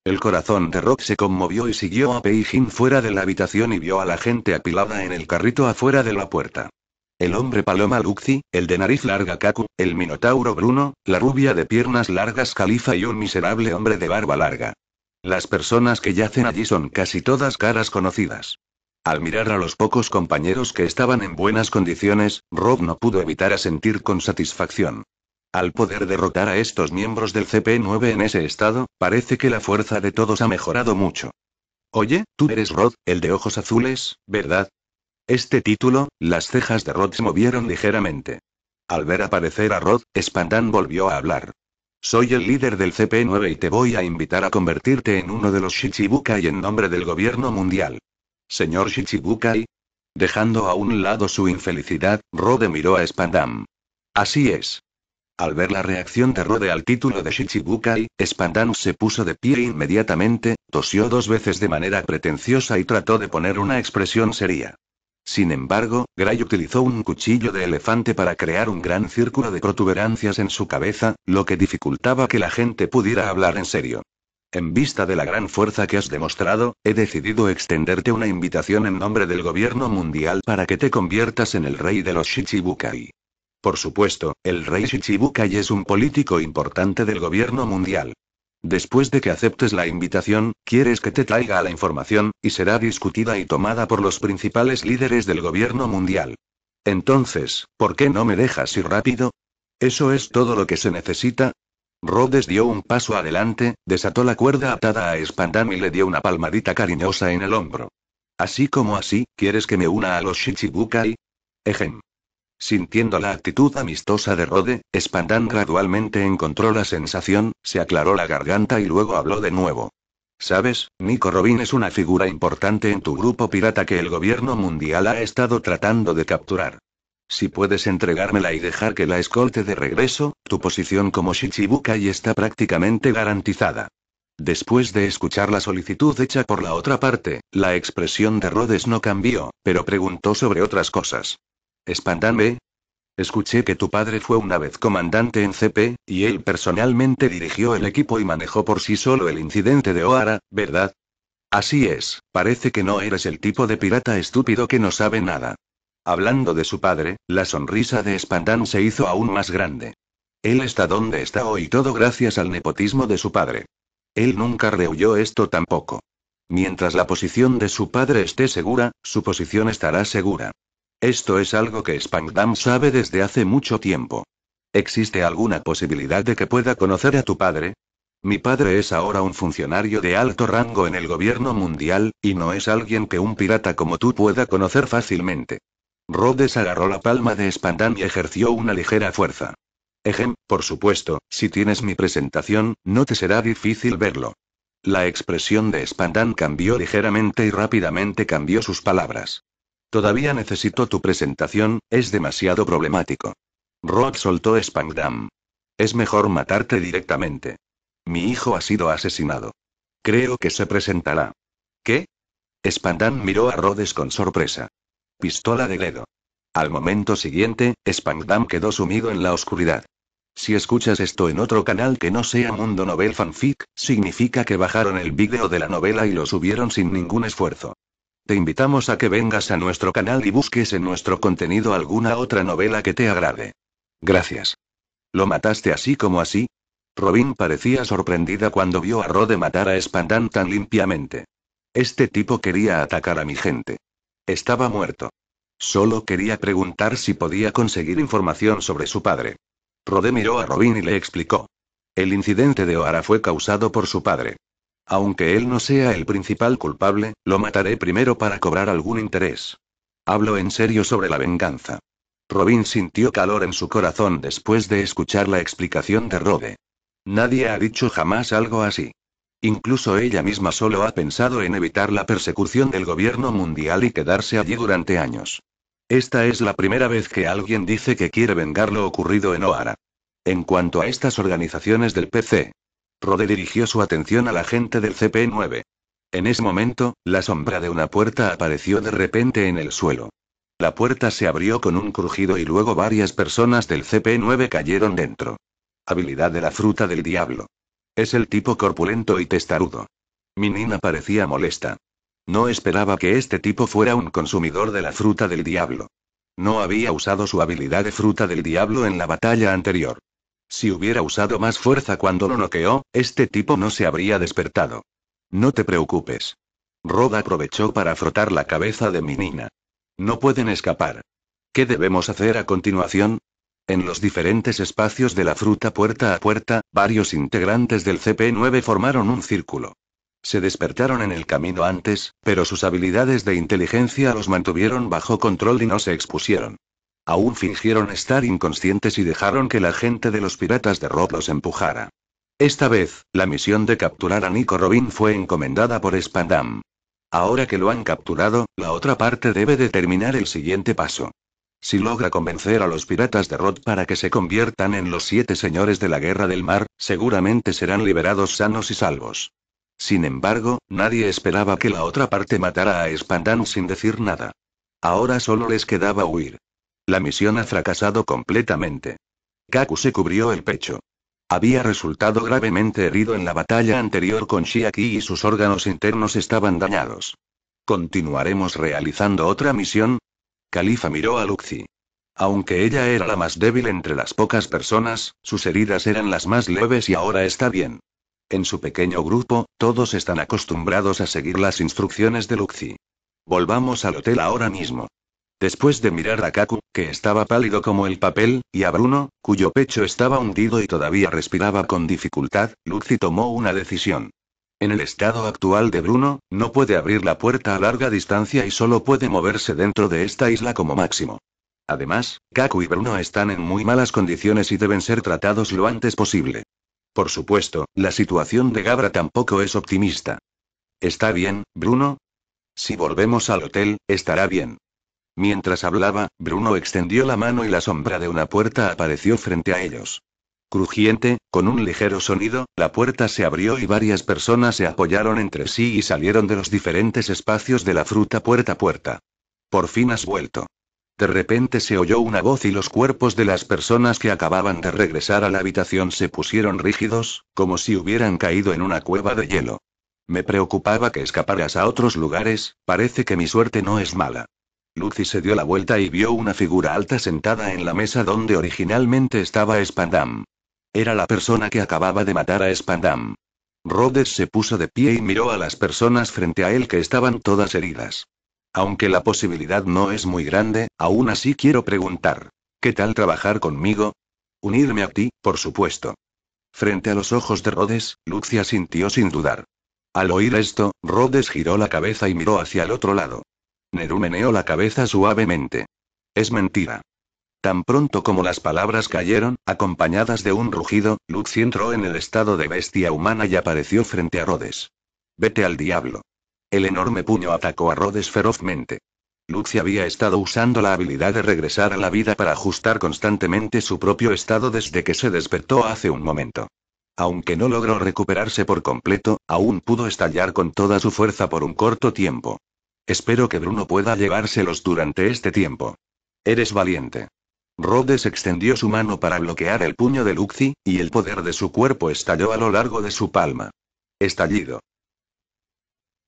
el corazón de Rock se conmovió y siguió a Peijin fuera de la habitación y vio a la gente apilada en el carrito afuera de la puerta. El hombre paloma Luxi, el de nariz larga Kaku, el minotauro Bruno, la rubia de piernas largas Califa y un miserable hombre de barba larga. Las personas que yacen allí son casi todas caras conocidas. Al mirar a los pocos compañeros que estaban en buenas condiciones, Rob no pudo evitar asentir con satisfacción. Al poder derrotar a estos miembros del CP9 en ese estado, parece que la fuerza de todos ha mejorado mucho. Oye, tú eres Rod, el de ojos azules, ¿verdad? Este título, las cejas de Rod se movieron ligeramente. Al ver aparecer a Rod, Spandan volvió a hablar. Soy el líder del CP9 y te voy a invitar a convertirte en uno de los Shichibukai en nombre del gobierno mundial. Señor Shichibukai. Dejando a un lado su infelicidad, Rode miró a Spandam. Así es. Al ver la reacción de Rode al título de Shichibukai, Spandam se puso de pie e inmediatamente, tosió dos veces de manera pretenciosa y trató de poner una expresión seria. Sin embargo, Gray utilizó un cuchillo de elefante para crear un gran círculo de protuberancias en su cabeza, lo que dificultaba que la gente pudiera hablar en serio. En vista de la gran fuerza que has demostrado, he decidido extenderte una invitación en nombre del gobierno mundial para que te conviertas en el rey de los Shichibukai. Por supuesto, el rey Shichibukai es un político importante del gobierno mundial. Después de que aceptes la invitación, quieres que te traiga la información, y será discutida y tomada por los principales líderes del gobierno mundial. Entonces, ¿por qué no me dejas ir rápido? ¿Eso es todo lo que se necesita? Rhodes dio un paso adelante, desató la cuerda atada a Spandam y le dio una palmadita cariñosa en el hombro. Así como así, ¿quieres que me una a los Shichibukai? Ejem. Sintiendo la actitud amistosa de Rode, Spandan gradualmente encontró la sensación, se aclaró la garganta y luego habló de nuevo. Sabes, Nico Robin es una figura importante en tu grupo pirata que el gobierno mundial ha estado tratando de capturar. Si puedes entregármela y dejar que la escolte de regreso, tu posición como Shichibukai está prácticamente garantizada. Después de escuchar la solicitud hecha por la otra parte, la expresión de Rhodes no cambió, pero preguntó sobre otras cosas. B? Escuché que tu padre fue una vez comandante en CP, y él personalmente dirigió el equipo y manejó por sí solo el incidente de O'Hara, ¿verdad? Así es, parece que no eres el tipo de pirata estúpido que no sabe nada. Hablando de su padre, la sonrisa de Spandam se hizo aún más grande. Él está donde está hoy todo gracias al nepotismo de su padre. Él nunca rehuyó esto tampoco. Mientras la posición de su padre esté segura, su posición estará segura. Esto es algo que Spangdam sabe desde hace mucho tiempo. ¿Existe alguna posibilidad de que pueda conocer a tu padre? Mi padre es ahora un funcionario de alto rango en el gobierno mundial, y no es alguien que un pirata como tú pueda conocer fácilmente. Rhodes agarró la palma de Spandam y ejerció una ligera fuerza. Ejem, por supuesto, si tienes mi presentación, no te será difícil verlo. La expresión de Spandam cambió ligeramente y rápidamente cambió sus palabras. Todavía necesito tu presentación, es demasiado problemático. Rod soltó Spangdam. Es mejor matarte directamente. Mi hijo ha sido asesinado. Creo que se presentará. ¿Qué? Spangdam miró a Rhodes con sorpresa. Pistola de dedo. Al momento siguiente, Spangdam quedó sumido en la oscuridad. Si escuchas esto en otro canal que no sea Mundo Novel Fanfic, significa que bajaron el vídeo de la novela y lo subieron sin ningún esfuerzo. Te invitamos a que vengas a nuestro canal y busques en nuestro contenido alguna otra novela que te agrade. Gracias. ¿Lo mataste así como así? Robin parecía sorprendida cuando vio a Rode matar a Spandan tan limpiamente. Este tipo quería atacar a mi gente. Estaba muerto. Solo quería preguntar si podía conseguir información sobre su padre. Rode miró a Robin y le explicó. El incidente de Oara fue causado por su padre. Aunque él no sea el principal culpable, lo mataré primero para cobrar algún interés. Hablo en serio sobre la venganza. Robin sintió calor en su corazón después de escuchar la explicación de Rode. Nadie ha dicho jamás algo así. Incluso ella misma solo ha pensado en evitar la persecución del gobierno mundial y quedarse allí durante años. Esta es la primera vez que alguien dice que quiere vengar lo ocurrido en Oara. En cuanto a estas organizaciones del PC, Rode dirigió su atención a la gente del CP9. En ese momento, la sombra de una puerta apareció de repente en el suelo. La puerta se abrió con un crujido y luego varias personas del CP9 cayeron dentro. Habilidad de la fruta del diablo. Es el tipo corpulento y testarudo. Minina parecía molesta. No esperaba que este tipo fuera un consumidor de la fruta del diablo. No había usado su habilidad de fruta del diablo en la batalla anterior. Si hubiera usado más fuerza cuando lo noqueó, este tipo no se habría despertado. No te preocupes. Rod aprovechó para frotar la cabeza de mi nina. No pueden escapar. ¿Qué debemos hacer a continuación? En los diferentes espacios de la fruta puerta a puerta, varios integrantes del CP9 formaron un círculo. Se despertaron en el camino antes, pero sus habilidades de inteligencia los mantuvieron bajo control y no se expusieron. Aún fingieron estar inconscientes y dejaron que la gente de los piratas de Rod los empujara. Esta vez, la misión de capturar a Nico Robin fue encomendada por Spandam. Ahora que lo han capturado, la otra parte debe determinar el siguiente paso. Si logra convencer a los piratas de Rod para que se conviertan en los siete señores de la Guerra del Mar, seguramente serán liberados sanos y salvos. Sin embargo, nadie esperaba que la otra parte matara a Spandam sin decir nada. Ahora solo les quedaba huir. La misión ha fracasado completamente. Kaku se cubrió el pecho. Había resultado gravemente herido en la batalla anterior con Shiaki y sus órganos internos estaban dañados. ¿Continuaremos realizando otra misión? Califa miró a Luxi. Aunque ella era la más débil entre las pocas personas, sus heridas eran las más leves y ahora está bien. En su pequeño grupo, todos están acostumbrados a seguir las instrucciones de Luxi. Volvamos al hotel ahora mismo. Después de mirar a Kaku, que estaba pálido como el papel, y a Bruno, cuyo pecho estaba hundido y todavía respiraba con dificultad, Lucy tomó una decisión. En el estado actual de Bruno, no puede abrir la puerta a larga distancia y solo puede moverse dentro de esta isla como máximo. Además, Kaku y Bruno están en muy malas condiciones y deben ser tratados lo antes posible. Por supuesto, la situación de Gabra tampoco es optimista. Está bien, Bruno. Si volvemos al hotel, estará bien. Mientras hablaba, Bruno extendió la mano y la sombra de una puerta apareció frente a ellos. Crujiente, con un ligero sonido, la puerta se abrió y varias personas se apoyaron entre sí y salieron de los diferentes espacios de la fruta puerta a puerta. Por fin has vuelto. De repente se oyó una voz y los cuerpos de las personas que acababan de regresar a la habitación se pusieron rígidos, como si hubieran caído en una cueva de hielo. Me preocupaba que escaparas a otros lugares, parece que mi suerte no es mala. Lucy se dio la vuelta y vio una figura alta sentada en la mesa donde originalmente estaba Spandam. Era la persona que acababa de matar a Spandam. Rhodes se puso de pie y miró a las personas frente a él que estaban todas heridas. Aunque la posibilidad no es muy grande, aún así quiero preguntar. ¿Qué tal trabajar conmigo? Unirme a ti, por supuesto. Frente a los ojos de Rhodes, Lucia sintió sin dudar. Al oír esto, Rhodes giró la cabeza y miró hacia el otro lado. Neru meneó la cabeza suavemente. Es mentira. Tan pronto como las palabras cayeron, acompañadas de un rugido, Lucy entró en el estado de bestia humana y apareció frente a Rhodes. Vete al diablo. El enorme puño atacó a Rhodes ferozmente. Lucy había estado usando la habilidad de regresar a la vida para ajustar constantemente su propio estado desde que se despertó hace un momento. Aunque no logró recuperarse por completo, aún pudo estallar con toda su fuerza por un corto tiempo. Espero que Bruno pueda llevárselos durante este tiempo. Eres valiente. Rhodes extendió su mano para bloquear el puño de Luxi, y el poder de su cuerpo estalló a lo largo de su palma. Estallido.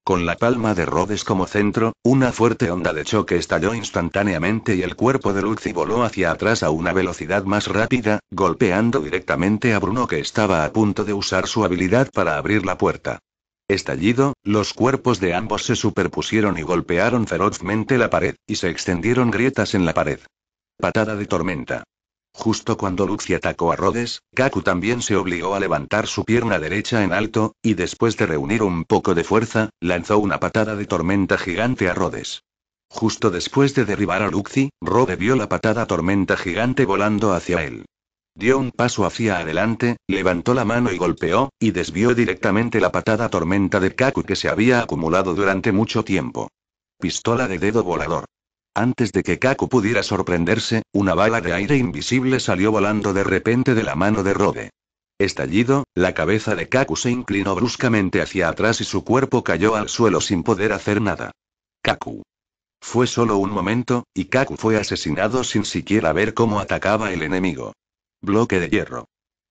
Con la palma de Rhodes como centro, una fuerte onda de choque estalló instantáneamente y el cuerpo de Luxi voló hacia atrás a una velocidad más rápida, golpeando directamente a Bruno que estaba a punto de usar su habilidad para abrir la puerta. Estallido, los cuerpos de ambos se superpusieron y golpearon ferozmente la pared, y se extendieron grietas en la pared. Patada de tormenta. Justo cuando Luxi atacó a Rhodes, Kaku también se obligó a levantar su pierna derecha en alto, y después de reunir un poco de fuerza, lanzó una patada de tormenta gigante a Rhodes. Justo después de derribar a Luxi, Rode vio la patada tormenta gigante volando hacia él. Dio un paso hacia adelante, levantó la mano y golpeó, y desvió directamente la patada tormenta de Kaku que se había acumulado durante mucho tiempo. Pistola de dedo volador. Antes de que Kaku pudiera sorprenderse, una bala de aire invisible salió volando de repente de la mano de Rode. Estallido, la cabeza de Kaku se inclinó bruscamente hacia atrás y su cuerpo cayó al suelo sin poder hacer nada. Kaku. Fue solo un momento, y Kaku fue asesinado sin siquiera ver cómo atacaba el enemigo. Bloque de hierro.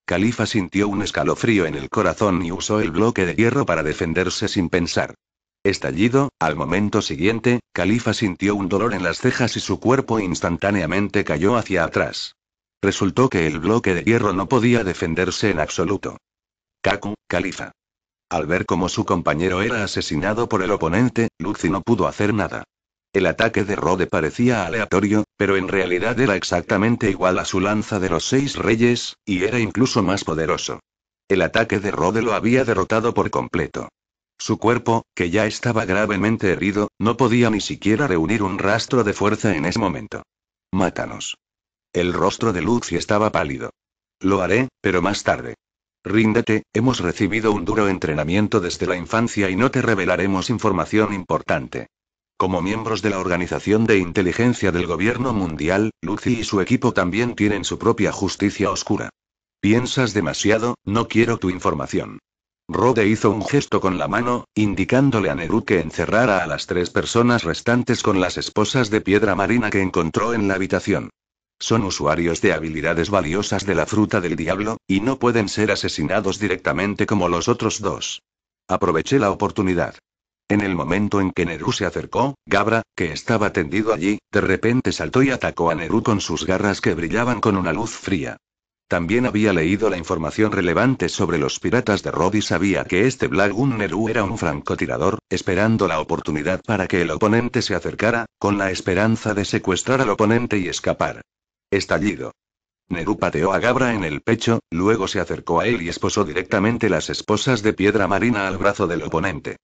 Califa sintió un escalofrío en el corazón y usó el bloque de hierro para defenderse sin pensar. Estallido, al momento siguiente, Califa sintió un dolor en las cejas y su cuerpo instantáneamente cayó hacia atrás. Resultó que el bloque de hierro no podía defenderse en absoluto. Kaku, Califa. Al ver cómo su compañero era asesinado por el oponente, Lucy no pudo hacer nada. El ataque de Rode parecía aleatorio, pero en realidad era exactamente igual a su lanza de los seis reyes, y era incluso más poderoso. El ataque de Rode lo había derrotado por completo. Su cuerpo, que ya estaba gravemente herido, no podía ni siquiera reunir un rastro de fuerza en ese momento. Mátanos. El rostro de Lucy estaba pálido. Lo haré, pero más tarde. Ríndete, hemos recibido un duro entrenamiento desde la infancia y no te revelaremos información importante. Como miembros de la Organización de Inteligencia del Gobierno Mundial, Lucy y su equipo también tienen su propia justicia oscura. Piensas demasiado, no quiero tu información. Rode hizo un gesto con la mano, indicándole a Neru que encerrara a las tres personas restantes con las esposas de piedra marina que encontró en la habitación. Son usuarios de habilidades valiosas de la fruta del diablo, y no pueden ser asesinados directamente como los otros dos. Aproveché la oportunidad. En el momento en que Neru se acercó, Gabra, que estaba tendido allí, de repente saltó y atacó a Neru con sus garras que brillaban con una luz fría. También había leído la información relevante sobre los piratas de Rod y sabía que este Blagun Neru era un francotirador, esperando la oportunidad para que el oponente se acercara, con la esperanza de secuestrar al oponente y escapar. Estallido. Neru pateó a Gabra en el pecho, luego se acercó a él y esposó directamente las esposas de piedra marina al brazo del oponente.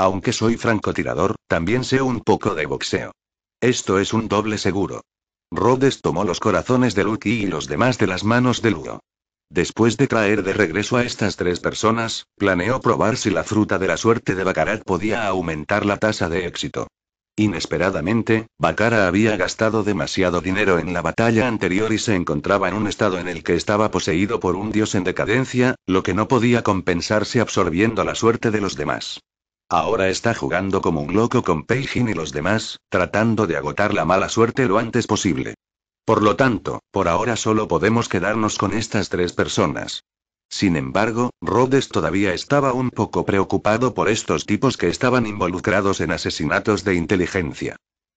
Aunque soy francotirador, también sé un poco de boxeo. Esto es un doble seguro. Rhodes tomó los corazones de Lucky y los demás de las manos de Ludo. Después de traer de regreso a estas tres personas, planeó probar si la fruta de la suerte de Baccarat podía aumentar la tasa de éxito. Inesperadamente, Baccarat había gastado demasiado dinero en la batalla anterior y se encontraba en un estado en el que estaba poseído por un dios en decadencia, lo que no podía compensarse absorbiendo la suerte de los demás. Ahora está jugando como un loco con Peijin y los demás, tratando de agotar la mala suerte lo antes posible. Por lo tanto, por ahora solo podemos quedarnos con estas tres personas. Sin embargo, Rhodes todavía estaba un poco preocupado por estos tipos que estaban involucrados en asesinatos de inteligencia.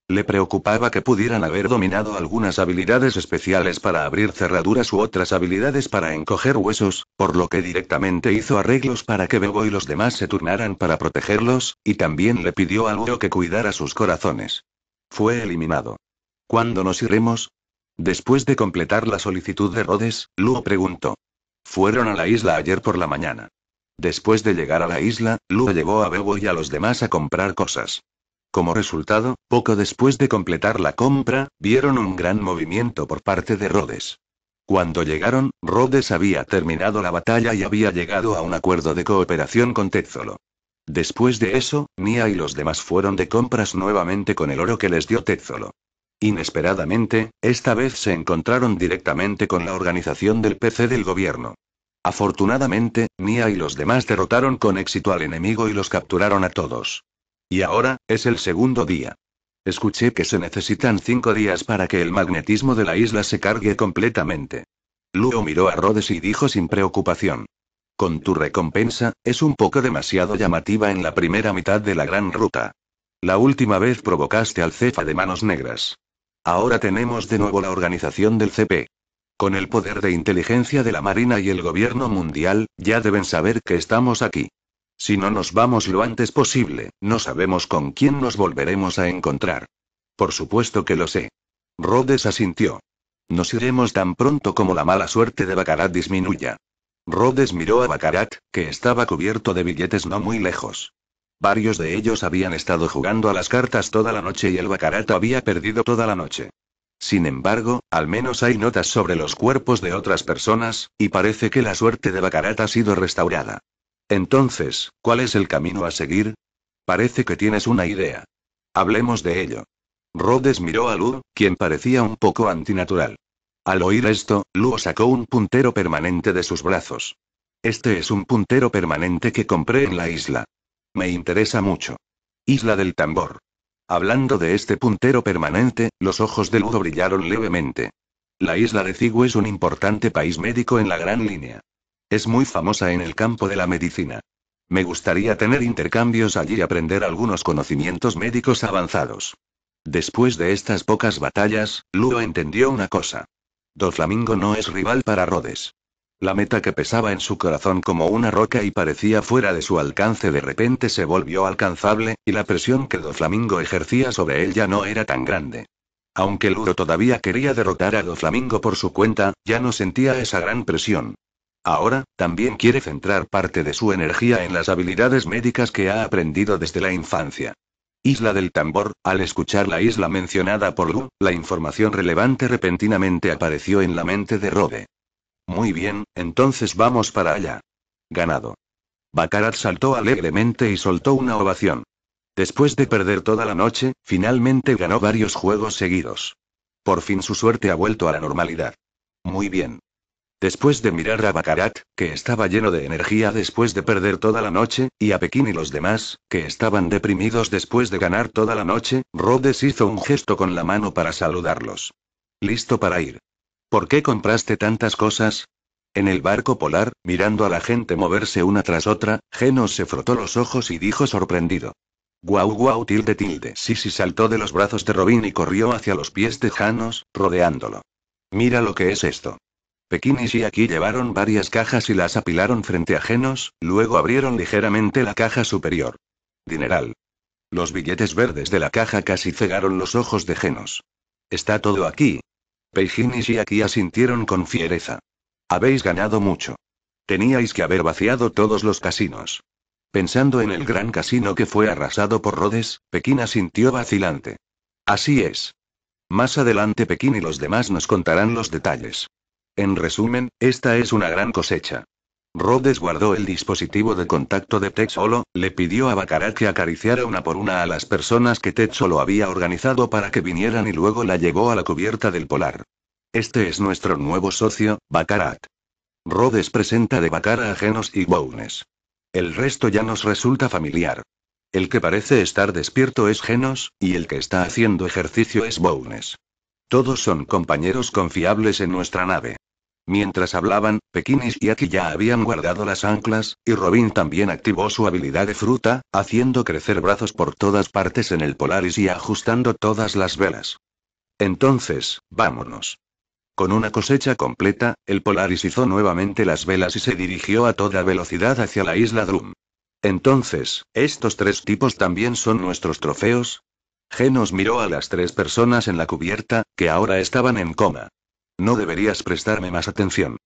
Le preocupaba que pudieran haber dominado algunas habilidades especiales para abrir cerraduras u otras habilidades para encoger huesos, por lo que directamente hizo arreglos para que Bebo y los demás se turnaran para protegerlos, y también le pidió a Luo que cuidara sus corazones. Fue eliminado. ¿Cuándo nos iremos? Después de completar la solicitud de Rhodes, Luo preguntó. Fueron a la isla ayer por la mañana. Después de llegar a la isla, Luo llevó a Bebo y a los demás a comprar cosas. Como resultado, poco después de completar la compra, vieron un gran movimiento por parte de Rhodes. Cuando llegaron, Rhodes había terminado la batalla y había llegado a un acuerdo de cooperación con Tézolo. Después de eso, Mia y los demás fueron de compras nuevamente con el oro que les dio Tézolo. Inesperadamente, esta vez se encontraron directamente con la organización del PC del gobierno. Afortunadamente, Mia y los demás derrotaron con éxito al enemigo y los capturaron a todos. Y ahora, es el segundo día. Escuché que se necesitan cinco días para que el magnetismo de la isla se cargue completamente. Luo miró a Rhodes y dijo sin preocupación. Con tu recompensa, es un poco demasiado llamativa en la primera mitad de la gran ruta. La última vez provocaste al cefa de manos negras. Ahora tenemos de nuevo la organización del CP. Con el poder de inteligencia de la Marina y el gobierno mundial, ya deben saber que estamos aquí. Si no nos vamos lo antes posible, no sabemos con quién nos volveremos a encontrar. Por supuesto que lo sé. Rhodes asintió. Nos iremos tan pronto como la mala suerte de Bacarat disminuya. Rhodes miró a Bacarat, que estaba cubierto de billetes no muy lejos. Varios de ellos habían estado jugando a las cartas toda la noche y el Bacarat había perdido toda la noche. Sin embargo, al menos hay notas sobre los cuerpos de otras personas, y parece que la suerte de Bacarat ha sido restaurada. Entonces, ¿cuál es el camino a seguir? Parece que tienes una idea. Hablemos de ello. Rhodes miró a Lu, quien parecía un poco antinatural. Al oír esto, Lu sacó un puntero permanente de sus brazos. Este es un puntero permanente que compré en la isla. Me interesa mucho. Isla del Tambor. Hablando de este puntero permanente, los ojos de Ludo brillaron levemente. La isla de Cigu es un importante país médico en la gran línea. Es muy famosa en el campo de la medicina. Me gustaría tener intercambios allí y aprender algunos conocimientos médicos avanzados. Después de estas pocas batallas, Luo entendió una cosa. Doflamingo no es rival para Rhodes. La meta que pesaba en su corazón como una roca y parecía fuera de su alcance de repente se volvió alcanzable, y la presión que Doflamingo ejercía sobre él ya no era tan grande. Aunque Luro todavía quería derrotar a Doflamingo por su cuenta, ya no sentía esa gran presión. Ahora, también quiere centrar parte de su energía en las habilidades médicas que ha aprendido desde la infancia. Isla del Tambor, al escuchar la isla mencionada por Lu, la información relevante repentinamente apareció en la mente de Rode. Muy bien, entonces vamos para allá. Ganado. Bacarat saltó alegremente y soltó una ovación. Después de perder toda la noche, finalmente ganó varios juegos seguidos. Por fin su suerte ha vuelto a la normalidad. Muy bien. Después de mirar a Bacarat, que estaba lleno de energía después de perder toda la noche, y a Pekín y los demás, que estaban deprimidos después de ganar toda la noche, Rhodes hizo un gesto con la mano para saludarlos. Listo para ir. ¿Por qué compraste tantas cosas? En el barco polar, mirando a la gente moverse una tras otra, Genos se frotó los ojos y dijo sorprendido. Guau guau tilde tilde. Sisi saltó de los brazos de Robin y corrió hacia los pies de Janos, rodeándolo. Mira lo que es esto. Pekín y aquí llevaron varias cajas y las apilaron frente a Genos, luego abrieron ligeramente la caja superior. Dineral. Los billetes verdes de la caja casi cegaron los ojos de Genos. Está todo aquí. Pekín y aquí asintieron con fiereza. Habéis ganado mucho. Teníais que haber vaciado todos los casinos. Pensando en el gran casino que fue arrasado por Rhodes, Pekín asintió vacilante. Así es. Más adelante Pekín y los demás nos contarán los detalles. En resumen, esta es una gran cosecha. Rhodes guardó el dispositivo de contacto de solo, le pidió a Baccarat que acariciara una por una a las personas que solo había organizado para que vinieran y luego la llevó a la cubierta del polar. Este es nuestro nuevo socio, Baccarat. Rhodes presenta de Bacara a Genos y Bones. El resto ya nos resulta familiar. El que parece estar despierto es Genos, y el que está haciendo ejercicio es Bones. Todos son compañeros confiables en nuestra nave. Mientras hablaban, Pekinis y Aki ya habían guardado las anclas, y Robin también activó su habilidad de fruta, haciendo crecer brazos por todas partes en el Polaris y ajustando todas las velas. Entonces, vámonos. Con una cosecha completa, el Polaris hizo nuevamente las velas y se dirigió a toda velocidad hacia la isla Drum. Entonces, ¿estos tres tipos también son nuestros trofeos? Genos miró a las tres personas en la cubierta, que ahora estaban en coma. No deberías prestarme más atención.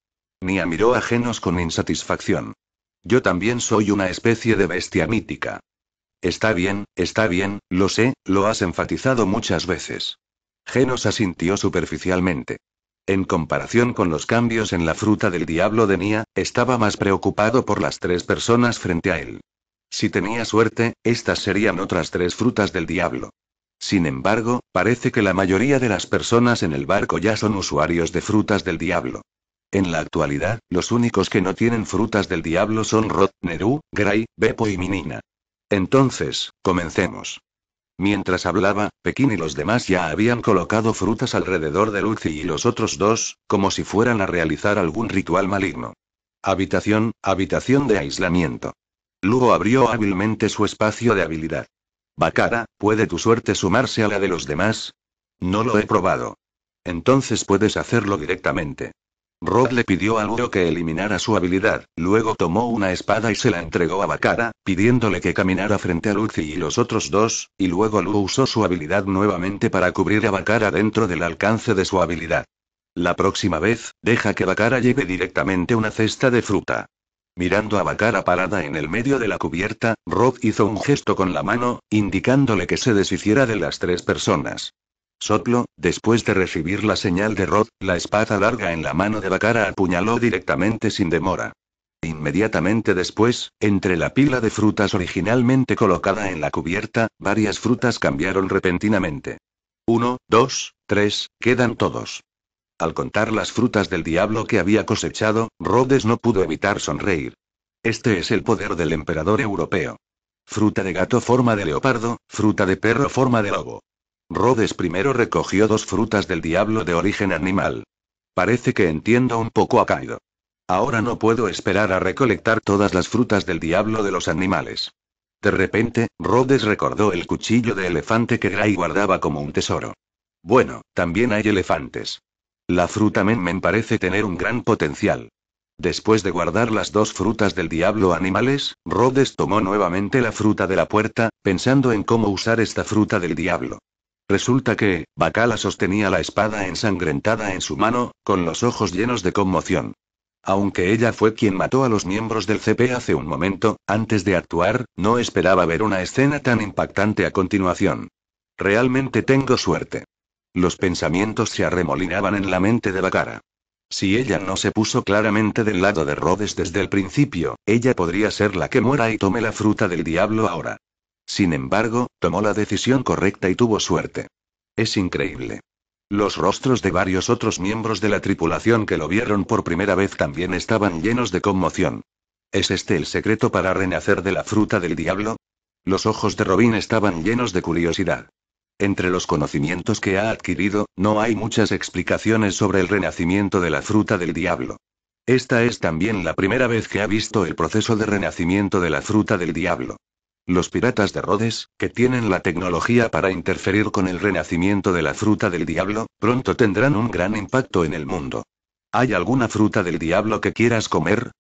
Nia miró a Genos con insatisfacción. Yo también soy una especie de bestia mítica. Está bien, está bien, lo sé, lo has enfatizado muchas veces. Genos asintió superficialmente. En comparación con los cambios en la fruta del diablo de Nia, estaba más preocupado por las tres personas frente a él. Si tenía suerte, estas serían otras tres frutas del diablo. Sin embargo, parece que la mayoría de las personas en el barco ya son usuarios de frutas del diablo. En la actualidad, los únicos que no tienen frutas del diablo son Rod, Neru, Gray, Beppo y Minina. Entonces, comencemos. Mientras hablaba, Pekín y los demás ya habían colocado frutas alrededor de Lucy y los otros dos, como si fueran a realizar algún ritual maligno. Habitación, habitación de aislamiento. Lugo abrió hábilmente su espacio de habilidad. Bacara, ¿puede tu suerte sumarse a la de los demás? No lo he probado. Entonces puedes hacerlo directamente. Rod le pidió a Luo que eliminara su habilidad, luego tomó una espada y se la entregó a Bakara, pidiéndole que caminara frente a Lucy y los otros dos, y luego Luo usó su habilidad nuevamente para cubrir a Bakara dentro del alcance de su habilidad. La próxima vez, deja que Bakara lleve directamente una cesta de fruta. Mirando a Bakara parada en el medio de la cubierta, Rod hizo un gesto con la mano, indicándole que se deshiciera de las tres personas. Soplo, después de recibir la señal de Rod, la espada larga en la mano de Bakara apuñaló directamente sin demora. Inmediatamente después, entre la pila de frutas originalmente colocada en la cubierta, varias frutas cambiaron repentinamente. Uno, dos, tres, quedan todos. Al contar las frutas del diablo que había cosechado, Rhodes no pudo evitar sonreír. Este es el poder del emperador europeo. Fruta de gato forma de leopardo, fruta de perro forma de lobo. Rhodes primero recogió dos frutas del diablo de origen animal. Parece que entiendo un poco a Kaido. Ahora no puedo esperar a recolectar todas las frutas del diablo de los animales. De repente, Rhodes recordó el cuchillo de elefante que Gray guardaba como un tesoro. Bueno, también hay elefantes. La fruta Men parece tener un gran potencial. Después de guardar las dos frutas del diablo animales, Rhodes tomó nuevamente la fruta de la puerta, pensando en cómo usar esta fruta del diablo. Resulta que, Bacala sostenía la espada ensangrentada en su mano, con los ojos llenos de conmoción. Aunque ella fue quien mató a los miembros del CP hace un momento, antes de actuar, no esperaba ver una escena tan impactante a continuación. Realmente tengo suerte. Los pensamientos se arremolinaban en la mente de la cara. Si ella no se puso claramente del lado de Rhodes desde el principio, ella podría ser la que muera y tome la fruta del diablo ahora. Sin embargo, tomó la decisión correcta y tuvo suerte. Es increíble. Los rostros de varios otros miembros de la tripulación que lo vieron por primera vez también estaban llenos de conmoción. ¿Es este el secreto para renacer de la fruta del diablo? Los ojos de Robin estaban llenos de curiosidad. Entre los conocimientos que ha adquirido, no hay muchas explicaciones sobre el renacimiento de la fruta del diablo. Esta es también la primera vez que ha visto el proceso de renacimiento de la fruta del diablo. Los piratas de Rhodes, que tienen la tecnología para interferir con el renacimiento de la fruta del diablo, pronto tendrán un gran impacto en el mundo. ¿Hay alguna fruta del diablo que quieras comer?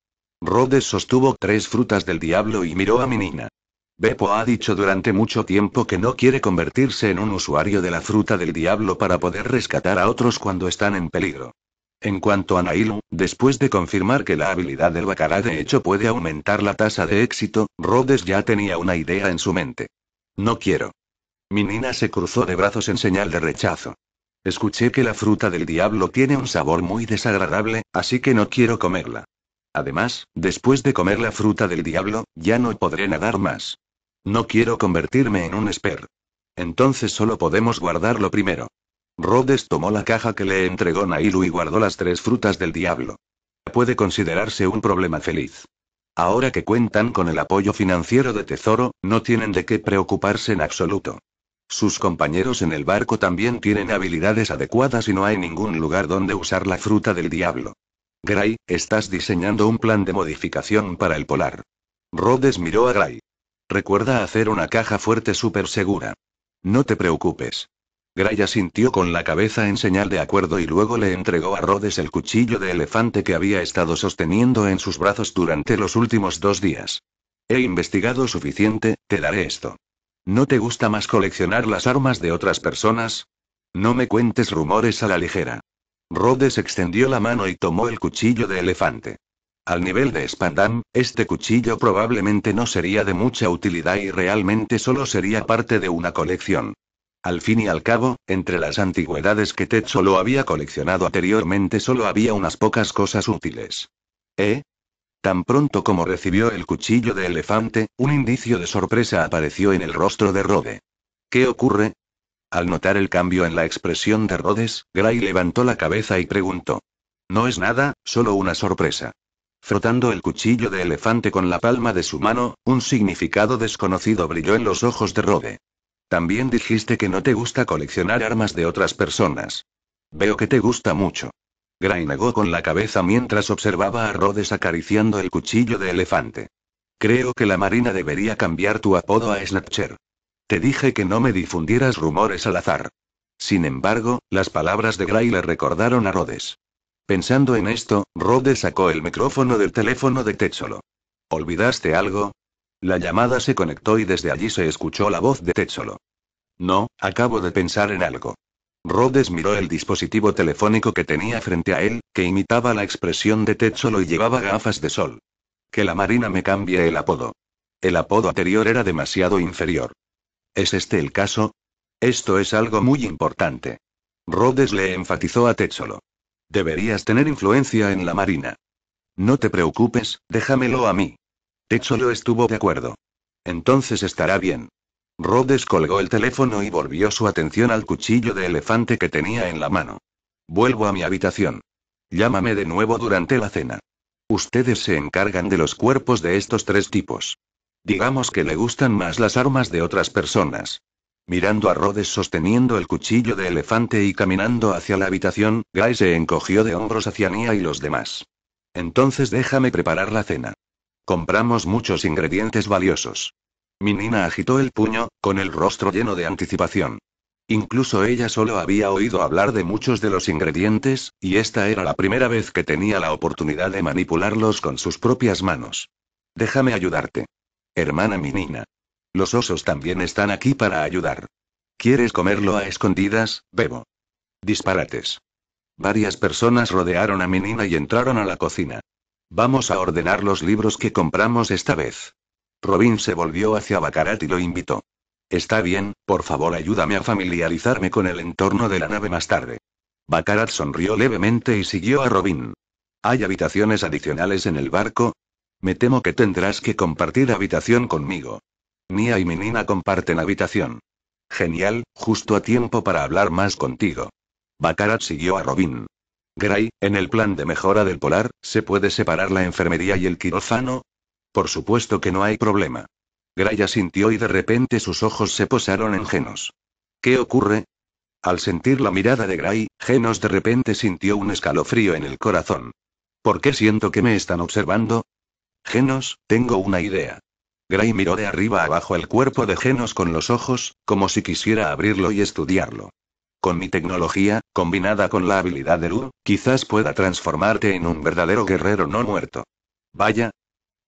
Rhodes sostuvo tres frutas del diablo y miró a Minina. Beppo ha dicho durante mucho tiempo que no quiere convertirse en un usuario de la fruta del diablo para poder rescatar a otros cuando están en peligro. En cuanto a Nailu, después de confirmar que la habilidad del Bacará de hecho puede aumentar la tasa de éxito, Rhodes ya tenía una idea en su mente. No quiero. Minina se cruzó de brazos en señal de rechazo. Escuché que la fruta del diablo tiene un sabor muy desagradable, así que no quiero comerla. Además, después de comer la fruta del diablo, ya no podré nadar más. No quiero convertirme en un esper. Entonces solo podemos guardarlo primero. Rhodes tomó la caja que le entregó Nailu y guardó las tres frutas del diablo. Puede considerarse un problema feliz. Ahora que cuentan con el apoyo financiero de Tesoro, no tienen de qué preocuparse en absoluto. Sus compañeros en el barco también tienen habilidades adecuadas y no hay ningún lugar donde usar la fruta del diablo. Gray, estás diseñando un plan de modificación para el polar. Rhodes miró a Gray. Recuerda hacer una caja fuerte súper segura. No te preocupes. Graya sintió con la cabeza en señal de acuerdo y luego le entregó a Rhodes el cuchillo de elefante que había estado sosteniendo en sus brazos durante los últimos dos días. He investigado suficiente, te daré esto. ¿No te gusta más coleccionar las armas de otras personas? No me cuentes rumores a la ligera. Rhodes extendió la mano y tomó el cuchillo de elefante. Al nivel de Spandam, este cuchillo probablemente no sería de mucha utilidad y realmente solo sería parte de una colección. Al fin y al cabo, entre las antigüedades que Ted solo había coleccionado anteriormente solo había unas pocas cosas útiles. ¿Eh? Tan pronto como recibió el cuchillo de elefante, un indicio de sorpresa apareció en el rostro de Rode. ¿Qué ocurre? Al notar el cambio en la expresión de Rhodes, Gray levantó la cabeza y preguntó. No es nada, solo una sorpresa. Frotando el cuchillo de elefante con la palma de su mano, un significado desconocido brilló en los ojos de Rode. También dijiste que no te gusta coleccionar armas de otras personas. Veo que te gusta mucho. Gray negó con la cabeza mientras observaba a Rhodes acariciando el cuchillo de elefante. Creo que la Marina debería cambiar tu apodo a Snatcher. Te dije que no me difundieras rumores al azar. Sin embargo, las palabras de Gray le recordaron a Rhodes. Pensando en esto, Rhodes sacó el micrófono del teléfono de Técholo. ¿Olvidaste algo? La llamada se conectó y desde allí se escuchó la voz de Técholo. No, acabo de pensar en algo. Rhodes miró el dispositivo telefónico que tenía frente a él, que imitaba la expresión de Técholo y llevaba gafas de sol. Que la Marina me cambie el apodo. El apodo anterior era demasiado inferior. ¿Es este el caso? Esto es algo muy importante. Rhodes le enfatizó a Tetsolo. Deberías tener influencia en la Marina. No te preocupes, déjamelo a mí. lo estuvo de acuerdo. Entonces estará bien. Rhodes colgó el teléfono y volvió su atención al cuchillo de elefante que tenía en la mano. Vuelvo a mi habitación. Llámame de nuevo durante la cena. Ustedes se encargan de los cuerpos de estos tres tipos. Digamos que le gustan más las armas de otras personas. Mirando a Rodes sosteniendo el cuchillo de elefante y caminando hacia la habitación, Guy se encogió de hombros hacia Nia y los demás. Entonces déjame preparar la cena. Compramos muchos ingredientes valiosos. Minina agitó el puño, con el rostro lleno de anticipación. Incluso ella solo había oído hablar de muchos de los ingredientes, y esta era la primera vez que tenía la oportunidad de manipularlos con sus propias manos. Déjame ayudarte. Hermana Minina. Los osos también están aquí para ayudar. ¿Quieres comerlo a escondidas, Bebo? Disparates. Varias personas rodearon a Menina y entraron a la cocina. Vamos a ordenar los libros que compramos esta vez. Robin se volvió hacia Baccarat y lo invitó. Está bien, por favor ayúdame a familiarizarme con el entorno de la nave más tarde. Baccarat sonrió levemente y siguió a Robin. ¿Hay habitaciones adicionales en el barco? Me temo que tendrás que compartir habitación conmigo. Mia y menina comparten habitación. Genial, justo a tiempo para hablar más contigo. Baccarat siguió a Robin. Gray, en el plan de mejora del polar, ¿se puede separar la enfermería y el quirófano? Por supuesto que no hay problema. Gray asintió y de repente sus ojos se posaron en Genos. ¿Qué ocurre? Al sentir la mirada de Gray, Genos de repente sintió un escalofrío en el corazón. ¿Por qué siento que me están observando? Genos, tengo una idea. Gray miró de arriba abajo el cuerpo de Genos con los ojos, como si quisiera abrirlo y estudiarlo. Con mi tecnología, combinada con la habilidad de Lu, quizás pueda transformarte en un verdadero guerrero no muerto. Vaya.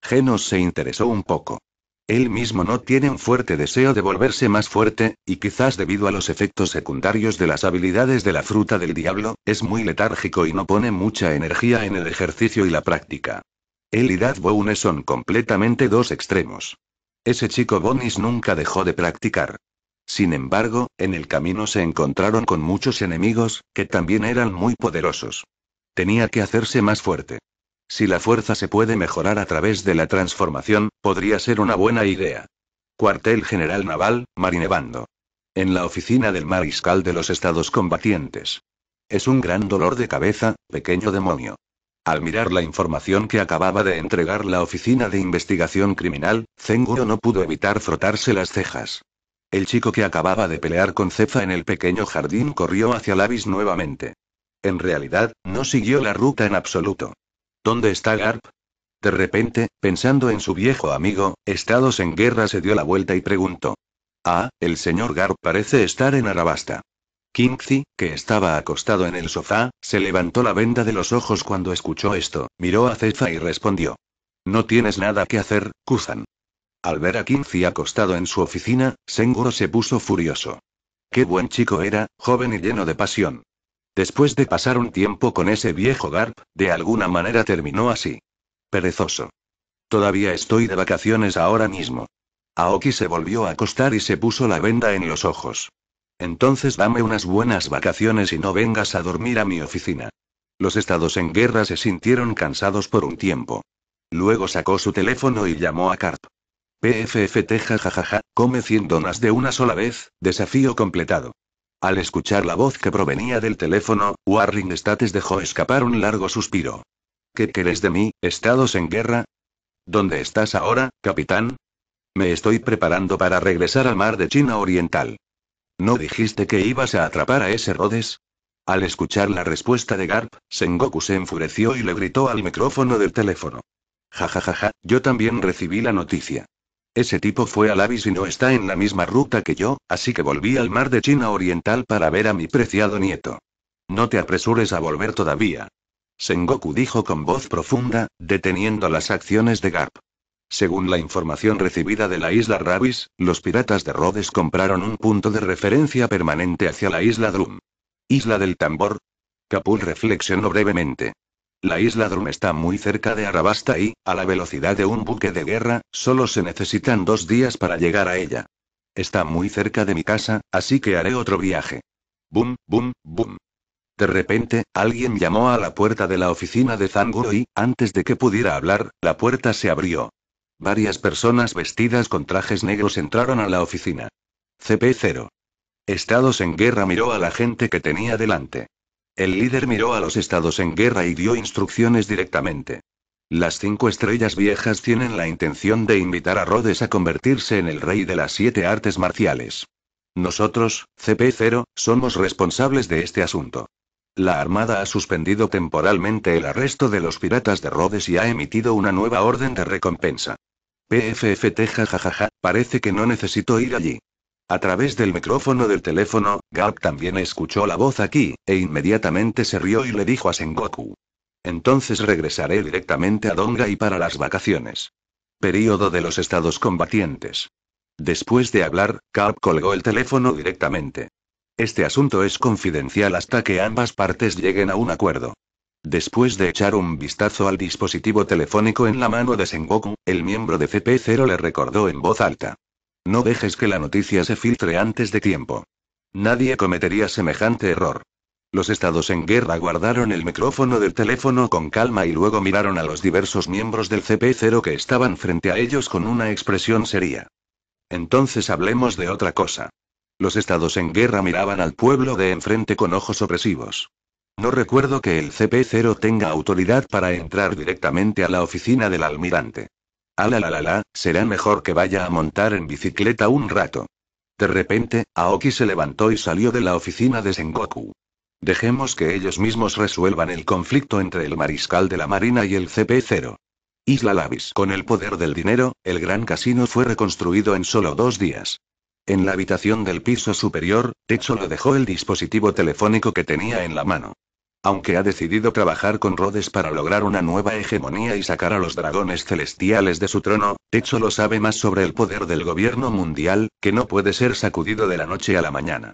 Genos se interesó un poco. Él mismo no tiene un fuerte deseo de volverse más fuerte, y quizás debido a los efectos secundarios de las habilidades de la fruta del diablo, es muy letárgico y no pone mucha energía en el ejercicio y la práctica. Él y Dad son completamente dos extremos. Ese chico Bonis nunca dejó de practicar. Sin embargo, en el camino se encontraron con muchos enemigos, que también eran muy poderosos. Tenía que hacerse más fuerte. Si la fuerza se puede mejorar a través de la transformación, podría ser una buena idea. Cuartel General Naval, Marinevando. En la oficina del mariscal de los estados combatientes. Es un gran dolor de cabeza, pequeño demonio. Al mirar la información que acababa de entregar la Oficina de Investigación Criminal, Zenguro no pudo evitar frotarse las cejas. El chico que acababa de pelear con Cefa en el pequeño jardín corrió hacia Lavis nuevamente. En realidad, no siguió la ruta en absoluto. ¿Dónde está Garp? De repente, pensando en su viejo amigo, Estados en Guerra se dio la vuelta y preguntó. Ah, el señor Garp parece estar en Arabasta kimzi que estaba acostado en el sofá, se levantó la venda de los ojos cuando escuchó esto, miró a Cefa y respondió. No tienes nada que hacer, Kuzan. Al ver a kimzi acostado en su oficina, Senguro se puso furioso. Qué buen chico era, joven y lleno de pasión. Después de pasar un tiempo con ese viejo Garp, de alguna manera terminó así. Perezoso. Todavía estoy de vacaciones ahora mismo. Aoki se volvió a acostar y se puso la venda en los ojos. Entonces dame unas buenas vacaciones y no vengas a dormir a mi oficina. Los estados en guerra se sintieron cansados por un tiempo. Luego sacó su teléfono y llamó a Carp. PFFT jajajaja, come 100 donas de una sola vez, desafío completado. Al escuchar la voz que provenía del teléfono, Warring States dejó escapar un largo suspiro. ¿Qué querés de mí, estados en guerra? ¿Dónde estás ahora, capitán? Me estoy preparando para regresar al mar de China Oriental. ¿No dijiste que ibas a atrapar a ese Rhodes? Al escuchar la respuesta de Garp, Sengoku se enfureció y le gritó al micrófono del teléfono. Ja ja ja ja, yo también recibí la noticia. Ese tipo fue al Abyss y no está en la misma ruta que yo, así que volví al mar de China Oriental para ver a mi preciado nieto. No te apresures a volver todavía. Sengoku dijo con voz profunda, deteniendo las acciones de Garp. Según la información recibida de la isla Ravis, los piratas de Rhodes compraron un punto de referencia permanente hacia la isla Drum. ¿Isla del tambor? Capul reflexionó brevemente. La isla Drum está muy cerca de Arabasta y, a la velocidad de un buque de guerra, solo se necesitan dos días para llegar a ella. Está muy cerca de mi casa, así que haré otro viaje. Bum, bum, bum. De repente, alguien llamó a la puerta de la oficina de Zanguro y, antes de que pudiera hablar, la puerta se abrió. Varias personas vestidas con trajes negros entraron a la oficina. CP0. Estados en guerra miró a la gente que tenía delante. El líder miró a los estados en guerra y dio instrucciones directamente. Las cinco estrellas viejas tienen la intención de invitar a Rhodes a convertirse en el rey de las siete artes marciales. Nosotros, CP0, somos responsables de este asunto. La Armada ha suspendido temporalmente el arresto de los piratas de Rhodes y ha emitido una nueva orden de recompensa. PFFT jajajaja, parece que no necesito ir allí. A través del micrófono del teléfono, Garp también escuchó la voz aquí, e inmediatamente se rió y le dijo a Sengoku. Entonces regresaré directamente a Donga y para las vacaciones. Período de los estados combatientes. Después de hablar, Carp colgó el teléfono directamente. Este asunto es confidencial hasta que ambas partes lleguen a un acuerdo. Después de echar un vistazo al dispositivo telefónico en la mano de Sengoku, el miembro de CP0 le recordó en voz alta. No dejes que la noticia se filtre antes de tiempo. Nadie cometería semejante error. Los estados en guerra guardaron el micrófono del teléfono con calma y luego miraron a los diversos miembros del CP0 que estaban frente a ellos con una expresión seria. Entonces hablemos de otra cosa. Los estados en guerra miraban al pueblo de enfrente con ojos opresivos. No recuerdo que el CP0 tenga autoridad para entrar directamente a la oficina del almirante. Ala ah, la la la, será mejor que vaya a montar en bicicleta un rato. De repente, Aoki se levantó y salió de la oficina de Sengoku. Dejemos que ellos mismos resuelvan el conflicto entre el mariscal de la Marina y el CP0. Isla Lavis. Con el poder del dinero, el gran casino fue reconstruido en solo dos días. En la habitación del piso superior, Techo lo dejó el dispositivo telefónico que tenía en la mano aunque ha decidido trabajar con Rhodes para lograr una nueva hegemonía y sacar a los dragones celestiales de su trono, Techo lo sabe más sobre el poder del gobierno mundial, que no puede ser sacudido de la noche a la mañana.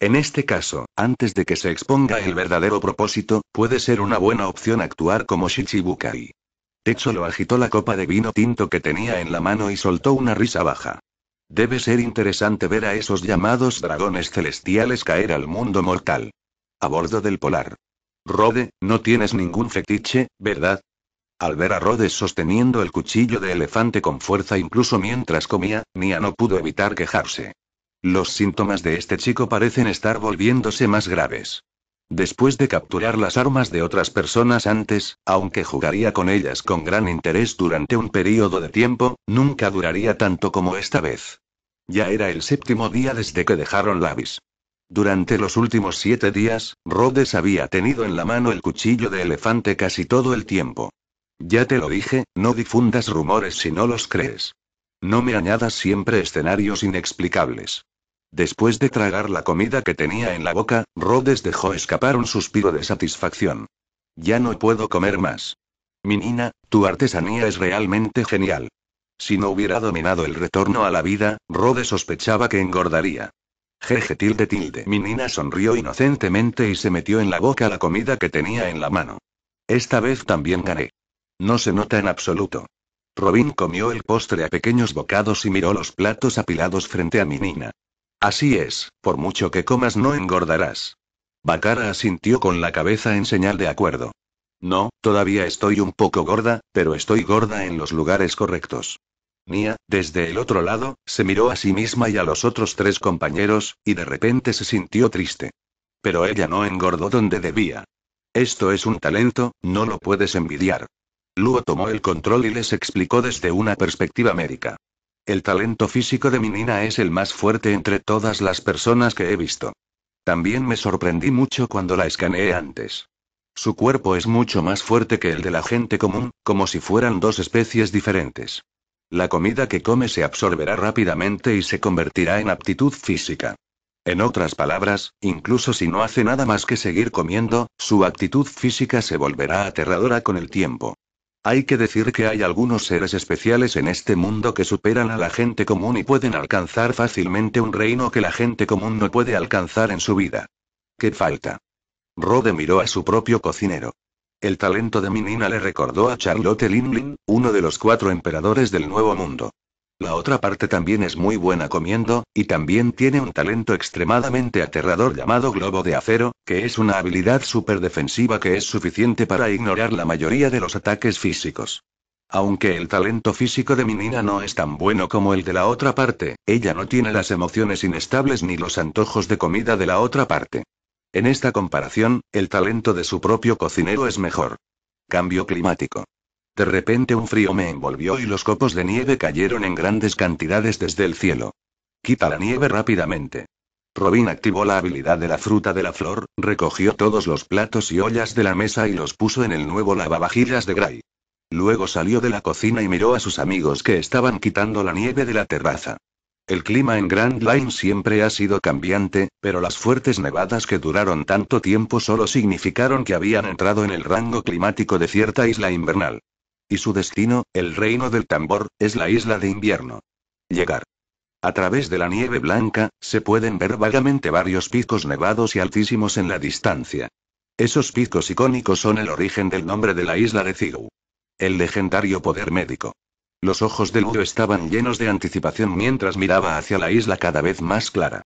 En este caso, antes de que se exponga el verdadero propósito, puede ser una buena opción actuar como Shichibukai. Techo agitó la copa de vino tinto que tenía en la mano y soltó una risa baja. Debe ser interesante ver a esos llamados dragones celestiales caer al mundo mortal. A bordo del polar. Rode, no tienes ningún fetiche, ¿verdad? Al ver a Rode sosteniendo el cuchillo de elefante con fuerza incluso mientras comía, Nia no pudo evitar quejarse. Los síntomas de este chico parecen estar volviéndose más graves. Después de capturar las armas de otras personas antes, aunque jugaría con ellas con gran interés durante un periodo de tiempo, nunca duraría tanto como esta vez. Ya era el séptimo día desde que dejaron Lavis. Durante los últimos siete días, Rhodes había tenido en la mano el cuchillo de elefante casi todo el tiempo. Ya te lo dije, no difundas rumores si no los crees. No me añadas siempre escenarios inexplicables. Después de tragar la comida que tenía en la boca, Rhodes dejó escapar un suspiro de satisfacción. Ya no puedo comer más. Minina, tu artesanía es realmente genial. Si no hubiera dominado el retorno a la vida, Rhodes sospechaba que engordaría. Jeje tilde tilde. Minina sonrió inocentemente y se metió en la boca la comida que tenía en la mano. Esta vez también gané. No se nota en absoluto. Robin comió el postre a pequeños bocados y miró los platos apilados frente a Minina. Así es, por mucho que comas no engordarás. Bacara asintió con la cabeza en señal de acuerdo. No, todavía estoy un poco gorda, pero estoy gorda en los lugares correctos. Nia, desde el otro lado, se miró a sí misma y a los otros tres compañeros, y de repente se sintió triste. Pero ella no engordó donde debía. Esto es un talento, no lo puedes envidiar. Luo tomó el control y les explicó desde una perspectiva médica. El talento físico de mi Nina es el más fuerte entre todas las personas que he visto. También me sorprendí mucho cuando la escaneé antes. Su cuerpo es mucho más fuerte que el de la gente común, como si fueran dos especies diferentes. La comida que come se absorberá rápidamente y se convertirá en aptitud física. En otras palabras, incluso si no hace nada más que seguir comiendo, su aptitud física se volverá aterradora con el tiempo. Hay que decir que hay algunos seres especiales en este mundo que superan a la gente común y pueden alcanzar fácilmente un reino que la gente común no puede alcanzar en su vida. ¿Qué falta? Rode miró a su propio cocinero. El talento de Minina le recordó a Charlotte Linlin, uno de los cuatro emperadores del Nuevo Mundo. La otra parte también es muy buena comiendo, y también tiene un talento extremadamente aterrador llamado globo de acero, que es una habilidad súper defensiva que es suficiente para ignorar la mayoría de los ataques físicos. Aunque el talento físico de Minina no es tan bueno como el de la otra parte, ella no tiene las emociones inestables ni los antojos de comida de la otra parte. En esta comparación, el talento de su propio cocinero es mejor. Cambio climático. De repente un frío me envolvió y los copos de nieve cayeron en grandes cantidades desde el cielo. Quita la nieve rápidamente. Robin activó la habilidad de la fruta de la flor, recogió todos los platos y ollas de la mesa y los puso en el nuevo lavavajillas de Gray. Luego salió de la cocina y miró a sus amigos que estaban quitando la nieve de la terraza. El clima en Grand Line siempre ha sido cambiante, pero las fuertes nevadas que duraron tanto tiempo solo significaron que habían entrado en el rango climático de cierta isla invernal. Y su destino, el reino del tambor, es la isla de invierno. Llegar. A través de la nieve blanca, se pueden ver vagamente varios picos nevados y altísimos en la distancia. Esos picos icónicos son el origen del nombre de la isla de Zigou. El legendario poder médico. Los ojos de Ludo estaban llenos de anticipación mientras miraba hacia la isla cada vez más clara.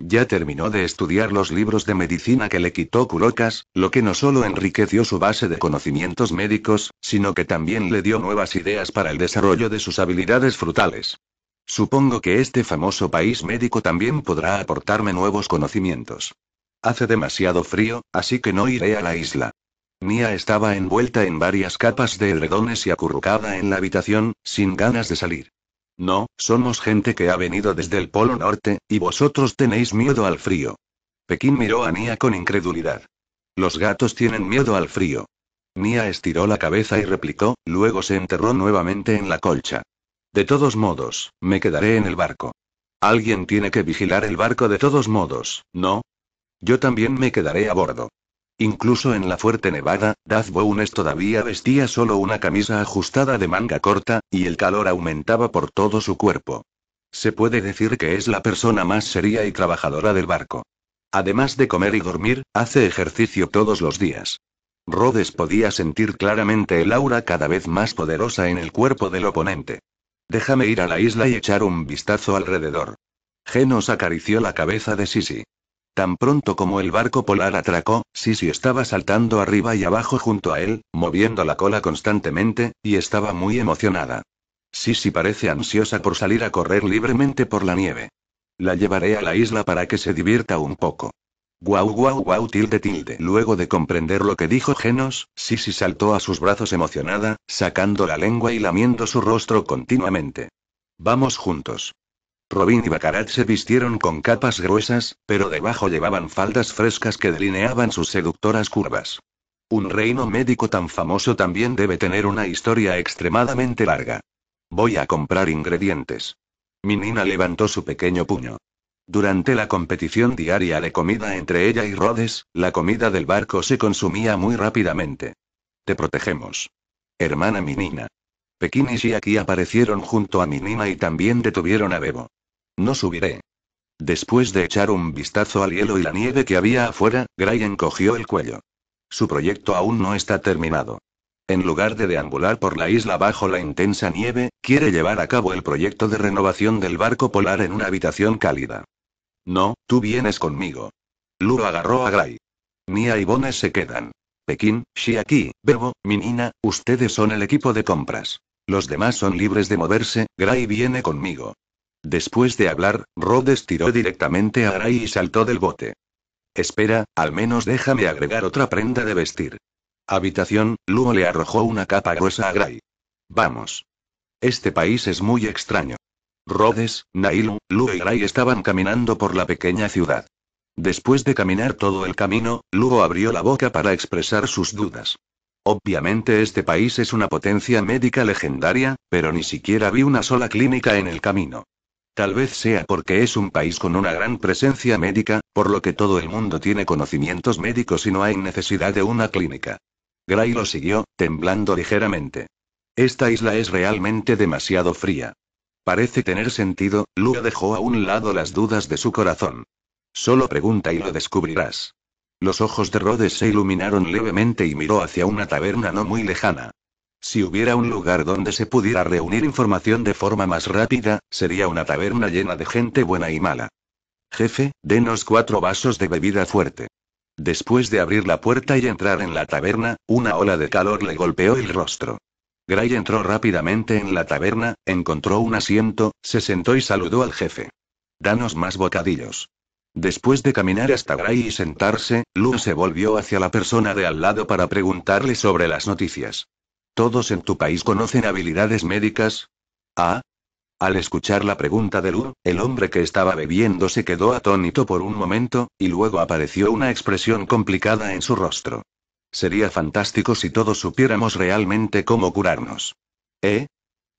Ya terminó de estudiar los libros de medicina que le quitó Kurokas, lo que no solo enriqueció su base de conocimientos médicos, sino que también le dio nuevas ideas para el desarrollo de sus habilidades frutales. Supongo que este famoso país médico también podrá aportarme nuevos conocimientos. Hace demasiado frío, así que no iré a la isla. Mia estaba envuelta en varias capas de edredones y acurrucada en la habitación, sin ganas de salir. No, somos gente que ha venido desde el Polo Norte, y vosotros tenéis miedo al frío. Pekín miró a Nia con incredulidad. Los gatos tienen miedo al frío. Nia estiró la cabeza y replicó, luego se enterró nuevamente en la colcha. De todos modos, me quedaré en el barco. Alguien tiene que vigilar el barco de todos modos, ¿no? Yo también me quedaré a bordo. Incluso en la fuerte nevada, Daz Bones todavía vestía solo una camisa ajustada de manga corta, y el calor aumentaba por todo su cuerpo. Se puede decir que es la persona más seria y trabajadora del barco. Además de comer y dormir, hace ejercicio todos los días. Rhodes podía sentir claramente el aura cada vez más poderosa en el cuerpo del oponente. Déjame ir a la isla y echar un vistazo alrededor. Genos acarició la cabeza de Sisi. Tan pronto como el barco polar atracó, Sisi estaba saltando arriba y abajo junto a él, moviendo la cola constantemente, y estaba muy emocionada. Sisi parece ansiosa por salir a correr libremente por la nieve. La llevaré a la isla para que se divierta un poco. Guau guau guau tilde tilde. Luego de comprender lo que dijo Genos, Sisi saltó a sus brazos emocionada, sacando la lengua y lamiendo su rostro continuamente. Vamos juntos. Robin y Bacarat se vistieron con capas gruesas, pero debajo llevaban faldas frescas que delineaban sus seductoras curvas. Un reino médico tan famoso también debe tener una historia extremadamente larga. Voy a comprar ingredientes. Minina levantó su pequeño puño. Durante la competición diaria de comida entre ella y Rhodes, la comida del barco se consumía muy rápidamente. Te protegemos. Hermana Minina. Pekín y Shiaki aparecieron junto a Minina y también detuvieron a Bebo. No subiré. Después de echar un vistazo al hielo y la nieve que había afuera, Gray encogió el cuello. Su proyecto aún no está terminado. En lugar de deambular por la isla bajo la intensa nieve, quiere llevar a cabo el proyecto de renovación del barco polar en una habitación cálida. No, tú vienes conmigo. Luro agarró a Gray. Nia y Bones se quedan. Pekín, Shiaki, Bebo, Minina, ustedes son el equipo de compras. Los demás son libres de moverse, Gray viene conmigo. Después de hablar, Rhodes tiró directamente a Gray y saltó del bote. Espera, al menos déjame agregar otra prenda de vestir. Habitación, Lugo le arrojó una capa gruesa a Gray. Vamos. Este país es muy extraño. Rhodes, Nailu, Lugo y Gray estaban caminando por la pequeña ciudad. Después de caminar todo el camino, Lugo abrió la boca para expresar sus dudas. Obviamente este país es una potencia médica legendaria, pero ni siquiera vi una sola clínica en el camino. Tal vez sea porque es un país con una gran presencia médica, por lo que todo el mundo tiene conocimientos médicos y no hay necesidad de una clínica. Gray lo siguió, temblando ligeramente. Esta isla es realmente demasiado fría. Parece tener sentido, Lua dejó a un lado las dudas de su corazón. Solo pregunta y lo descubrirás. Los ojos de Rhodes se iluminaron levemente y miró hacia una taberna no muy lejana. Si hubiera un lugar donde se pudiera reunir información de forma más rápida, sería una taberna llena de gente buena y mala. Jefe, denos cuatro vasos de bebida fuerte. Después de abrir la puerta y entrar en la taberna, una ola de calor le golpeó el rostro. Gray entró rápidamente en la taberna, encontró un asiento, se sentó y saludó al jefe. Danos más bocadillos. Después de caminar hasta Gray y sentarse, Lu se volvió hacia la persona de al lado para preguntarle sobre las noticias. ¿Todos en tu país conocen habilidades médicas? Ah. Al escuchar la pregunta de Lu, el hombre que estaba bebiendo se quedó atónito por un momento, y luego apareció una expresión complicada en su rostro. Sería fantástico si todos supiéramos realmente cómo curarnos. ¿Eh?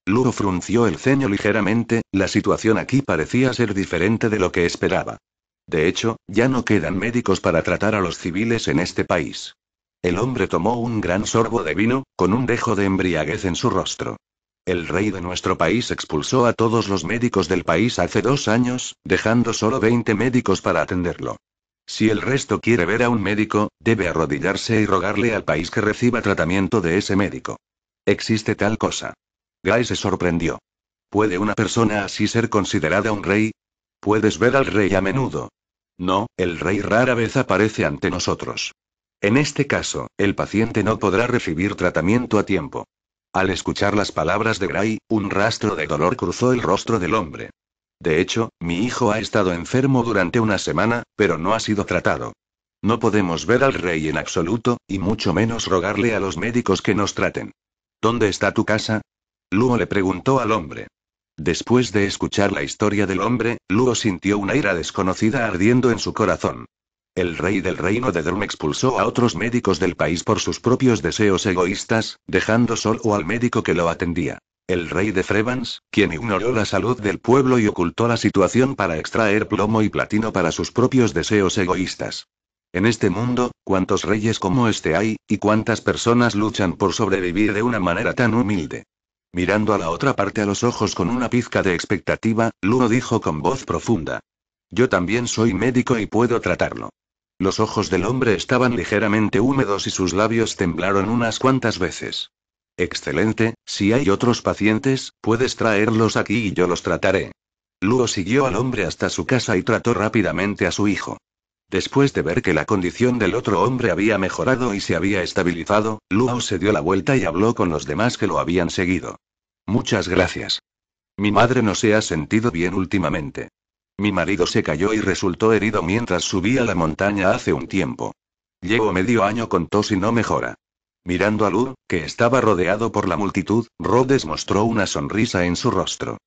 Lu frunció el ceño ligeramente, la situación aquí parecía ser diferente de lo que esperaba. De hecho, ya no quedan médicos para tratar a los civiles en este país. El hombre tomó un gran sorbo de vino, con un dejo de embriaguez en su rostro. El rey de nuestro país expulsó a todos los médicos del país hace dos años, dejando solo 20 médicos para atenderlo. Si el resto quiere ver a un médico, debe arrodillarse y rogarle al país que reciba tratamiento de ese médico. ¿Existe tal cosa? Guy se sorprendió. ¿Puede una persona así ser considerada un rey? Puedes ver al rey a menudo. No, el rey rara vez aparece ante nosotros. En este caso, el paciente no podrá recibir tratamiento a tiempo. Al escuchar las palabras de Gray, un rastro de dolor cruzó el rostro del hombre. De hecho, mi hijo ha estado enfermo durante una semana, pero no ha sido tratado. No podemos ver al rey en absoluto, y mucho menos rogarle a los médicos que nos traten. ¿Dónde está tu casa? Luo le preguntó al hombre. Después de escuchar la historia del hombre, Luo sintió una ira desconocida ardiendo en su corazón. El rey del reino de Drum expulsó a otros médicos del país por sus propios deseos egoístas, dejando solo al médico que lo atendía. El rey de Frevans, quien ignoró la salud del pueblo y ocultó la situación para extraer plomo y platino para sus propios deseos egoístas. En este mundo, cuántos reyes como este hay, y cuántas personas luchan por sobrevivir de una manera tan humilde. Mirando a la otra parte a los ojos con una pizca de expectativa, Luo dijo con voz profunda. Yo también soy médico y puedo tratarlo. Los ojos del hombre estaban ligeramente húmedos y sus labios temblaron unas cuantas veces. Excelente, si hay otros pacientes, puedes traerlos aquí y yo los trataré. Luo siguió al hombre hasta su casa y trató rápidamente a su hijo. Después de ver que la condición del otro hombre había mejorado y se había estabilizado, Luo se dio la vuelta y habló con los demás que lo habían seguido. Muchas gracias. Mi madre no se ha sentido bien últimamente. Mi marido se cayó y resultó herido mientras subía la montaña hace un tiempo. Llevo medio año con tos y no mejora. Mirando a Lu, que estaba rodeado por la multitud, Rhodes mostró una sonrisa en su rostro.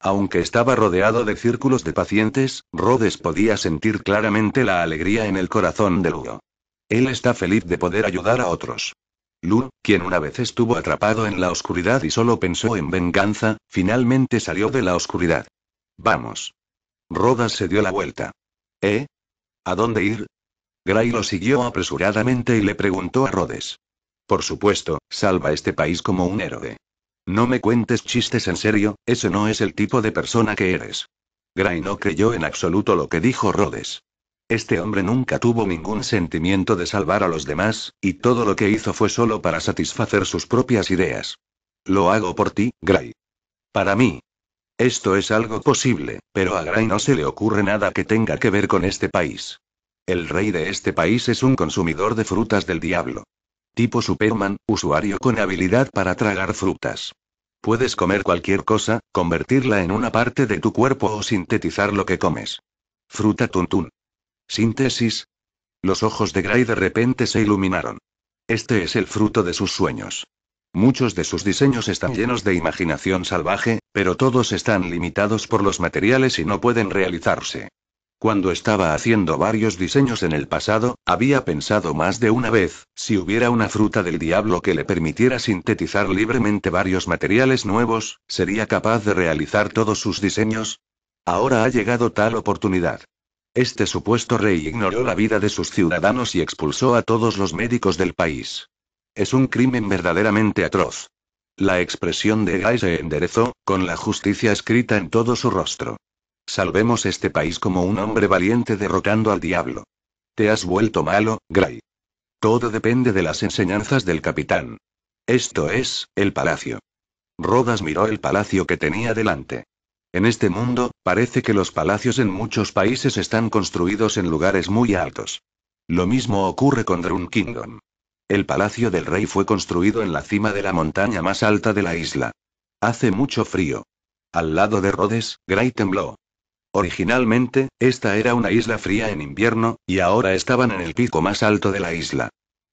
Aunque estaba rodeado de círculos de pacientes, Rhodes podía sentir claramente la alegría en el corazón de Ludo. Él está feliz de poder ayudar a otros. Lu, quien una vez estuvo atrapado en la oscuridad y solo pensó en venganza, finalmente salió de la oscuridad. Vamos. Rodas se dio la vuelta. ¿Eh? ¿A dónde ir? Gray lo siguió apresuradamente y le preguntó a Rhodes. Por supuesto, salva este país como un héroe. No me cuentes chistes en serio, ese no es el tipo de persona que eres. Gray no creyó en absoluto lo que dijo Rhodes. Este hombre nunca tuvo ningún sentimiento de salvar a los demás, y todo lo que hizo fue solo para satisfacer sus propias ideas. Lo hago por ti, Gray. Para mí. Esto es algo posible, pero a Gray no se le ocurre nada que tenga que ver con este país. El rey de este país es un consumidor de frutas del diablo. Tipo Superman, usuario con habilidad para tragar frutas. Puedes comer cualquier cosa, convertirla en una parte de tu cuerpo o sintetizar lo que comes. Fruta tuntún. Síntesis. Los ojos de Gray de repente se iluminaron. Este es el fruto de sus sueños. Muchos de sus diseños están llenos de imaginación salvaje, pero todos están limitados por los materiales y no pueden realizarse. Cuando estaba haciendo varios diseños en el pasado, había pensado más de una vez, si hubiera una fruta del diablo que le permitiera sintetizar libremente varios materiales nuevos, ¿sería capaz de realizar todos sus diseños? Ahora ha llegado tal oportunidad. Este supuesto rey ignoró la vida de sus ciudadanos y expulsó a todos los médicos del país. Es un crimen verdaderamente atroz. La expresión de Guy se enderezó, con la justicia escrita en todo su rostro. Salvemos este país como un hombre valiente derrotando al diablo. Te has vuelto malo, Gray. Todo depende de las enseñanzas del capitán. Esto es, el palacio. Rodas miró el palacio que tenía delante. En este mundo, parece que los palacios en muchos países están construidos en lugares muy altos. Lo mismo ocurre con Drun Kingdom. El palacio del rey fue construido en la cima de la montaña más alta de la isla. Hace mucho frío. Al lado de Rhodes, Gray tembló. Originalmente, esta era una isla fría en invierno, y ahora estaban en el pico más alto de la isla.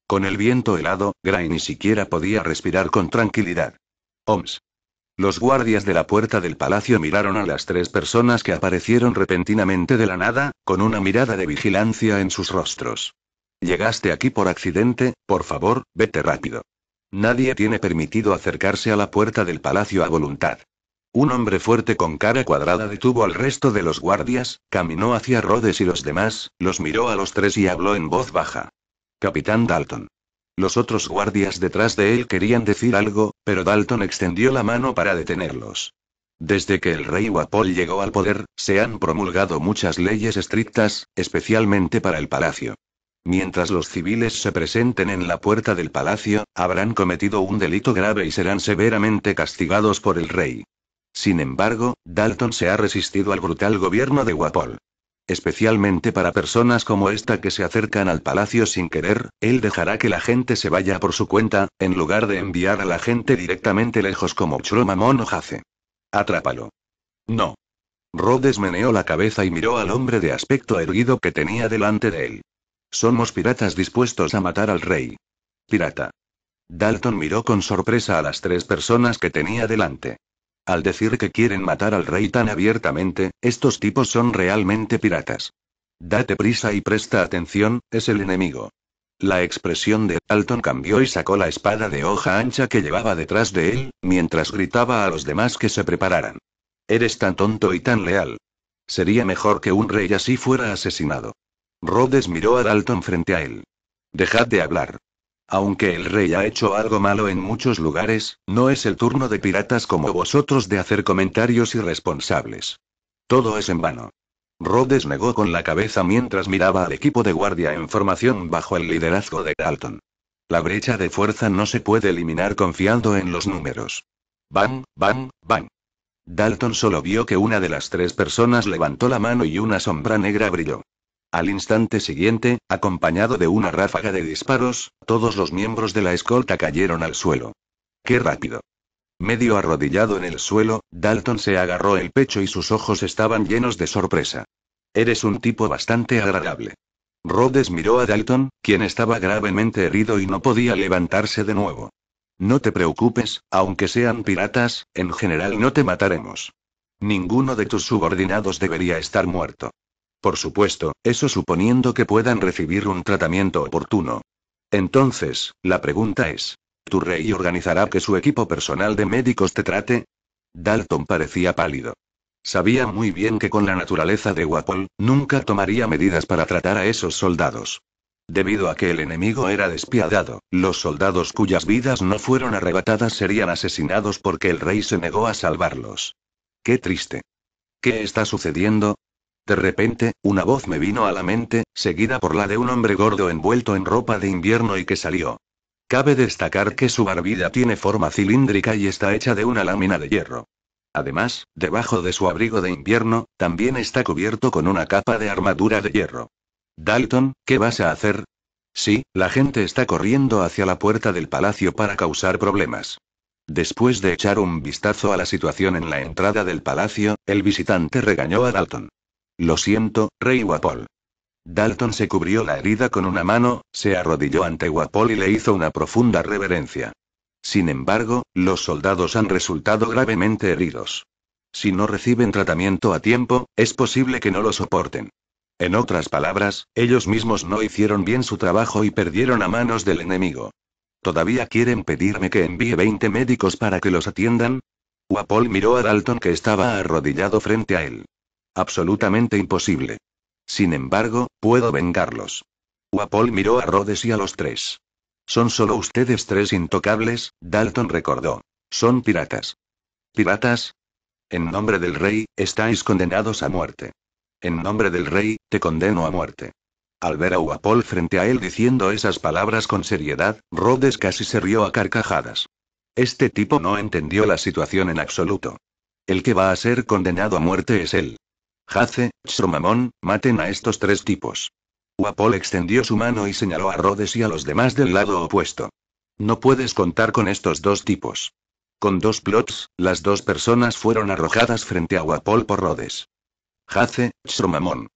Con el viento helado, Gray ni siquiera podía respirar con tranquilidad. Oms. Los guardias de la puerta del palacio miraron a las tres personas que aparecieron repentinamente de la nada, con una mirada de vigilancia en sus rostros. Llegaste aquí por accidente, por favor, vete rápido. Nadie tiene permitido acercarse a la puerta del palacio a voluntad. Un hombre fuerte con cara cuadrada detuvo al resto de los guardias, caminó hacia Rhodes y los demás, los miró a los tres y habló en voz baja. Capitán Dalton. Los otros guardias detrás de él querían decir algo, pero Dalton extendió la mano para detenerlos. Desde que el rey Wapol llegó al poder, se han promulgado muchas leyes estrictas, especialmente para el palacio. Mientras los civiles se presenten en la puerta del palacio, habrán cometido un delito grave y serán severamente castigados por el rey. Sin embargo, Dalton se ha resistido al brutal gobierno de Wapol. Especialmente para personas como esta que se acercan al palacio sin querer, él dejará que la gente se vaya por su cuenta, en lugar de enviar a la gente directamente lejos como Chromamon o Jace. Atrápalo. No. Rhodes meneó la cabeza y miró al hombre de aspecto erguido que tenía delante de él. Somos piratas dispuestos a matar al rey. Pirata. Dalton miró con sorpresa a las tres personas que tenía delante. Al decir que quieren matar al rey tan abiertamente, estos tipos son realmente piratas. Date prisa y presta atención, es el enemigo. La expresión de Alton cambió y sacó la espada de hoja ancha que llevaba detrás de él, mientras gritaba a los demás que se prepararan. Eres tan tonto y tan leal. Sería mejor que un rey así fuera asesinado. Rhodes miró a Dalton frente a él. Dejad de hablar. Aunque el rey ha hecho algo malo en muchos lugares, no es el turno de piratas como vosotros de hacer comentarios irresponsables. Todo es en vano. Rhodes negó con la cabeza mientras miraba al equipo de guardia en formación bajo el liderazgo de Dalton. La brecha de fuerza no se puede eliminar confiando en los números. Bang, bang, bang. Dalton solo vio que una de las tres personas levantó la mano y una sombra negra brilló. Al instante siguiente, acompañado de una ráfaga de disparos, todos los miembros de la escolta cayeron al suelo. ¡Qué rápido! Medio arrodillado en el suelo, Dalton se agarró el pecho y sus ojos estaban llenos de sorpresa. Eres un tipo bastante agradable. Rhodes miró a Dalton, quien estaba gravemente herido y no podía levantarse de nuevo. No te preocupes, aunque sean piratas, en general no te mataremos. Ninguno de tus subordinados debería estar muerto. Por supuesto, eso suponiendo que puedan recibir un tratamiento oportuno. Entonces, la pregunta es, ¿tu rey organizará que su equipo personal de médicos te trate? Dalton parecía pálido. Sabía muy bien que con la naturaleza de Wapol, nunca tomaría medidas para tratar a esos soldados. Debido a que el enemigo era despiadado, los soldados cuyas vidas no fueron arrebatadas serían asesinados porque el rey se negó a salvarlos. Qué triste. ¿Qué está sucediendo? De repente, una voz me vino a la mente, seguida por la de un hombre gordo envuelto en ropa de invierno y que salió. Cabe destacar que su barbilla tiene forma cilíndrica y está hecha de una lámina de hierro. Además, debajo de su abrigo de invierno, también está cubierto con una capa de armadura de hierro. Dalton, ¿qué vas a hacer? Sí, la gente está corriendo hacia la puerta del palacio para causar problemas. Después de echar un vistazo a la situación en la entrada del palacio, el visitante regañó a Dalton. Lo siento, Rey Wapol. Dalton se cubrió la herida con una mano, se arrodilló ante Wapol y le hizo una profunda reverencia. Sin embargo, los soldados han resultado gravemente heridos. Si no reciben tratamiento a tiempo, es posible que no lo soporten. En otras palabras, ellos mismos no hicieron bien su trabajo y perdieron a manos del enemigo. ¿Todavía quieren pedirme que envíe 20 médicos para que los atiendan? Wapol miró a Dalton que estaba arrodillado frente a él. Absolutamente imposible. Sin embargo, puedo vengarlos. Wapol miró a Rhodes y a los tres. Son solo ustedes tres intocables, Dalton recordó. Son piratas. ¿Piratas? En nombre del rey, estáis condenados a muerte. En nombre del rey, te condeno a muerte. Al ver a Wapol frente a él diciendo esas palabras con seriedad, Rhodes casi se rió a carcajadas. Este tipo no entendió la situación en absoluto. El que va a ser condenado a muerte es él. Jace, Shurmamon, maten a estos tres tipos. Wapol extendió su mano y señaló a Rhodes y a los demás del lado opuesto. No puedes contar con estos dos tipos. Con dos plots, las dos personas fueron arrojadas frente a Wapol por Rhodes. Jace, Shurmamon.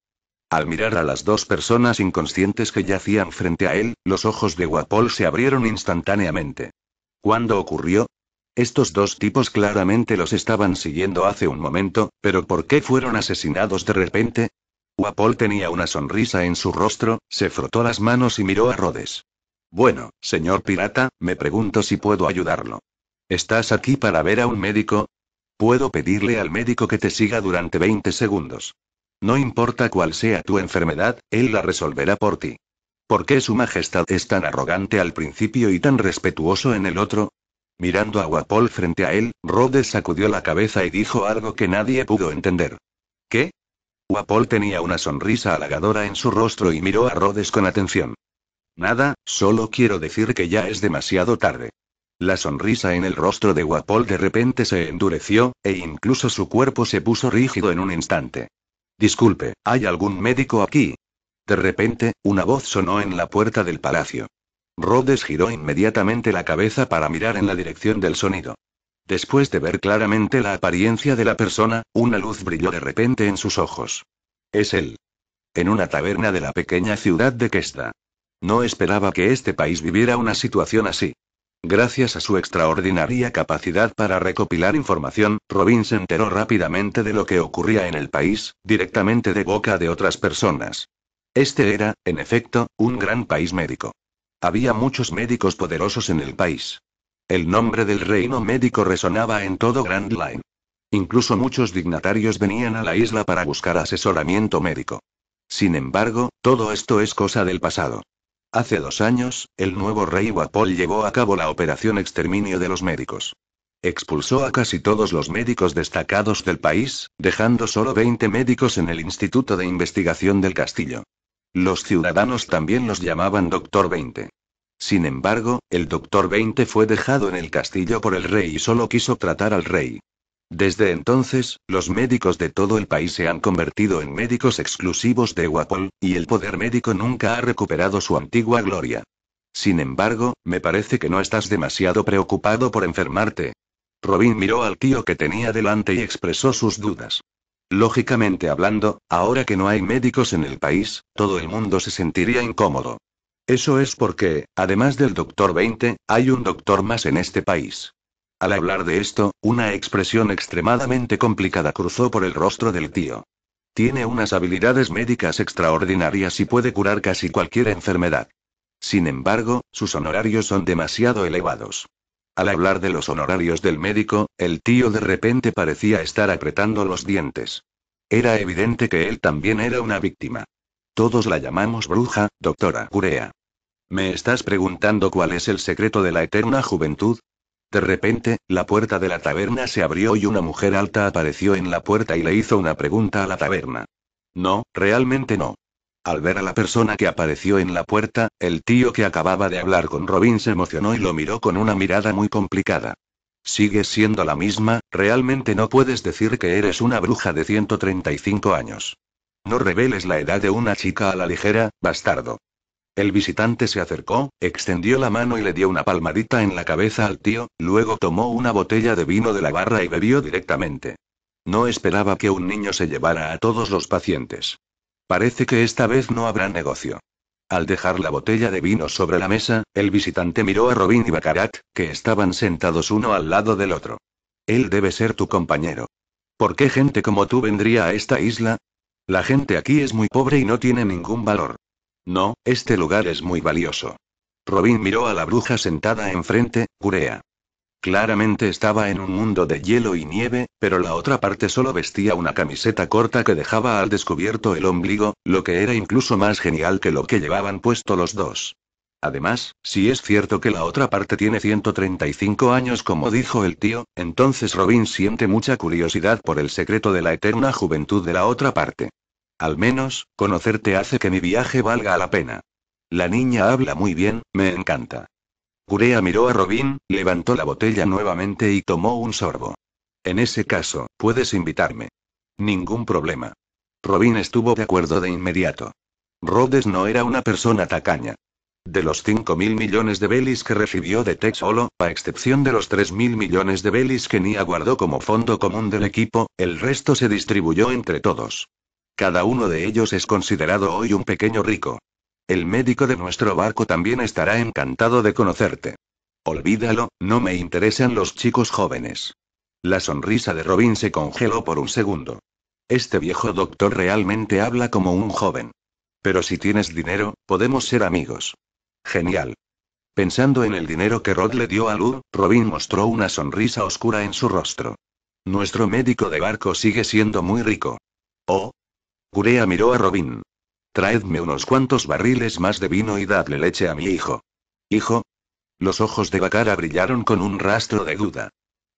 Al mirar a las dos personas inconscientes que yacían frente a él, los ojos de Wapol se abrieron instantáneamente. ¿Cuándo ocurrió? Estos dos tipos claramente los estaban siguiendo hace un momento, pero ¿por qué fueron asesinados de repente? Wapol tenía una sonrisa en su rostro, se frotó las manos y miró a Rhodes. Bueno, señor pirata, me pregunto si puedo ayudarlo. ¿Estás aquí para ver a un médico? Puedo pedirle al médico que te siga durante 20 segundos. No importa cuál sea tu enfermedad, él la resolverá por ti. ¿Por qué Su Majestad es tan arrogante al principio y tan respetuoso en el otro? Mirando a Wapol frente a él, Rhodes sacudió la cabeza y dijo algo que nadie pudo entender. ¿Qué? Wapol tenía una sonrisa halagadora en su rostro y miró a Rhodes con atención. Nada, solo quiero decir que ya es demasiado tarde. La sonrisa en el rostro de Wapol de repente se endureció, e incluso su cuerpo se puso rígido en un instante. Disculpe, ¿hay algún médico aquí? De repente, una voz sonó en la puerta del palacio. Rhodes giró inmediatamente la cabeza para mirar en la dirección del sonido. Después de ver claramente la apariencia de la persona, una luz brilló de repente en sus ojos. Es él. En una taberna de la pequeña ciudad de Kesta. No esperaba que este país viviera una situación así. Gracias a su extraordinaria capacidad para recopilar información, Robin se enteró rápidamente de lo que ocurría en el país, directamente de boca de otras personas. Este era, en efecto, un gran país médico. Había muchos médicos poderosos en el país. El nombre del reino médico resonaba en todo Grand Line. Incluso muchos dignatarios venían a la isla para buscar asesoramiento médico. Sin embargo, todo esto es cosa del pasado. Hace dos años, el nuevo rey Wapol llevó a cabo la operación exterminio de los médicos. Expulsó a casi todos los médicos destacados del país, dejando solo 20 médicos en el Instituto de Investigación del Castillo. Los ciudadanos también los llamaban Doctor 20. Sin embargo, el Doctor 20 fue dejado en el castillo por el rey y solo quiso tratar al rey. Desde entonces, los médicos de todo el país se han convertido en médicos exclusivos de Wapol, y el poder médico nunca ha recuperado su antigua gloria. Sin embargo, me parece que no estás demasiado preocupado por enfermarte. Robin miró al tío que tenía delante y expresó sus dudas. Lógicamente hablando, ahora que no hay médicos en el país, todo el mundo se sentiría incómodo. Eso es porque, además del doctor 20, hay un doctor más en este país. Al hablar de esto, una expresión extremadamente complicada cruzó por el rostro del tío. Tiene unas habilidades médicas extraordinarias y puede curar casi cualquier enfermedad. Sin embargo, sus honorarios son demasiado elevados. Al hablar de los honorarios del médico, el tío de repente parecía estar apretando los dientes. Era evidente que él también era una víctima. Todos la llamamos bruja, doctora Curea. ¿Me estás preguntando cuál es el secreto de la eterna juventud? De repente, la puerta de la taberna se abrió y una mujer alta apareció en la puerta y le hizo una pregunta a la taberna. No, realmente no. Al ver a la persona que apareció en la puerta, el tío que acababa de hablar con Robin se emocionó y lo miró con una mirada muy complicada. Sigues siendo la misma, realmente no puedes decir que eres una bruja de 135 años. No reveles la edad de una chica a la ligera, bastardo. El visitante se acercó, extendió la mano y le dio una palmadita en la cabeza al tío, luego tomó una botella de vino de la barra y bebió directamente. No esperaba que un niño se llevara a todos los pacientes. Parece que esta vez no habrá negocio. Al dejar la botella de vino sobre la mesa, el visitante miró a Robin y Bacarat, que estaban sentados uno al lado del otro. Él debe ser tu compañero. ¿Por qué gente como tú vendría a esta isla? La gente aquí es muy pobre y no tiene ningún valor. No, este lugar es muy valioso. Robin miró a la bruja sentada enfrente, Gurea. Claramente estaba en un mundo de hielo y nieve, pero la otra parte solo vestía una camiseta corta que dejaba al descubierto el ombligo, lo que era incluso más genial que lo que llevaban puesto los dos. Además, si es cierto que la otra parte tiene 135 años como dijo el tío, entonces Robin siente mucha curiosidad por el secreto de la eterna juventud de la otra parte. Al menos, conocerte hace que mi viaje valga la pena. La niña habla muy bien, me encanta. Curea miró a Robin, levantó la botella nuevamente y tomó un sorbo. En ese caso, puedes invitarme. Ningún problema. Robin estuvo de acuerdo de inmediato. Rhodes no era una persona tacaña. De los 5.000 millones de belis que recibió de Tex solo, a excepción de los 3.000 millones de belis que Nia guardó como fondo común del equipo, el resto se distribuyó entre todos. Cada uno de ellos es considerado hoy un pequeño rico. El médico de nuestro barco también estará encantado de conocerte. Olvídalo, no me interesan los chicos jóvenes. La sonrisa de Robin se congeló por un segundo. Este viejo doctor realmente habla como un joven. Pero si tienes dinero, podemos ser amigos. Genial. Pensando en el dinero que Rod le dio a Lou, Robin mostró una sonrisa oscura en su rostro. Nuestro médico de barco sigue siendo muy rico. Oh. Gurea miró a Robin. Traedme unos cuantos barriles más de vino y dadle leche a mi hijo. Hijo. Los ojos de Bacara brillaron con un rastro de duda.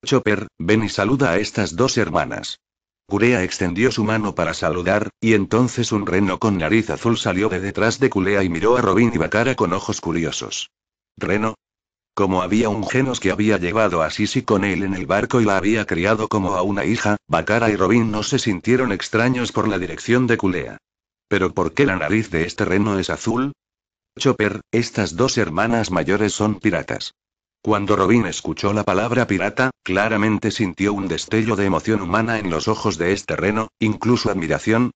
Chopper, ven y saluda a estas dos hermanas. Culea extendió su mano para saludar, y entonces un reno con nariz azul salió de detrás de Culea y miró a Robin y Bacara con ojos curiosos. ¿Reno? Como había un genos que había llevado a Sisi con él en el barco y la había criado como a una hija, Bacara y Robin no se sintieron extraños por la dirección de Culea. ¿Pero por qué la nariz de este reno es azul? Chopper, estas dos hermanas mayores son piratas. Cuando Robin escuchó la palabra pirata, claramente sintió un destello de emoción humana en los ojos de este reno, incluso admiración.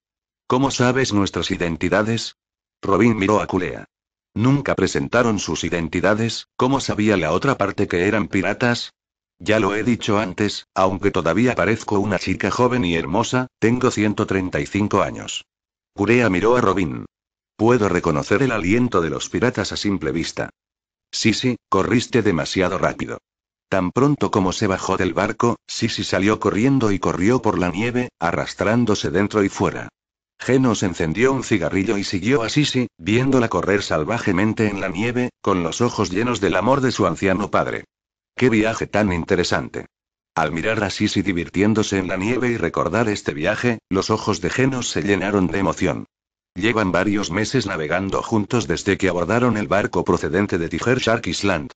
¿Cómo sabes nuestras identidades? Robin miró a Culea. Nunca presentaron sus identidades, ¿cómo sabía la otra parte que eran piratas? Ya lo he dicho antes, aunque todavía parezco una chica joven y hermosa, tengo 135 años. Curea miró a Robin. Puedo reconocer el aliento de los piratas a simple vista. Sisi, corriste demasiado rápido. Tan pronto como se bajó del barco, Sisi salió corriendo y corrió por la nieve, arrastrándose dentro y fuera. Genos encendió un cigarrillo y siguió a Sisi, viéndola correr salvajemente en la nieve, con los ojos llenos del amor de su anciano padre. ¡Qué viaje tan interesante! Al mirar a Sisi divirtiéndose en la nieve y recordar este viaje, los ojos de Genos se llenaron de emoción. Llevan varios meses navegando juntos desde que abordaron el barco procedente de Tiger Shark Island.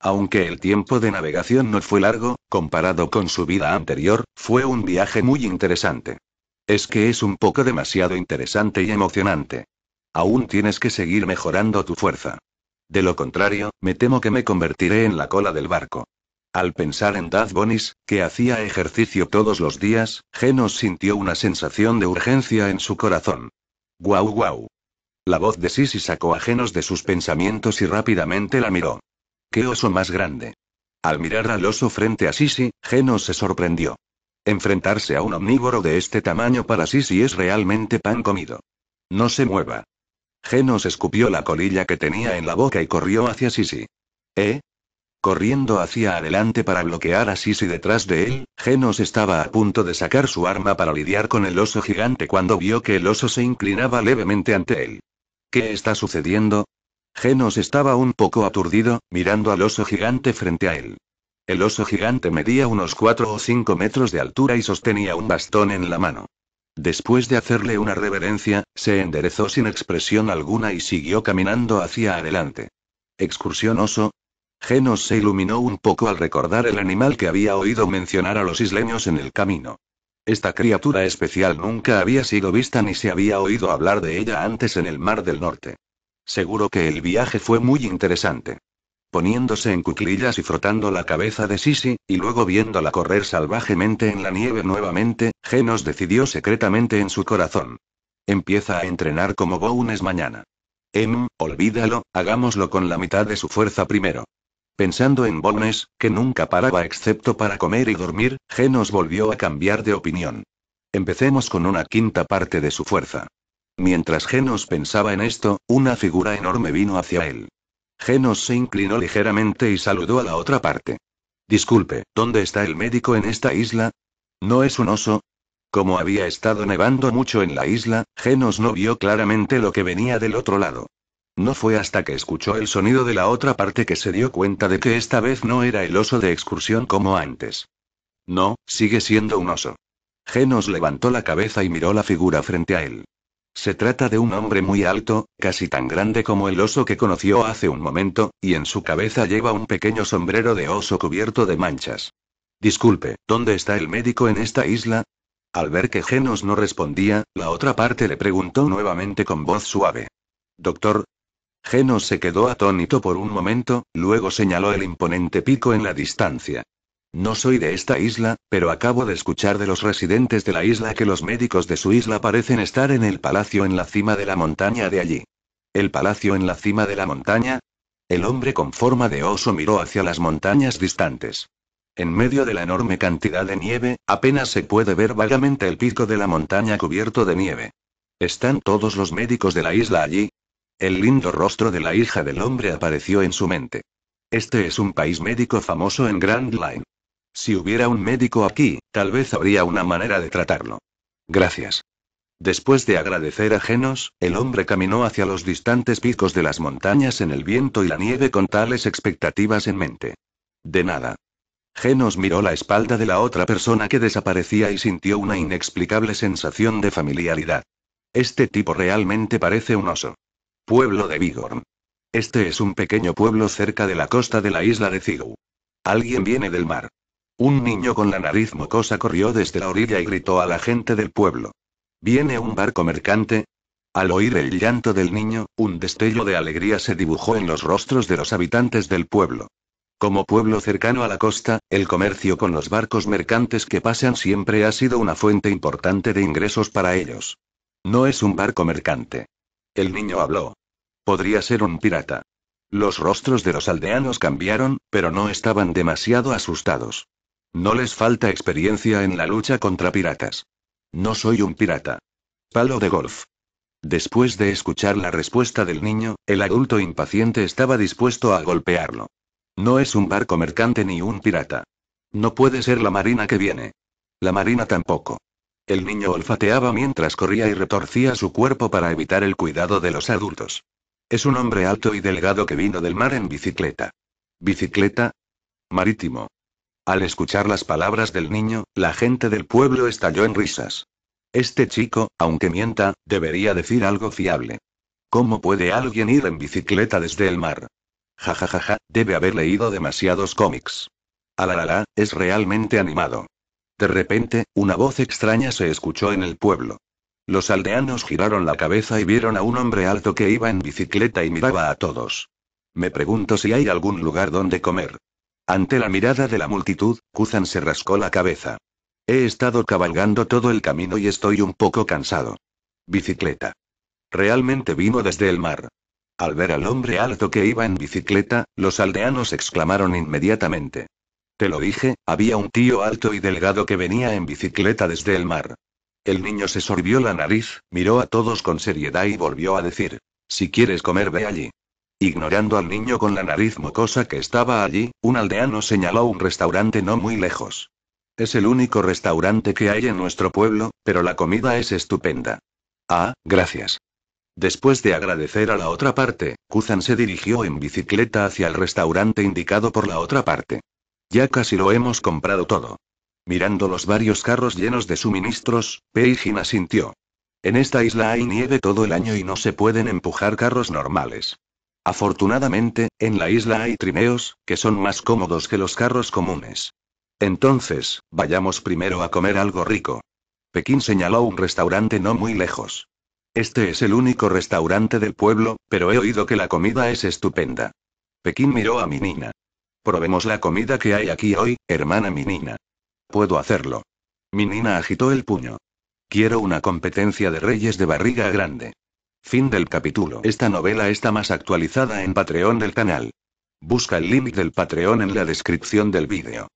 Aunque el tiempo de navegación no fue largo, comparado con su vida anterior, fue un viaje muy interesante. Es que es un poco demasiado interesante y emocionante. Aún tienes que seguir mejorando tu fuerza. De lo contrario, me temo que me convertiré en la cola del barco. Al pensar en Dad Bonis, que hacía ejercicio todos los días, Genos sintió una sensación de urgencia en su corazón. ¡Guau, guau! La voz de Sisi sacó a Genos de sus pensamientos y rápidamente la miró. ¡Qué oso más grande! Al mirar al oso frente a Sisi, Genos se sorprendió. Enfrentarse a un omnívoro de este tamaño para Sisi es realmente pan comido. No se mueva. Genos escupió la colilla que tenía en la boca y corrió hacia Sisi. ¿Eh? Corriendo hacia adelante para bloquear a Sisi. detrás de él, Genos estaba a punto de sacar su arma para lidiar con el oso gigante cuando vio que el oso se inclinaba levemente ante él. ¿Qué está sucediendo? Genos estaba un poco aturdido, mirando al oso gigante frente a él. El oso gigante medía unos 4 o 5 metros de altura y sostenía un bastón en la mano. Después de hacerle una reverencia, se enderezó sin expresión alguna y siguió caminando hacia adelante. Excursión oso, Genos se iluminó un poco al recordar el animal que había oído mencionar a los isleños en el camino. Esta criatura especial nunca había sido vista ni se había oído hablar de ella antes en el Mar del Norte. Seguro que el viaje fue muy interesante. Poniéndose en cuclillas y frotando la cabeza de Sisi, y luego viéndola correr salvajemente en la nieve nuevamente, Genos decidió secretamente en su corazón. Empieza a entrenar como Bones mañana. Em, olvídalo, hagámoslo con la mitad de su fuerza primero. Pensando en Bones, que nunca paraba excepto para comer y dormir, Genos volvió a cambiar de opinión. Empecemos con una quinta parte de su fuerza. Mientras Genos pensaba en esto, una figura enorme vino hacia él. Genos se inclinó ligeramente y saludó a la otra parte. Disculpe, ¿dónde está el médico en esta isla? ¿No es un oso? Como había estado nevando mucho en la isla, Genos no vio claramente lo que venía del otro lado. No fue hasta que escuchó el sonido de la otra parte que se dio cuenta de que esta vez no era el oso de excursión como antes. No, sigue siendo un oso. Genos levantó la cabeza y miró la figura frente a él. Se trata de un hombre muy alto, casi tan grande como el oso que conoció hace un momento, y en su cabeza lleva un pequeño sombrero de oso cubierto de manchas. Disculpe, ¿dónde está el médico en esta isla? Al ver que Genos no respondía, la otra parte le preguntó nuevamente con voz suave. Doctor, Geno se quedó atónito por un momento, luego señaló el imponente pico en la distancia. No soy de esta isla, pero acabo de escuchar de los residentes de la isla que los médicos de su isla parecen estar en el palacio en la cima de la montaña de allí. ¿El palacio en la cima de la montaña? El hombre con forma de oso miró hacia las montañas distantes. En medio de la enorme cantidad de nieve, apenas se puede ver vagamente el pico de la montaña cubierto de nieve. ¿Están todos los médicos de la isla allí? El lindo rostro de la hija del hombre apareció en su mente. Este es un país médico famoso en Grand Line. Si hubiera un médico aquí, tal vez habría una manera de tratarlo. Gracias. Después de agradecer a Genos, el hombre caminó hacia los distantes picos de las montañas en el viento y la nieve con tales expectativas en mente. De nada. Genos miró la espalda de la otra persona que desaparecía y sintió una inexplicable sensación de familiaridad. Este tipo realmente parece un oso. Pueblo de Vigorm. Este es un pequeño pueblo cerca de la costa de la isla de Zigou. Alguien viene del mar. Un niño con la nariz mocosa corrió desde la orilla y gritó a la gente del pueblo. ¿Viene un barco mercante? Al oír el llanto del niño, un destello de alegría se dibujó en los rostros de los habitantes del pueblo. Como pueblo cercano a la costa, el comercio con los barcos mercantes que pasan siempre ha sido una fuente importante de ingresos para ellos. No es un barco mercante. El niño habló. Podría ser un pirata. Los rostros de los aldeanos cambiaron, pero no estaban demasiado asustados. No les falta experiencia en la lucha contra piratas. No soy un pirata. Palo de golf. Después de escuchar la respuesta del niño, el adulto impaciente estaba dispuesto a golpearlo. No es un barco mercante ni un pirata. No puede ser la marina que viene. La marina tampoco. El niño olfateaba mientras corría y retorcía su cuerpo para evitar el cuidado de los adultos. Es un hombre alto y delgado que vino del mar en bicicleta. ¿Bicicleta? Marítimo. Al escuchar las palabras del niño, la gente del pueblo estalló en risas. Este chico, aunque mienta, debería decir algo fiable. ¿Cómo puede alguien ir en bicicleta desde el mar? Ja ja ja ja, debe haber leído demasiados cómics. Alalala, ah, es realmente animado. De repente, una voz extraña se escuchó en el pueblo. Los aldeanos giraron la cabeza y vieron a un hombre alto que iba en bicicleta y miraba a todos. Me pregunto si hay algún lugar donde comer. Ante la mirada de la multitud, Kuzan se rascó la cabeza. He estado cabalgando todo el camino y estoy un poco cansado. Bicicleta. Realmente vino desde el mar. Al ver al hombre alto que iba en bicicleta, los aldeanos exclamaron inmediatamente. Te lo dije, había un tío alto y delgado que venía en bicicleta desde el mar. El niño se sorbió la nariz, miró a todos con seriedad y volvió a decir, si quieres comer ve allí. Ignorando al niño con la nariz mocosa que estaba allí, un aldeano señaló un restaurante no muy lejos. Es el único restaurante que hay en nuestro pueblo, pero la comida es estupenda. Ah, gracias. Después de agradecer a la otra parte, Kuzan se dirigió en bicicleta hacia el restaurante indicado por la otra parte. Ya casi lo hemos comprado todo. Mirando los varios carros llenos de suministros, Peijin asintió. En esta isla hay nieve todo el año y no se pueden empujar carros normales. Afortunadamente, en la isla hay trineos, que son más cómodos que los carros comunes. Entonces, vayamos primero a comer algo rico. Pekín señaló un restaurante no muy lejos. Este es el único restaurante del pueblo, pero he oído que la comida es estupenda. Pekín miró a mi Probemos la comida que hay aquí hoy, hermana Minina. Puedo hacerlo. Minina agitó el puño. Quiero una competencia de reyes de barriga grande. Fin del capítulo. Esta novela está más actualizada en Patreon del canal. Busca el link del Patreon en la descripción del vídeo.